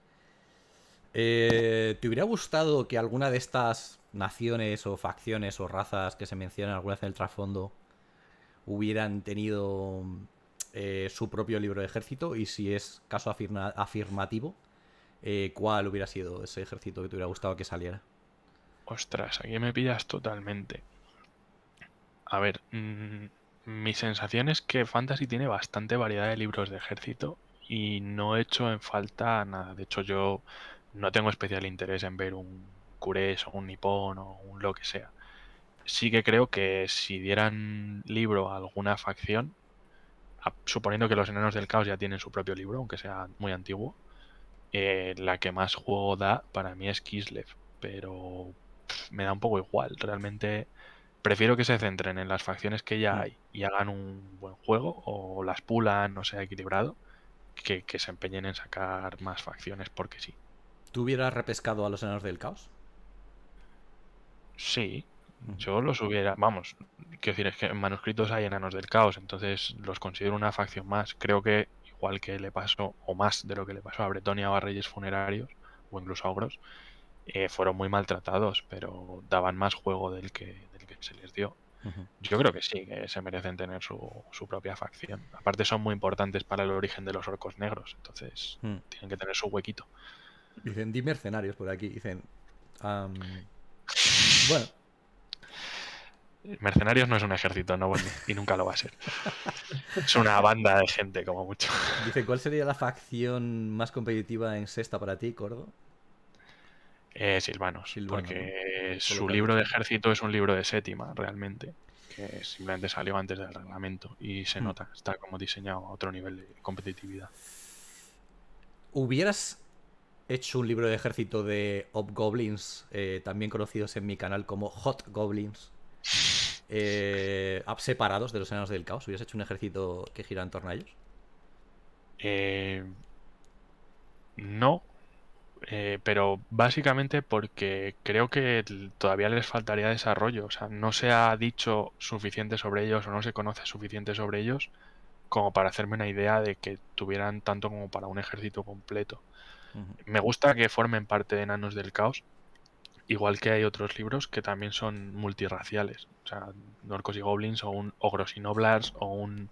Eh, ¿Te hubiera gustado que alguna de estas naciones o facciones o razas que se mencionan alguna vez en el trasfondo hubieran tenido eh, su propio libro de ejército? Y si es caso afirmativo, ¿cuál hubiera sido ese ejército que te hubiera gustado que saliera? Ostras, aquí me pillas totalmente. A ver, mm, mi sensación es que Fantasy tiene bastante variedad de libros de ejército y no he hecho en falta nada. De hecho, yo no tengo especial interés en ver un Cures o un Nippon o un lo que sea. Sí que creo que si dieran libro a alguna facción, suponiendo que los enanos del caos ya tienen su propio libro, aunque sea muy antiguo, eh, la que más juego da para mí es Kislev, pero me da un poco igual. Realmente prefiero que se centren en las facciones que ya mm. hay y hagan un buen juego o las pulan, no sea equilibrado, que, se empeñen en sacar más facciones porque sí. ¿Tú hubieras repescado a los enanos del caos? Sí, mm. yo los hubiera, vamos, quiero decir, es que en manuscritos hay enanos del caos, entonces los considero una facción más. Creo que igual que le pasó, o más de lo que le pasó a Bretonia o a Reyes Funerarios, o incluso a Ogros, eh, fueron muy maltratados, pero daban más juego del que, se les dio. Yo creo que sí, que se merecen tener su, propia facción. Aparte son muy importantes para el origen de los orcos negros, entonces hmm. tienen que tener su huequito. Dicen, di mercenarios por aquí, dicen... Bueno. Mercenarios no es un ejército, no, y nunca lo va a ser. Es una banda de gente, como mucho. Dice, ¿cuál sería la facción más competitiva en sexta para ti, Cordo? Eh, Silvanos, Silvano, porque su libro de ejército es un libro de séptima, realmente, que simplemente salió antes del reglamento y se hmm. nota, está como diseñado a otro nivel de competitividad. ¿Hubieras hecho un libro de ejército de Hobgoblins, eh, también conocidos en mi canal como Hot Goblins, eh, separados de los enanos del caos? ¿Hubieras hecho un ejército que gira en torno a ellos? Eh, no, eh, pero básicamente porque creo que todavía les faltaría desarrollo, o sea, no se ha dicho suficiente sobre ellos o no se conoce suficiente sobre ellos como para hacerme una idea de que tuvieran tanto como para un ejército completo. Me gusta que formen parte de Enanos del Caos, igual que hay otros libros que también son multiraciales, o sea, Norcos y Goblins o un Ogros y Noblars o un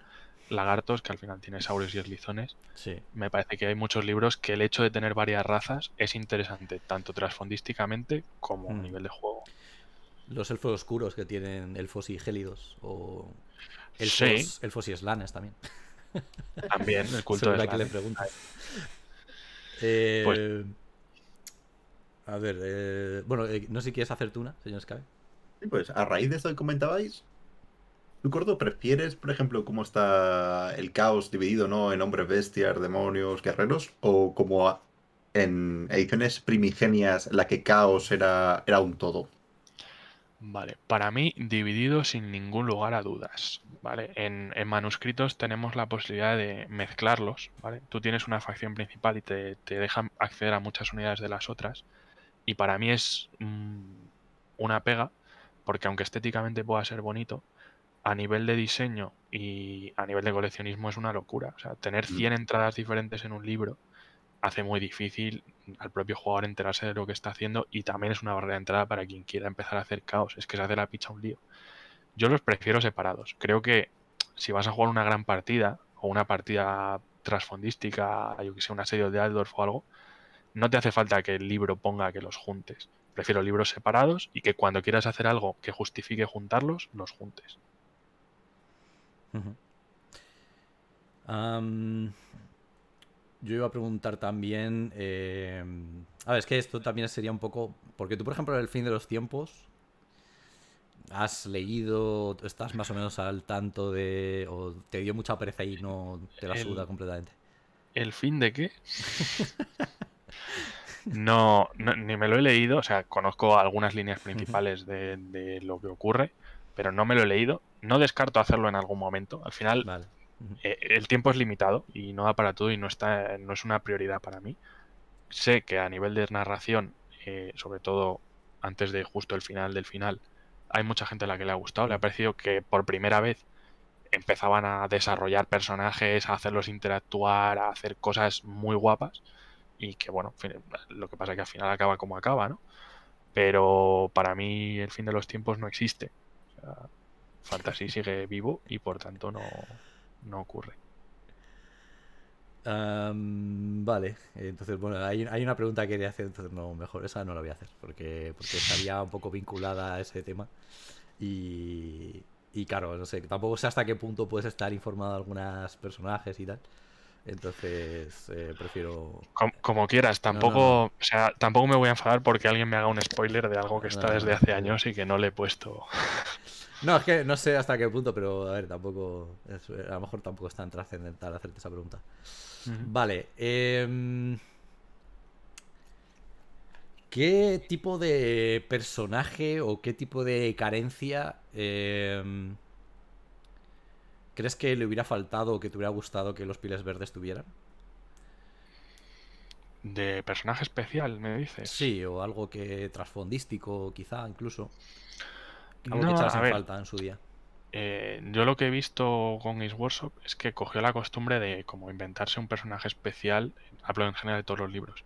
lagartos, que al final tiene saurios y eslizones. Sí. Me parece que hay muchos libros que el hecho de tener varias razas es interesante, tanto trasfondísticamente como a hmm. nivel de juego. Los elfos oscuros que tienen elfos y gélidos, o elfos, elfos y slanes también. También, el culto de que le eh, pues... A ver, eh, bueno, eh, no sé si quieres hacer tú una, señor Pues a raíz de esto que comentabais, ¿Tú, prefieres, por ejemplo, cómo está el caos dividido ¿no? en hombres bestias, demonios, guerreros? ¿O como en ediciones primigenias la que caos era, era un todo? Vale, para mí dividido sin ningún lugar a dudas, ¿vale? En, manuscritos tenemos la posibilidad de mezclarlos, ¿vale? Tú tienes una facción principal y te, te dejan acceder a muchas unidades de las otras y para mí es mm, una pega porque aunque estéticamente pueda ser bonito, a nivel de diseño y a nivel de coleccionismo es una locura. O sea, tener 100 mm. entradas diferentes en un libro hace muy difícil al propio jugador enterarse de lo que está haciendo y también es una barrera de entrada para quien quiera empezar a hacer caos. Es que se hace la picha un lío. Yo los prefiero separados. Creo que si vas a jugar una gran partida o una partida trasfondística, yo que sé, un asedio de Aldorf o algo, no te hace falta que el libro ponga que los juntes. Prefiero libros separados y que cuando quieras hacer algo que justifique juntarlos, los juntes yo iba a preguntar también. Em, a ver, es que esto también sería un poco. Porque tú, por ejemplo, en el fin de los tiempos. ¿Has leído? ¿Estás más o menos al tanto de.? ¿O te dio mucha pereza y no te la suda completamente? ¿El fin de qué? no, ni me lo he leído. O sea, conozco algunas líneas principales de lo que ocurre, pero no me lo he leído no descarto hacerlo en algún momento. Al final, eh, el tiempo es limitado y no da para todo y no, está, no es una prioridad para mí. Sé que a nivel de narración, eh, sobre todo antes de justo el final del final, hay mucha gente a la que le ha gustado. Le ha parecido que por primera vez empezaban a desarrollar personajes, a hacerlos interactuar, a hacer cosas muy guapas. Y que bueno, lo que pasa es que al final acaba como acaba, ¿no? Pero para mí el fin de los tiempos no existe. Fantasy sigue vivo y por tanto no, ocurre. vale, entonces, bueno, hay, una pregunta que quería hacer, entonces no, mejor esa no la voy a hacer, porque, porque estaría un poco vinculada a ese tema. Y, claro, no sé, tampoco sé hasta qué punto puedes estar informado de algunos personajes y tal. Entonces, eh, prefiero. Como, quieras, tampoco. O sea, tampoco me voy a enfadar porque alguien me haga un spoiler de algo que está desde hace años y que no le he puesto. No, es que no sé hasta qué punto, pero a ver, tampoco. A lo mejor tampoco es tan trascendental hacerte esa pregunta. Vale. Em, ¿Qué tipo de personaje o qué tipo de carencia em, crees que le hubiera faltado o que te hubiera gustado que los Piles Verdes tuvieran? De personaje especial, me dices. Sí, o algo que trasfondístico, quizá incluso no, falta en su día. Eh, yo lo que he visto con Ace Workshop es que cogió la costumbre de como inventarse un personaje especial, hablo en general de todos los libros,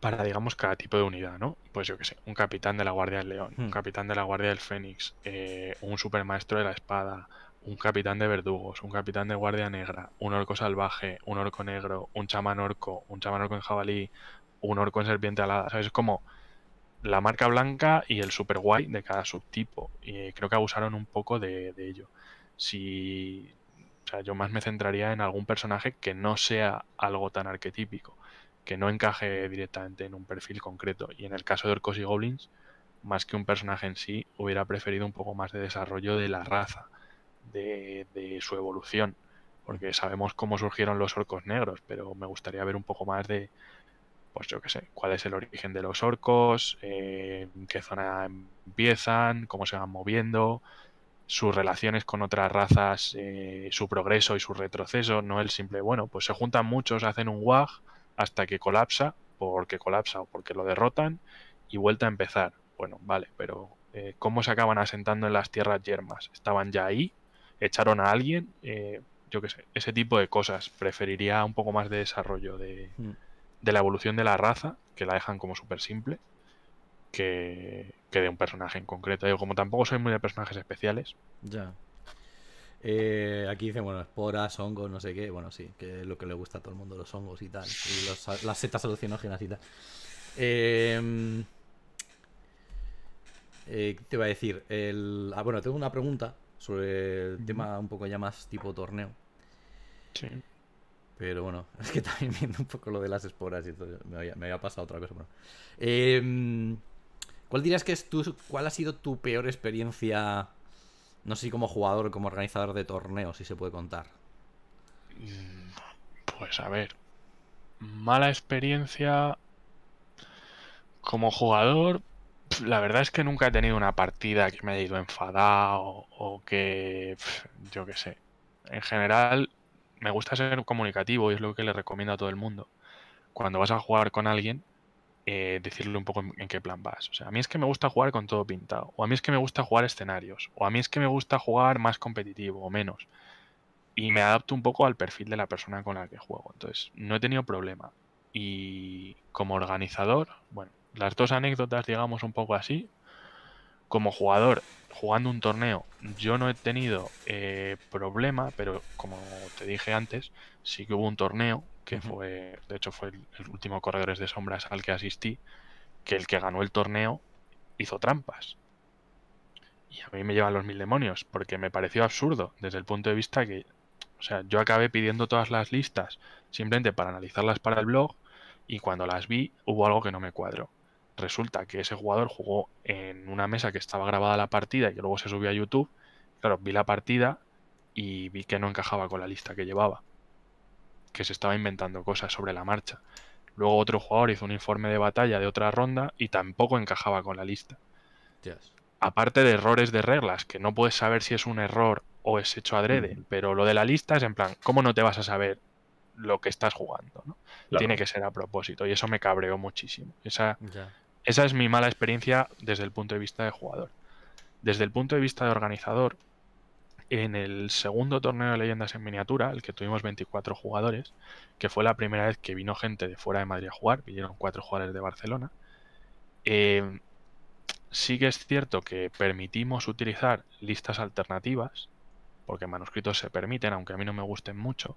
para digamos cada tipo de unidad, ¿no? Pues yo que sé, un capitán de la Guardia del León, un hmm. capitán de la Guardia del Fénix, Un eh, un supermaestro de la espada, un capitán de verdugos, un capitán de Guardia Negra, un orco salvaje, un orco negro, un chamán orco, un chamán orco en jabalí, un orco en serpiente alada, ¿sabes? Es como la marca blanca y el super guay de cada subtipo. Y creo que abusaron un poco de, ello. Si. O sea, yo más me centraría en algún personaje que no sea algo tan arquetípico, que no encaje directamente en un perfil concreto. Y en el caso de Orcos y Goblins, más que un personaje en sí, hubiera preferido un poco más de desarrollo de la raza, de su evolución. Porque sabemos cómo surgieron los orcos negros, pero me gustaría ver un poco más de, pues yo qué sé, cuál es el origen de los orcos, en eh, qué zona empiezan, cómo se van moviendo, sus relaciones con otras razas, eh, su progreso y su retroceso, no el simple, bueno, pues se juntan muchos, hacen un wag hasta que colapsa, porque colapsa o porque lo derrotan, y vuelta a empezar. Bueno, vale, pero eh, ¿cómo se acaban asentando en las tierras yermas? ¿Estaban ya ahí? ¿Echaron a alguien? yo qué sé, ese tipo de cosas. Preferiría un poco más de desarrollo de... Mm de la evolución de la raza, que la dejan como súper simple, que, de un personaje en concreto. Yo como tampoco soy muy de personajes especiales. Ya. Eh, aquí dicen, bueno, esporas, hongos, no sé qué. Bueno, sí, que es lo que le gusta a todo el mundo, los hongos y tal. las setas alucinógenas y tal. Em, eh, te voy a decir, el... ah, bueno, tengo una pregunta sobre el tema un poco ya más tipo torneo. Sí. Pero bueno, es que también viendo un poco lo de las esporas y todo, me había, pasado otra cosa. Em, ¿Cuál dirías que es tu, cuál ha sido tu peor experiencia, no sé si como jugador como organizador de torneo, si se puede contar? Mm, pues a ver, mala experiencia como jugador, la verdad es que nunca he tenido una partida que me haya ido enfadado o que, yo qué sé. En general, me gusta ser comunicativo y es lo que le recomiendo a todo el mundo. Cuando vas a jugar con alguien, eh, decirle un poco en, en, qué plan vas. O sea, a mí es que me gusta jugar con todo pintado, o a mí es que me gusta jugar escenarios, o a mí es que me gusta jugar más competitivo o menos. Y me adapto un poco al perfil de la persona con la que juego. Entonces, no he tenido problema. Y como organizador, bueno, las dos anécdotas, digamos un poco así. Como jugador, jugando un torneo yo no he tenido eh, problema, pero como te dije antes, sí que hubo un torneo que fue, de hecho fue el, el, último Corredores de Sombras al que asistí, que el que ganó el torneo hizo trampas. Y a mí me llevan los mil demonios, porque me pareció absurdo desde el punto de vista que, o sea, yo acabé pidiendo todas las listas simplemente para analizarlas para el blog y cuando las vi hubo algo que no me cuadró resulta que ese jugador jugó en una mesa que estaba grabada la partida y que luego se subió a YouTube. Claro, vi la partida y vi que no encajaba con la lista que llevaba, que se estaba inventando cosas sobre la marcha. Luego otro jugador hizo un informe de batalla de otra ronda y tampoco encajaba con la lista. Aparte de errores de reglas, que no puedes saber si es un error o es hecho adrede, mm. pero lo de la lista es en plan, ¿cómo no te vas a saber lo que estás jugando. Tiene que ser a propósito. Y eso me cabreó muchísimo. Esa, esa es mi mala experiencia desde el punto de vista de jugador. Desde el punto de vista de organizador, en el segundo torneo de leyendas en miniatura, el que tuvimos 24 jugadores, que fue la primera vez que vino gente de fuera de Madrid a jugar, vinieron cuatro jugadores de Barcelona, eh, sí que es cierto que permitimos utilizar listas alternativas, porque manuscritos se permiten, aunque a mí no me gusten mucho,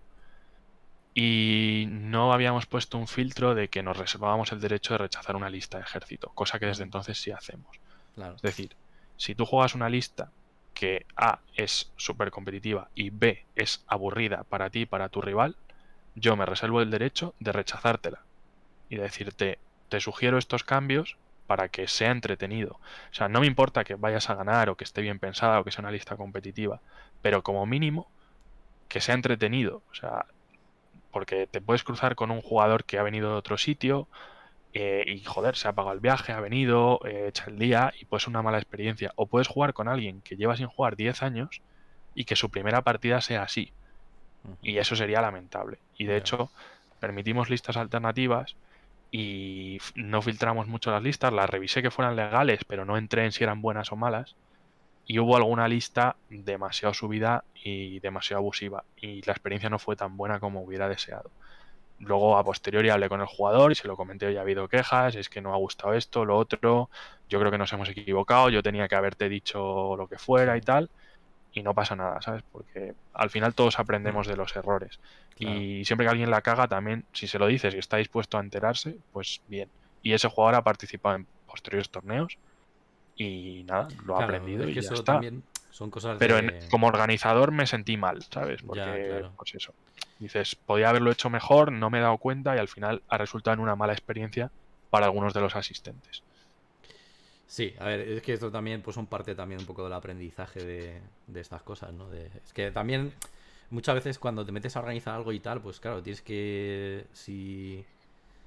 y no habíamos puesto un filtro de que nos reservábamos el derecho de rechazar una lista de ejército, cosa que desde entonces sí hacemos. Es decir, si tú juegas una lista que A es súper competitiva y B es aburrida para ti y para tu rival, yo me reservo el derecho de rechazártela y de decirte, te sugiero estos cambios para que sea entretenido. O sea, no me importa que vayas a ganar o que esté bien pensada o que sea una lista competitiva, pero como mínimo que sea entretenido. O sea, porque te puedes cruzar con un jugador que ha venido de otro sitio eh, y joder, se ha pagado el viaje, ha venido, eh, echa el día y pues una mala experiencia. O puedes jugar con alguien que lleva sin jugar 10 años y que su primera partida sea así. Y eso sería lamentable. Y de hecho, permitimos listas alternativas y no filtramos mucho las listas. Las revisé que fueran legales, pero no entré en si eran buenas o malas y hubo alguna lista demasiado subida y demasiado abusiva y la experiencia no fue tan buena como hubiera deseado. Luego a posteriori hablé con el jugador y se lo comenté, ya ha habido quejas, es que no ha gustado esto, lo otro, yo creo que nos hemos equivocado, yo tenía que haberte dicho lo que fuera y tal, y no pasa nada, ¿sabes? Porque al final todos aprendemos de los errores. Y siempre que alguien la caga también, si se lo dices y está dispuesto a enterarse, pues bien. Y ese jugador ha participado en posteriores torneos y nada, lo ha he aprendido y ya eso está. son cosas Pero como organizador me sentí mal, ¿sabes? Porque, pues eso. Dices, podía haberlo hecho mejor, no me he dado cuenta y al final ha resultado en una mala experiencia para algunos de los asistentes. Sí, a ver, es que esto también pues son parte también un poco del aprendizaje de, estas cosas, ¿no? es que también muchas veces cuando te metes a organizar algo y tal, pues claro, tienes que si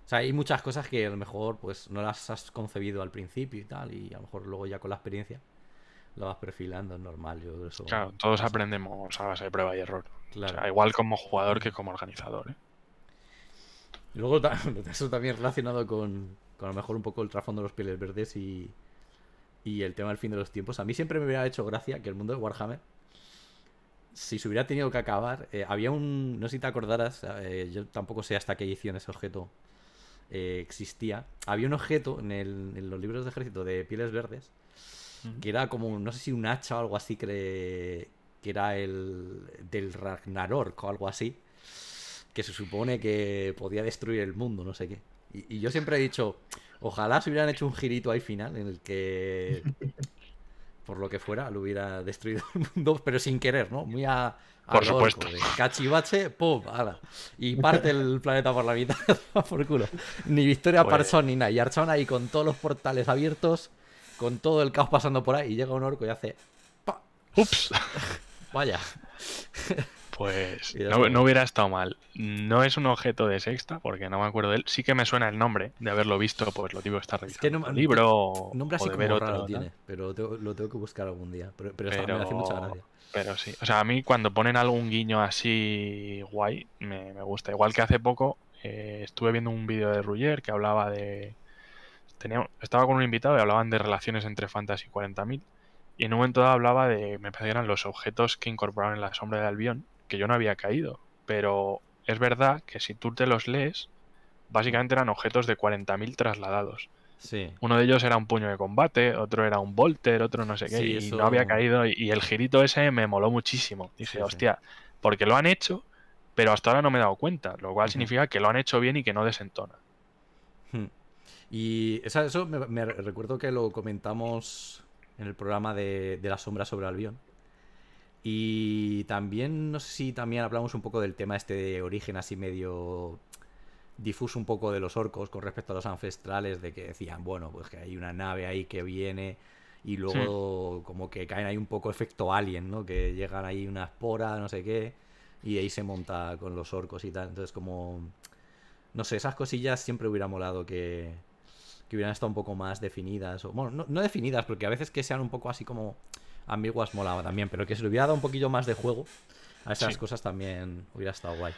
o sea, hay muchas cosas que a lo mejor pues no las has concebido al principio y tal, y a lo mejor luego ya con la experiencia lo vas perfilando, es normal. Yo eso claro, todos aprendemos a base de prueba y error. igual como jugador que como organizador. ¿eh? luego eso también relacionado con, a lo mejor un poco el trasfondo de los pieles verdes y, el tema del fin de los tiempos. A mí siempre me hubiera hecho gracia que el mundo de Warhammer, si se hubiera tenido que acabar, eh, había un... No sé si te acordarás, eh, yo tampoco sé hasta qué edición ese objeto eh, existía, había un objeto en, los libros de ejército de pieles verdes que era como, no sé si un hacha o algo así, que, que era el del Ragnarok o algo así, que se supone que podía destruir el mundo, no sé qué. Y, y yo siempre he dicho, ojalá se hubieran hecho un girito ahí final en el que por lo que fuera, lo hubiera destruido el mundo, pero sin querer, ¿no? Muy a, por supuesto. cachivache, ¡pum! y parte el planeta por la mitad, por culo. Ni Victoria parchón ni nada. Y ahí con todos los portales abiertos, con todo el caos pasando por ahí, y llega un orco y hace. ¡Ups! Vaya. Pues no, hubiera estado mal. No es un objeto de sexta, porque no me acuerdo de él. Sí que me suena el nombre de haberlo visto, pues lo digo está revisando. un libro nombre así como tiene, pero lo tengo, que buscar algún día. Pero, pero, me hace mucha gracia. Pero sí, o sea, a mí cuando ponen algún guiño así guay, me, gusta. Igual que hace poco eh, estuve viendo un vídeo de Ruger que hablaba de... Tenía, estaba con un invitado y hablaban de relaciones entre fantasy 40.000. Y en un momento dado hablaba de, me parece los objetos que incorporaban en la sombra de Albion yo no había caído. Pero es verdad que si tú te los lees, básicamente eran objetos de 40.000 trasladados. Sí. Uno de ellos era un puño de combate, otro era un volter, otro no sé qué, y no había caído. Y, el girito ese me moló muchísimo. Dije, hostia, porque lo han hecho, pero hasta ahora no me he dado cuenta, lo cual significa que lo han hecho bien y que no desentona. Hmm. Y eso, me, recuerdo que lo comentamos en el programa de, La Sombra sobre avión y también, no sé si también hablamos un poco del tema este de origen así medio difuso un poco de los orcos con respecto a los ancestrales, de que decían, bueno, pues que hay una nave ahí que viene y luego como que caen ahí un poco efecto alien, ¿no? Que llegan ahí una espora, no sé qué, y ahí se monta con los orcos y tal. Entonces como, no sé, esas cosillas siempre hubiera molado que, que hubieran estado un poco más definidas, o bueno, no definidas, porque a veces que sean un poco así como ambiguas molaba también, pero que se le hubiera dado un poquillo más de juego a esas cosas también hubiera estado guay.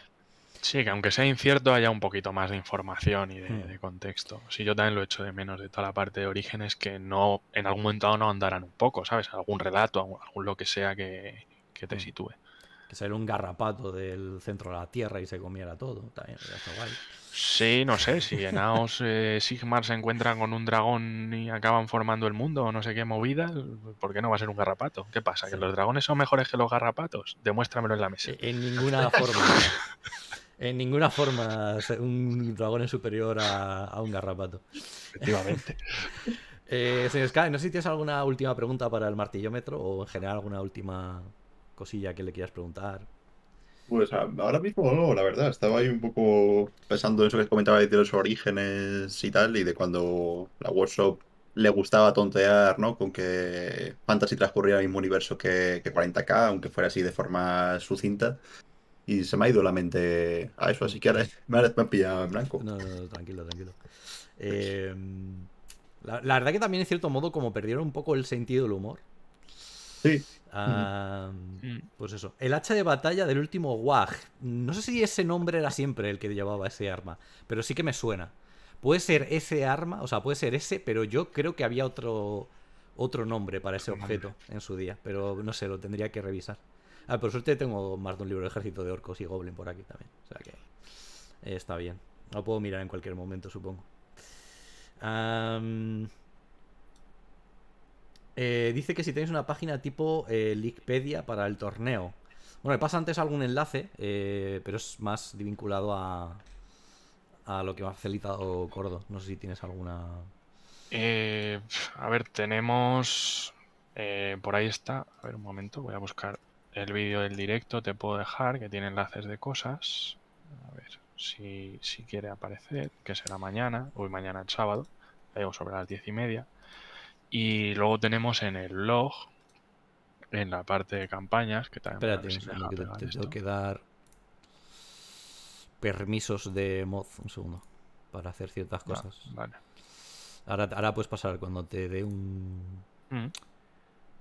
Sí, que aunque sea incierto haya un poquito más de información y de, hmm. contexto. Sí, yo también lo echo de menos de toda la parte de orígenes que no, en algún momento no andaran un poco, ¿sabes? Algún relato, algún, lo que sea que, te hmm. sitúe que saliera un garrapato del centro de la Tierra y se comiera todo. También Sí, no sé, si Enaos Aos eh, Sigmar se encuentran con un dragón y acaban formando el mundo o no sé qué movida, ¿por qué no va a ser un garrapato? ¿Qué pasa? ¿Que los dragones son mejores que los garrapatos? Demuéstramelo en la mesa. En ninguna forma. en ninguna forma un dragón es superior a, un garrapato. Efectivamente. Eh, señor Sky, no sé si tienes alguna última pregunta para el martillómetro o en general alguna última cosilla que le quieras preguntar. Pues ahora mismo no, la verdad. Estaba ahí un poco pensando en eso que comentaba de los orígenes y tal, y de cuando la workshop le gustaba tontear, ¿no? Con que Fantasy transcurría el mismo universo que, 40K, aunque fuera así de forma sucinta. Y se me ha ido la mente a eso, así que ahora me han pillado en blanco. No, no, tranquilo, tranquilo. Em, la, la, verdad que también, en cierto modo, como perdieron un poco el sentido del humor. Sí. Mm. pues eso. El hacha de batalla del último WAG. No sé si ese nombre era siempre el que llevaba ese arma, pero sí que me suena. Puede ser ese arma, o sea, puede ser ese, pero yo creo que había otro, otro nombre para ese objeto en su día, pero no sé, lo tendría que revisar. Ah, por suerte tengo más de un libro de ejército de orcos y goblin por aquí también, o sea que está bien. Lo puedo mirar en cualquier momento, supongo. Eh, dice que si tenéis una página tipo eh, para el torneo. Bueno, me pasa antes algún enlace, eh, pero es más vinculado a, a lo que me ha facilitado Cordo. No sé si tienes alguna. Eh, a ver, tenemos. por ahí está. A ver, un momento, voy a buscar el vídeo del directo. Te puedo dejar que tiene enlaces de cosas. A ver si, quiere aparecer, que será mañana. Hoy mañana el sábado. digo sobre las diez y media. Y luego tenemos en el log en la parte de campañas, que también... Espérate, tengo que dar permisos de mod, un segundo, para hacer ciertas ah, cosas. Vale. Ahora, ahora, puedes pasar cuando te dé un... Mm.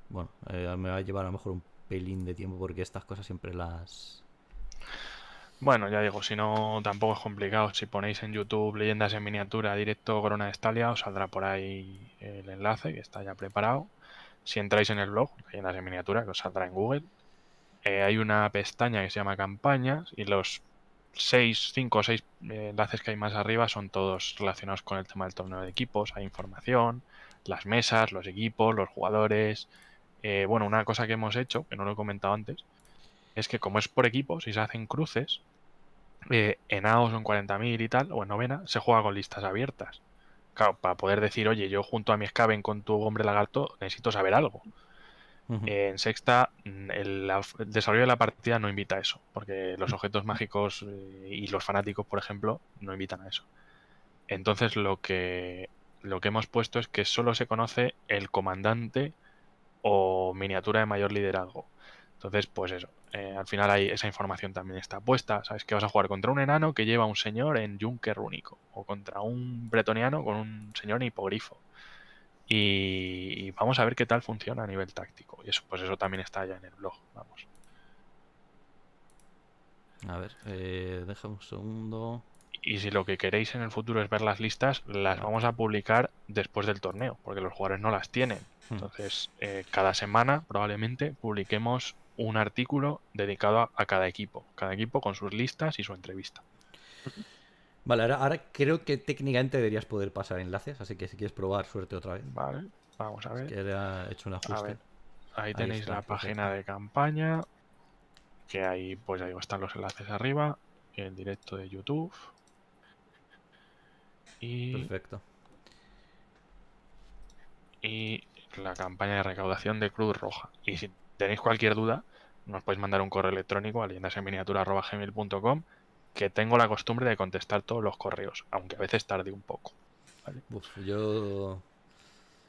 Bueno, eh, me va a llevar a lo mejor un pelín de tiempo porque estas cosas siempre las... Bueno, ya digo, si no, tampoco es complicado. Si ponéis en YouTube Leyendas en miniatura directo Corona de Estalia, os saldrá por ahí el enlace que está ya preparado. Si entráis en el blog, Leyendas en miniatura, que os saldrá en Google, eh, hay una pestaña que se llama Campañas y los seis, 5 o 6 eh, enlaces que hay más arriba son todos relacionados con el tema del torneo de equipos. Hay información, las mesas, los equipos, los jugadores. Eh, bueno, una cosa que hemos hecho, que no lo he comentado antes, es que como es por equipos y se hacen cruces, eh, en o en 40.000 y tal, o en novena, se juega con listas abiertas. Claro, para poder decir, oye, yo junto a mi Scaven con tu hombre lagarto necesito saber algo. Eh, en sexta, mm, el, desarrollo de la partida no invita a eso, porque los objetos mágicos eh, y los fanáticos, por ejemplo, no invitan a eso. Entonces lo que, lo que hemos puesto es que solo se conoce el comandante o miniatura de mayor liderazgo. Entonces, pues eso. Eh, al final esa información también está puesta. Sabes que vas a jugar contra un enano que lleva un señor en Junker único. O contra un bretoniano con un señor en hipogrifo. Y, vamos a ver qué tal funciona a nivel táctico. Y eso, pues eso también está ya en el blog. Vamos. A ver, eh, déjame un segundo. Y si lo que queréis en el futuro es ver las listas, las vamos a publicar después del torneo, porque los jugadores no las tienen. Hmm. Entonces, eh, cada semana probablemente publiquemos un artículo dedicado a, cada equipo, cada equipo con sus listas y su entrevista. Vale, ahora, creo que técnicamente deberías poder pasar enlaces, así que si quieres probar, suerte otra vez. Vale, vamos a ver. hecho un ajuste. ahí, tenéis la página de campaña, que ahí pues ahí están los enlaces arriba, el directo de YouTube. Y... Perfecto. Y la campaña de recaudación de Cruz Roja. Y si tenéis cualquier duda, nos podéis mandar un correo electrónico a leyendasenminiatura.gmail.com que tengo la costumbre de contestar todos los correos, aunque a veces tarde un poco. yo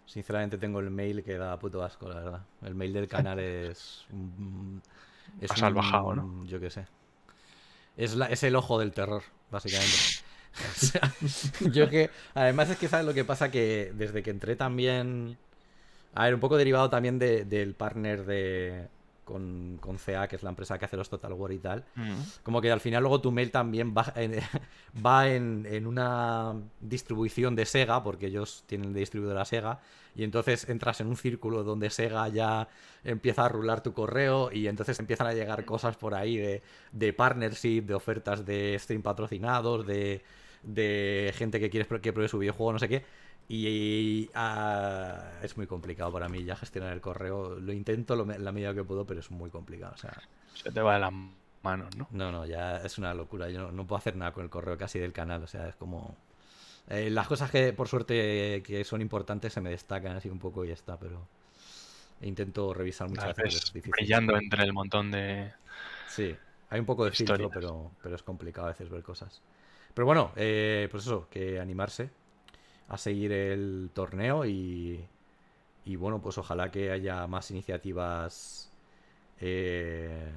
sinceramente tengo el mail que da puto asco, la verdad. El mail del canal es... Un, es ¿no? Yo qué sé. Es, es el ojo del terror, básicamente. yo que... Además es que, ¿sabes lo que pasa? Que desde que entré también a ver, un poco derivado también del partner de, con, con, CA, que es la empresa que hace los Total War y tal. Mm. Como que al final luego tu mail también va en, va en, una distribución de Sega, porque ellos tienen de distribuidora Sega, y entonces entras en un círculo donde Sega ya empieza a rular tu correo y entonces empiezan a llegar cosas por ahí de, partnership, de ofertas de stream patrocinados, de, de gente que quiere que pruebe su videojuego, no sé qué. Y ah, es muy complicado para mí ya gestionar el correo. Lo intento la medida que puedo, pero es muy complicado. O sea, Se te va de las manos, ¿no? No, no, ya es una locura. Yo no, puedo hacer nada con el correo casi del canal. O sea, es como... Eh, las cosas que por suerte que son importantes se me destacan así un poco y ya está, pero intento revisar muchas veces. Brillando entre el montón de... Sí, hay un poco de filtro, pero, pero es complicado a veces ver cosas. Pero bueno, eh, pues eso, que animarse, a seguir el torneo y, bueno, pues ojalá que haya más iniciativas eh,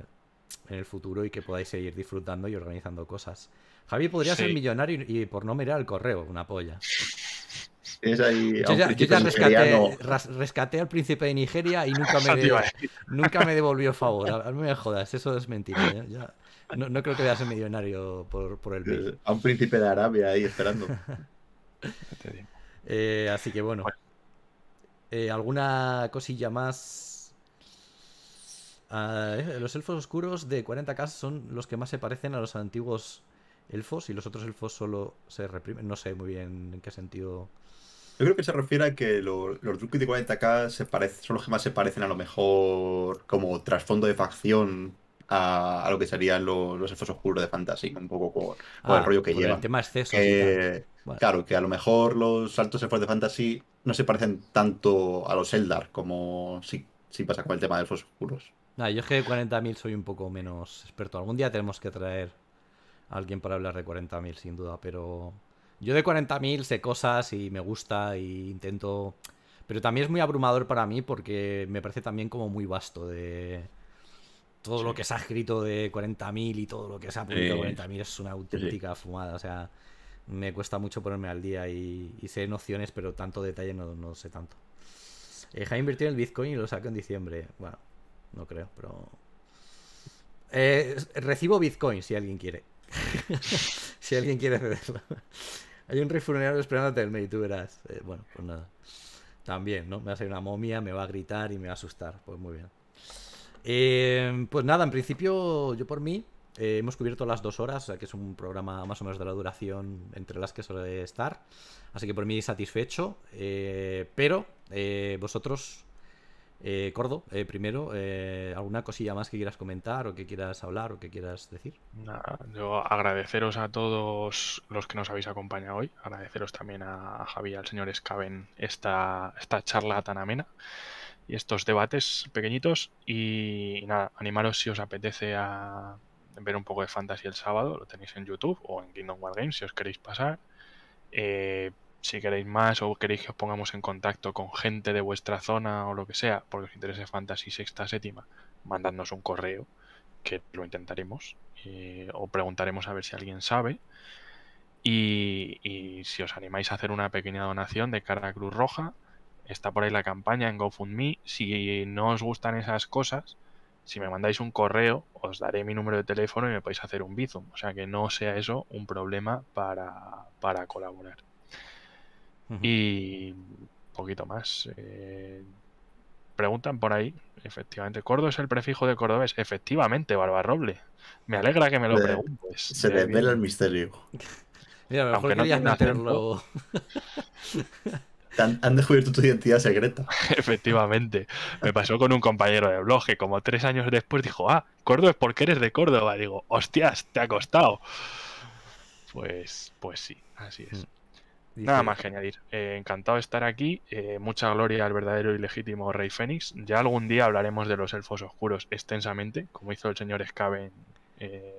en el futuro y que podáis seguir disfrutando y organizando cosas. Javi podría ser millonario y, por no mirar el correo, una polla. yo ya, rescaté, al príncipe de Nigeria y nunca me, nunca me devolvió favor. A, mí me jodas, eso es mentira. ¿eh? no, creo que vaya a ser millonario por, el eh, A un príncipe de Arabia ahí esperando. Eh, así que bueno. Eh, ¿Alguna cosilla más? Ah, eh, los elfos oscuros de 40k son los que más se parecen a los antiguos elfos y los otros elfos solo se reprimen. No sé muy bien en qué sentido. Yo creo que se refiere a que los Drukis de 40k se son los que más se parecen a lo mejor como trasfondo de facción a, lo que serían los, elfos oscuros de fantasy, un poco con, el ah, rollo que llevan. El tema exceso. Claro, que a lo mejor los saltos de de Fantasy no se parecen tanto a los Eldar como sí, si pasa con el tema de los oscuros. Nah, yo es que de 40.000 soy un poco menos experto. Algún día tenemos que traer a alguien para hablar de 40.000, sin duda, pero yo de 40.000 sé cosas y me gusta y intento... Pero también es muy abrumador para mí porque me parece también como muy vasto de... Todo lo que se ha escrito de 40.000 y todo lo que se ha publicado de 40.000 es una auténtica fumada. O sea, me cuesta mucho ponerme al día y, sé nociones, pero tanto detalle no, sé tanto. Eh, Jaime invirtió en el Bitcoin y lo saco en diciembre. Bueno, no creo, pero. Eh, recibo Bitcoin si alguien quiere. si alguien quiere cederlo. Hay un rey esperándote el medio y tú verás. Eh, bueno, pues nada. También, ¿no? Me va a salir una momia, me va a gritar y me va a asustar. Pues muy bien. Eh, pues nada, en principio, yo por mí, eh, hemos cubierto las dos horas, o sea que es un programa más o menos de la duración entre las que suele estar. Así que por mí satisfecho. Eh, pero eh, vosotros, Cordo, primero, ¿alguna cosilla más que quieras comentar o que quieras hablar o que quieras decir? Nada, yo agradeceros a todos los que nos habéis acompañado hoy. Agradeceros también a Javier, al señor Escaven esta, esta charla tan amena y estos debates pequeñitos. Y nada, animaros si os apetece a ver un poco de fantasy el sábado, lo tenéis en YouTube o en Kingdom War Games si os queréis pasar. Eh, si queréis más o queréis que os pongamos en contacto con gente de vuestra zona o lo que sea, porque os interese fantasy sexta, séptima, mandadnos un correo, que lo intentaremos, eh, o preguntaremos a ver si alguien sabe. Y, y, si os animáis a hacer una pequeña donación de cara a Cruz Roja, está por ahí la campaña en GoFundMe. Si no os gustan esas cosas, si me mandáis un correo, os daré mi número de teléfono y me podéis hacer un bizum. O sea, que no sea eso un problema para, colaborar. y un poquito más. Eh, preguntan por ahí, efectivamente. ¿Cordo es el prefijo de cordobés? Efectivamente, Barbarroble. Me alegra que me lo preguntes. Se eh, desvela el misterio. Mira, a lo mejor Aunque Han, descubierto tu identidad secreta. Efectivamente. Me pasó con un compañero de blog que como tres años después dijo, ah, Córdoba es porque eres de Córdoba. Digo, hostias, te ha costado. Pues, pues sí, así es. Mm. Nada más que añadir. Eh, encantado de estar aquí. Eh, mucha gloria al verdadero y legítimo Rey Fénix. Ya algún día hablaremos de los elfos oscuros extensamente, como hizo el señor Scaven eh,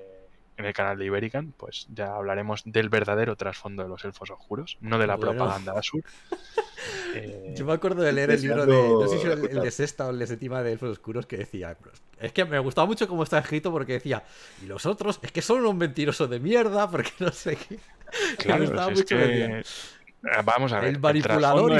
en el canal de Iberican, pues ya hablaremos del verdadero trasfondo de los elfos oscuros, no de la propaganda azul. Eh, Yo me acuerdo de leer el libro de, no sé si el, de sexta o el de séptima de elfos oscuros que decía, es que me gustaba mucho cómo está escrito porque decía, y los otros es que son un mentiroso de mierda porque no sé qué. Claro, me gustaba mucho es Ah, vamos a ver. El manipulador,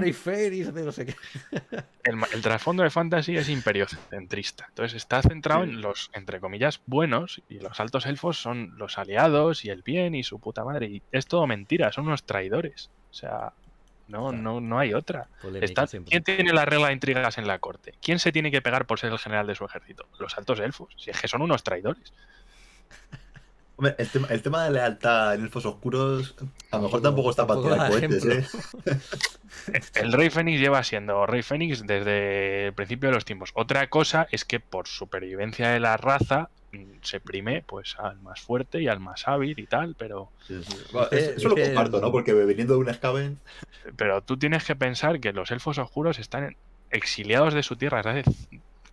Riferis, no sé qué. El, trasfondo de Fantasy es imperiocentrista. Entonces está centrado en los, entre comillas, buenos. Y los altos elfos son los aliados y el bien y su puta madre. Y es todo mentira, son unos traidores. O sea, no, no, no hay otra. ¿Quién tiene la regla de intrigas en la corte? ¿Quién se tiene que pegar por ser el general de su ejército? Los altos elfos. Si es que son unos traidores. Hombre, el, tema, el tema, de lealtad en Elfos Oscuros a lo mejor tampoco está para tirar cohetes, ¿eh? El Rey Fénix lleva siendo Rey Fénix desde el principio de los tiempos. Otra cosa es que por supervivencia de la raza mm, se prime pues al más fuerte y al más hábil y tal, pero... Eh, eso lo comparto, ¿no? Porque viniendo de un Skaven... Pero tú tienes que pensar que los Elfos Oscuros están exiliados de su tierra desde hace...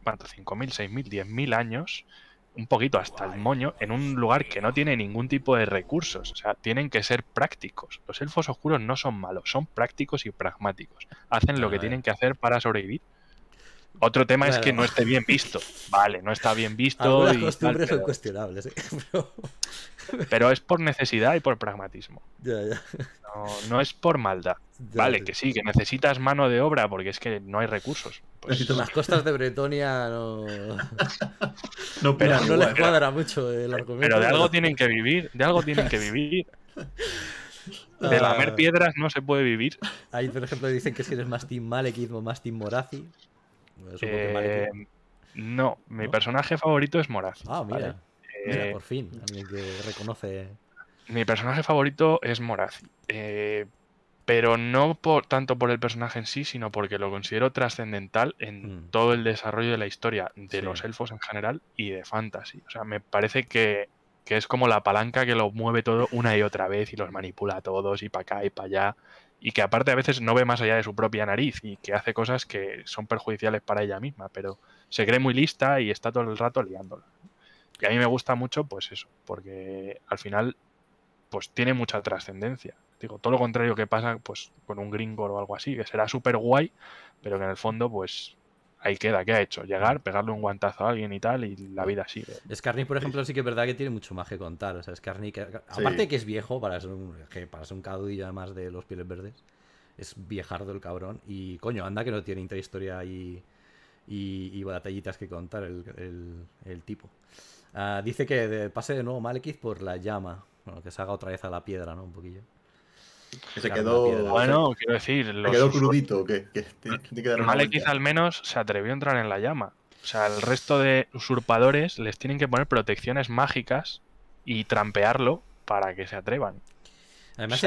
¿5.000, 6.000, 10.000 años? un poquito hasta el moño en un lugar que no tiene ningún tipo de recursos. O sea, tienen que ser prácticos. Los elfos oscuros no son malos, son prácticos y pragmáticos. Hacen lo que tienen que hacer para sobrevivir otro tema es que no esté bien visto. Vale, no está bien visto. Las costumbres son cuestionables. ¿eh? Pero... es por necesidad y por pragmatismo. Ya, ya. No, es por maldad. vale, que sí, que necesitas mano de obra porque es que no hay recursos. Pues... las costas de Bretonia no. no, pero, cuadra mucho el argumento. Pero de algo tienen que vivir. De algo tienen que vivir. De ah. lamer piedras no se puede vivir. Ahí, por ejemplo, dicen que si eres más Team Malekismo, más Team Morazi. Eh, no, mi personaje favorito es Moraz. Ah, mira. mira eh, por fin, alguien que reconoce. Mi personaje favorito es Moraz. Eh, pero no por, tanto por el personaje en sí, sino porque lo considero trascendental en mm. todo el desarrollo de la historia, de los elfos en general y de fantasy. O sea, me parece que, que, es como la palanca que lo mueve todo una y otra vez y los manipula a todos y para acá y para allá y que aparte a veces no ve más allá de su propia nariz y que hace cosas que son perjudiciales para ella misma, pero se cree muy lista y está todo el rato liándola. Y a mí me gusta mucho, pues eso, porque al final, pues tiene mucha trascendencia. Digo, todo lo contrario que pasa, pues, con un gringo o algo así, que será súper guay, pero que en el fondo, pues, ahí queda, ¿qué ha hecho? Llegar, pegarle un guantazo a alguien y tal, y la vida sigue. Skarnik, por ejemplo, sí que es verdad que tiene mucho más que contar. O sea, Skarnik, aparte que es viejo, para ser un, para ser un caudillo además de los pieles verdes, es viejardo el cabrón. Y coño, anda que no tiene intrahistoria y, y, batallitas que contar el, tipo. Ah, dice que pase de nuevo Malekith por la llama. que se haga otra vez a la piedra, ¿no? Un poquillo se quedó. bueno, quiero decir. quedó crudito Malekith al menos se atrevió a entrar en la llama. O sea, el resto de usurpadores les tienen que poner protecciones mágicas y trampearlo para que se atrevan. Además,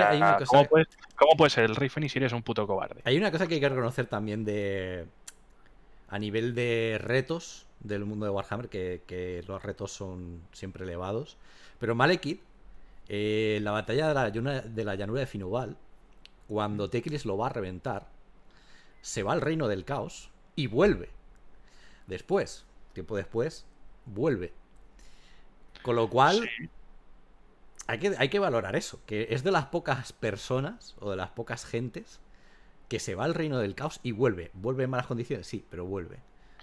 ¿cómo, puede ¿cómo, puede ser el Rey y si eres un puto cobarde? Hay una cosa que hay que reconocer también de. A nivel de retos del mundo de Warhammer, que, que los retos son siempre elevados. Pero Malekith eh, la batalla de la, llanura, de la cuando mm. Teclis lo va a reventar, se va al reino del caos y vuelve. Después, tiempo después, vuelve. Con lo cual, hay, que, hay que valorar eso, que es de las pocas personas o de las pocas gentes que se va al reino del caos y vuelve. Vuelve en malas condiciones, sí, pero vuelve.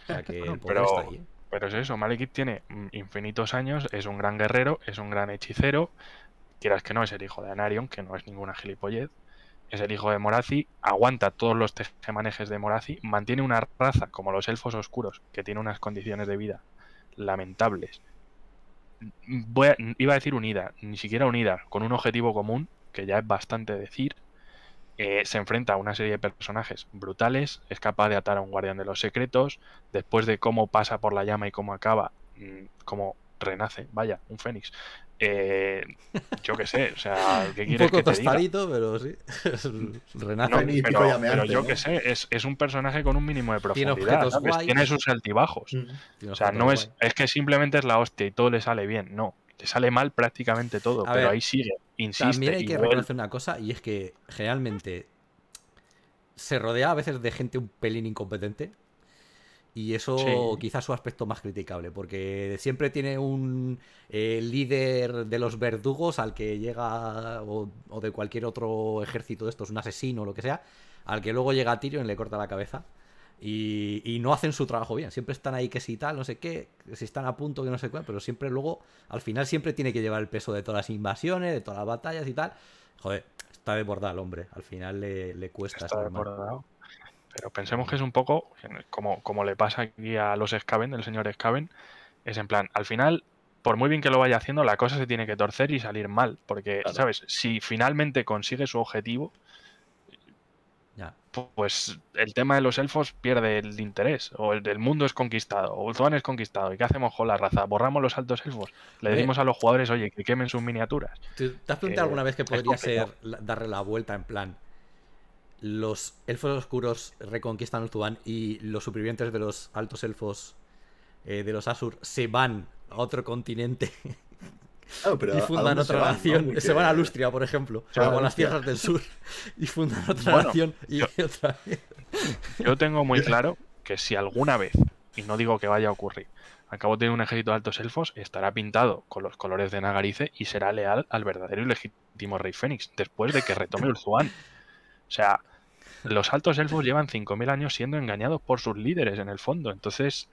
pero, Pero es eso, Malekith tiene mm, infinitos años, es un gran guerrero, es un gran hechicero, quieras que no, es el hijo de Anarion, que no es ninguna gilipollez, es el hijo de Morazi, aguanta todos los tejemanejes de Morazi, mantiene una raza como los elfos oscuros, que tiene unas condiciones de vida lamentables. Voy iba a decir unida, ni siquiera unida, con un objetivo común, que ya es bastante decir. Eh, se enfrenta a una serie de personajes brutales, es capaz de atar a un guardián de los secretos, después de cómo pasa por la llama y cómo acaba, mm, cómo renace, vaya, un fénix, eh, yo qué sé, o sea, un poco que pero sí. Mm, Renato pero, yo qué sé, es, un personaje con un mínimo de profundidad. Tiene, sus altibajos. Mm, o sea, no es, es que simplemente es la hostia y todo le sale bien. No, le sale mal prácticamente todo, pero ahí sigue. Insiste, también hay que reconocer una cosa y es que generalmente se rodea a veces de gente un pelín incompetente y eso quizás su aspecto más criticable, porque siempre tiene un eh, líder de los verdugos al que llega, o, de cualquier otro ejército de estos, un asesino o lo que sea, al que luego llega a Tyrion y le corta la cabeza. Y, no hacen su trabajo bien, siempre están ahí que si tal, no sé qué, si están a punto, que no sé cuál, pero siempre luego, al final siempre tiene que llevar el peso de todas las invasiones, de todas las batallas y tal. Joder, está desbordado el hombre, al final le, le cuesta. Está este bordado pero pensemos que es un poco como, le pasa aquí a los Scaven, el señor Scaven, es en plan, al final, por muy bien que lo vaya haciendo, la cosa se tiene que torcer y salir mal, porque, ¿sabes? Si finalmente consigue su objetivo, pues el tema de los elfos pierde el interés, o el, mundo es conquistado, o Ulzuan es conquistado, ¿y qué hacemos con la raza? ¿Borramos los altos elfos? Le decimos a los jugadores, oye, que quemen sus miniaturas. ¿Te has planteado eh, alguna vez que podría ser darle la vuelta en plan? los elfos oscuros reconquistan Ulthuan y los supervivientes de los altos elfos eh, de los Asur se van a otro continente ah, y fundan otra nación. Se van a Lustria, por ejemplo, con las tierras del sur y fundan otra nación y otra vez. Yo tengo muy claro que si alguna vez, y no digo que vaya a ocurrir, acabo de tener un ejército de altos elfos, estará pintado con los colores de Nagarice y será leal al verdadero y legítimo rey Fénix después de que retome Ulthuan. O sea, los altos elfos llevan 5.000 años siendo engañados por sus líderes en el fondo. Entonces,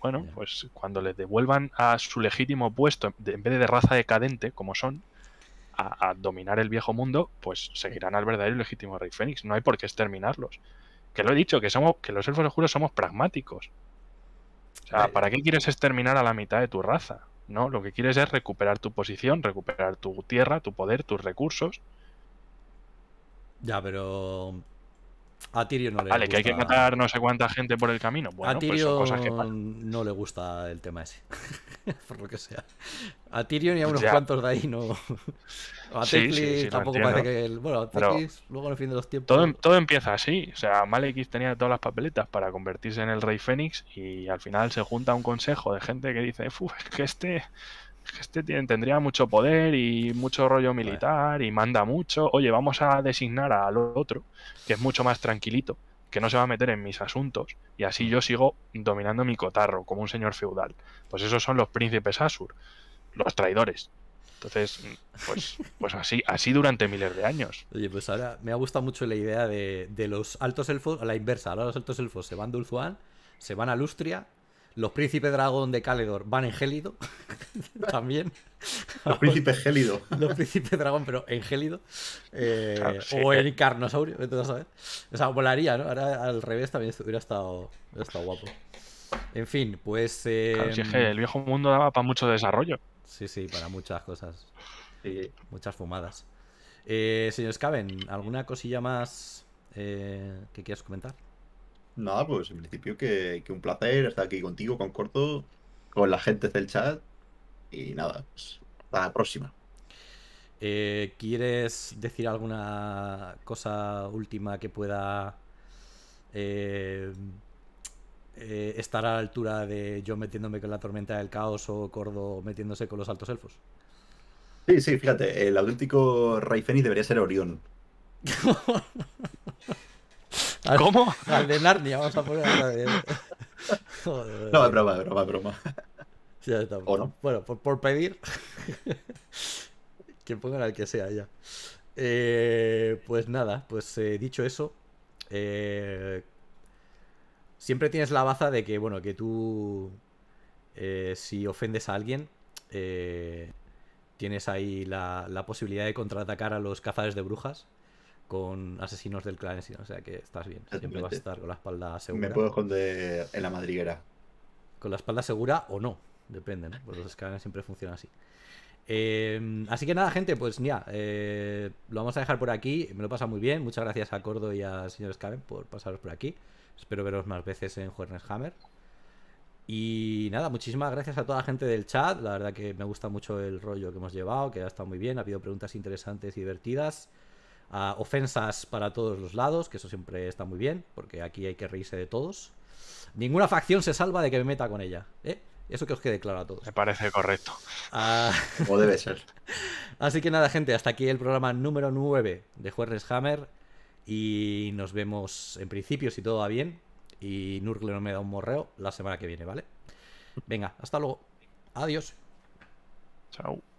bueno, pues cuando les devuelvan a su legítimo puesto, en vez de, raza decadente, como son, a, dominar el viejo mundo, pues seguirán al verdadero y legítimo rey Fénix. No hay por qué exterminarlos. Que lo he dicho, que, somos, que los elfos oscuros somos pragmáticos. O sea, ¿para qué quieres exterminar a la mitad de tu raza? No, lo que quieres es recuperar tu posición, recuperar tu tierra, tu poder, tus recursos. Ya, pero a Tyrion no le gusta? Vale, que hay que matar no sé cuánta gente por el camino. Bueno, a pues Tyrion son cosas que no le gusta el tema ese. por lo que sea. A Tyrion y a unos cuantos de ahí no. A Teclis tampoco parece que. Bueno, a Teclis luego al fin de los tiempos. Todo, em-, empieza así. O sea, Malekis tenía todas las papeletas para convertirse en el Rey Fénix y al final se junta un consejo de gente que dice: Uf, es que este este tendría mucho poder y mucho rollo militar y manda mucho. Oye, vamos a designar al otro, que es mucho más tranquilito, que no se va a meter en mis asuntos, y así yo sigo dominando mi cotarro como un señor feudal. Pues esos son los príncipes Asur, los traidores. Entonces, mm, pues, pues así, así durante miles de años. Oye, pues ahora me ha gustado mucho la idea de, de los altos elfos, a la inversa, ahora los altos elfos se van de se van a Lustria, los príncipes dragón de Caledor van en gélido. también. Los príncipes gélido. Los príncipes dragón, pero en gélido. Eh, o en carnosaurio, O sea, volaría, ¿no? Ahora al revés también hubiera estado, guapo. En fin, pues. Em, el viejo mundo daba para mucho desarrollo. Sí, sí, para muchas cosas. Sí. Muchas fumadas. Eh, señor Scaven, ¿alguna cosilla más eh, que quieras comentar? Nada, pues en principio que, un placer estar aquí contigo, con Corto, con la gente del chat. Y nada, pues, hasta la próxima. Eh, ¿Quieres decir alguna cosa última que pueda eh, eh, estar a la altura de yo metiéndome con la tormenta del caos o Cordo metiéndose con los altos elfos? Sí, sí, fíjate, el auténtico Raifeni debería ser Orión. ¿Cómo? Al de Narnia, vamos a poner. Joder, no, es broma, es broma, es broma. Bueno, por, pedir. que pongan al que sea ya. Eh, pues nada, pues eh, dicho eso. Eh, siempre tienes la baza de que, bueno, que tú. si ofendes a alguien. tienes ahí la, la posibilidad de contraatacar a los cazadores de brujas con asesinos del clan, o sea que estás bien. Siempre vas a estar con la espalda segura. Me puedo esconder en la madriguera. Con la espalda segura o no, depende, ¿no? Pues los skaven siempre funcionan así. Em, así que nada, gente, pues ya, eh, lo vamos a dejar por aquí. Me lo pasa muy bien. Muchas gracias a Cordo y a señor Skaven por pasaros por aquí. Espero veros más veces en Juernes Hammer. Y nada, muchísimas gracias a toda la gente del chat. La verdad que me gusta mucho el rollo que hemos llevado, que ha estado muy bien. Ha habido preguntas interesantes y divertidas ofensas para todos los lados, que eso siempre está muy bien, porque aquí hay que reírse de todos. Ninguna facción se salva de que me meta con ella. ¿eh? Eso que os quede claro a todos. Me parece correcto. Ah, o debe ser. Así que nada, gente, hasta aquí el programa número 9 de Juernes Hammer. Y nos vemos en principio, si todo va bien. Y Nurgle no me da un morreo la semana que viene, ¿vale? Venga, hasta luego. Adiós. Chao.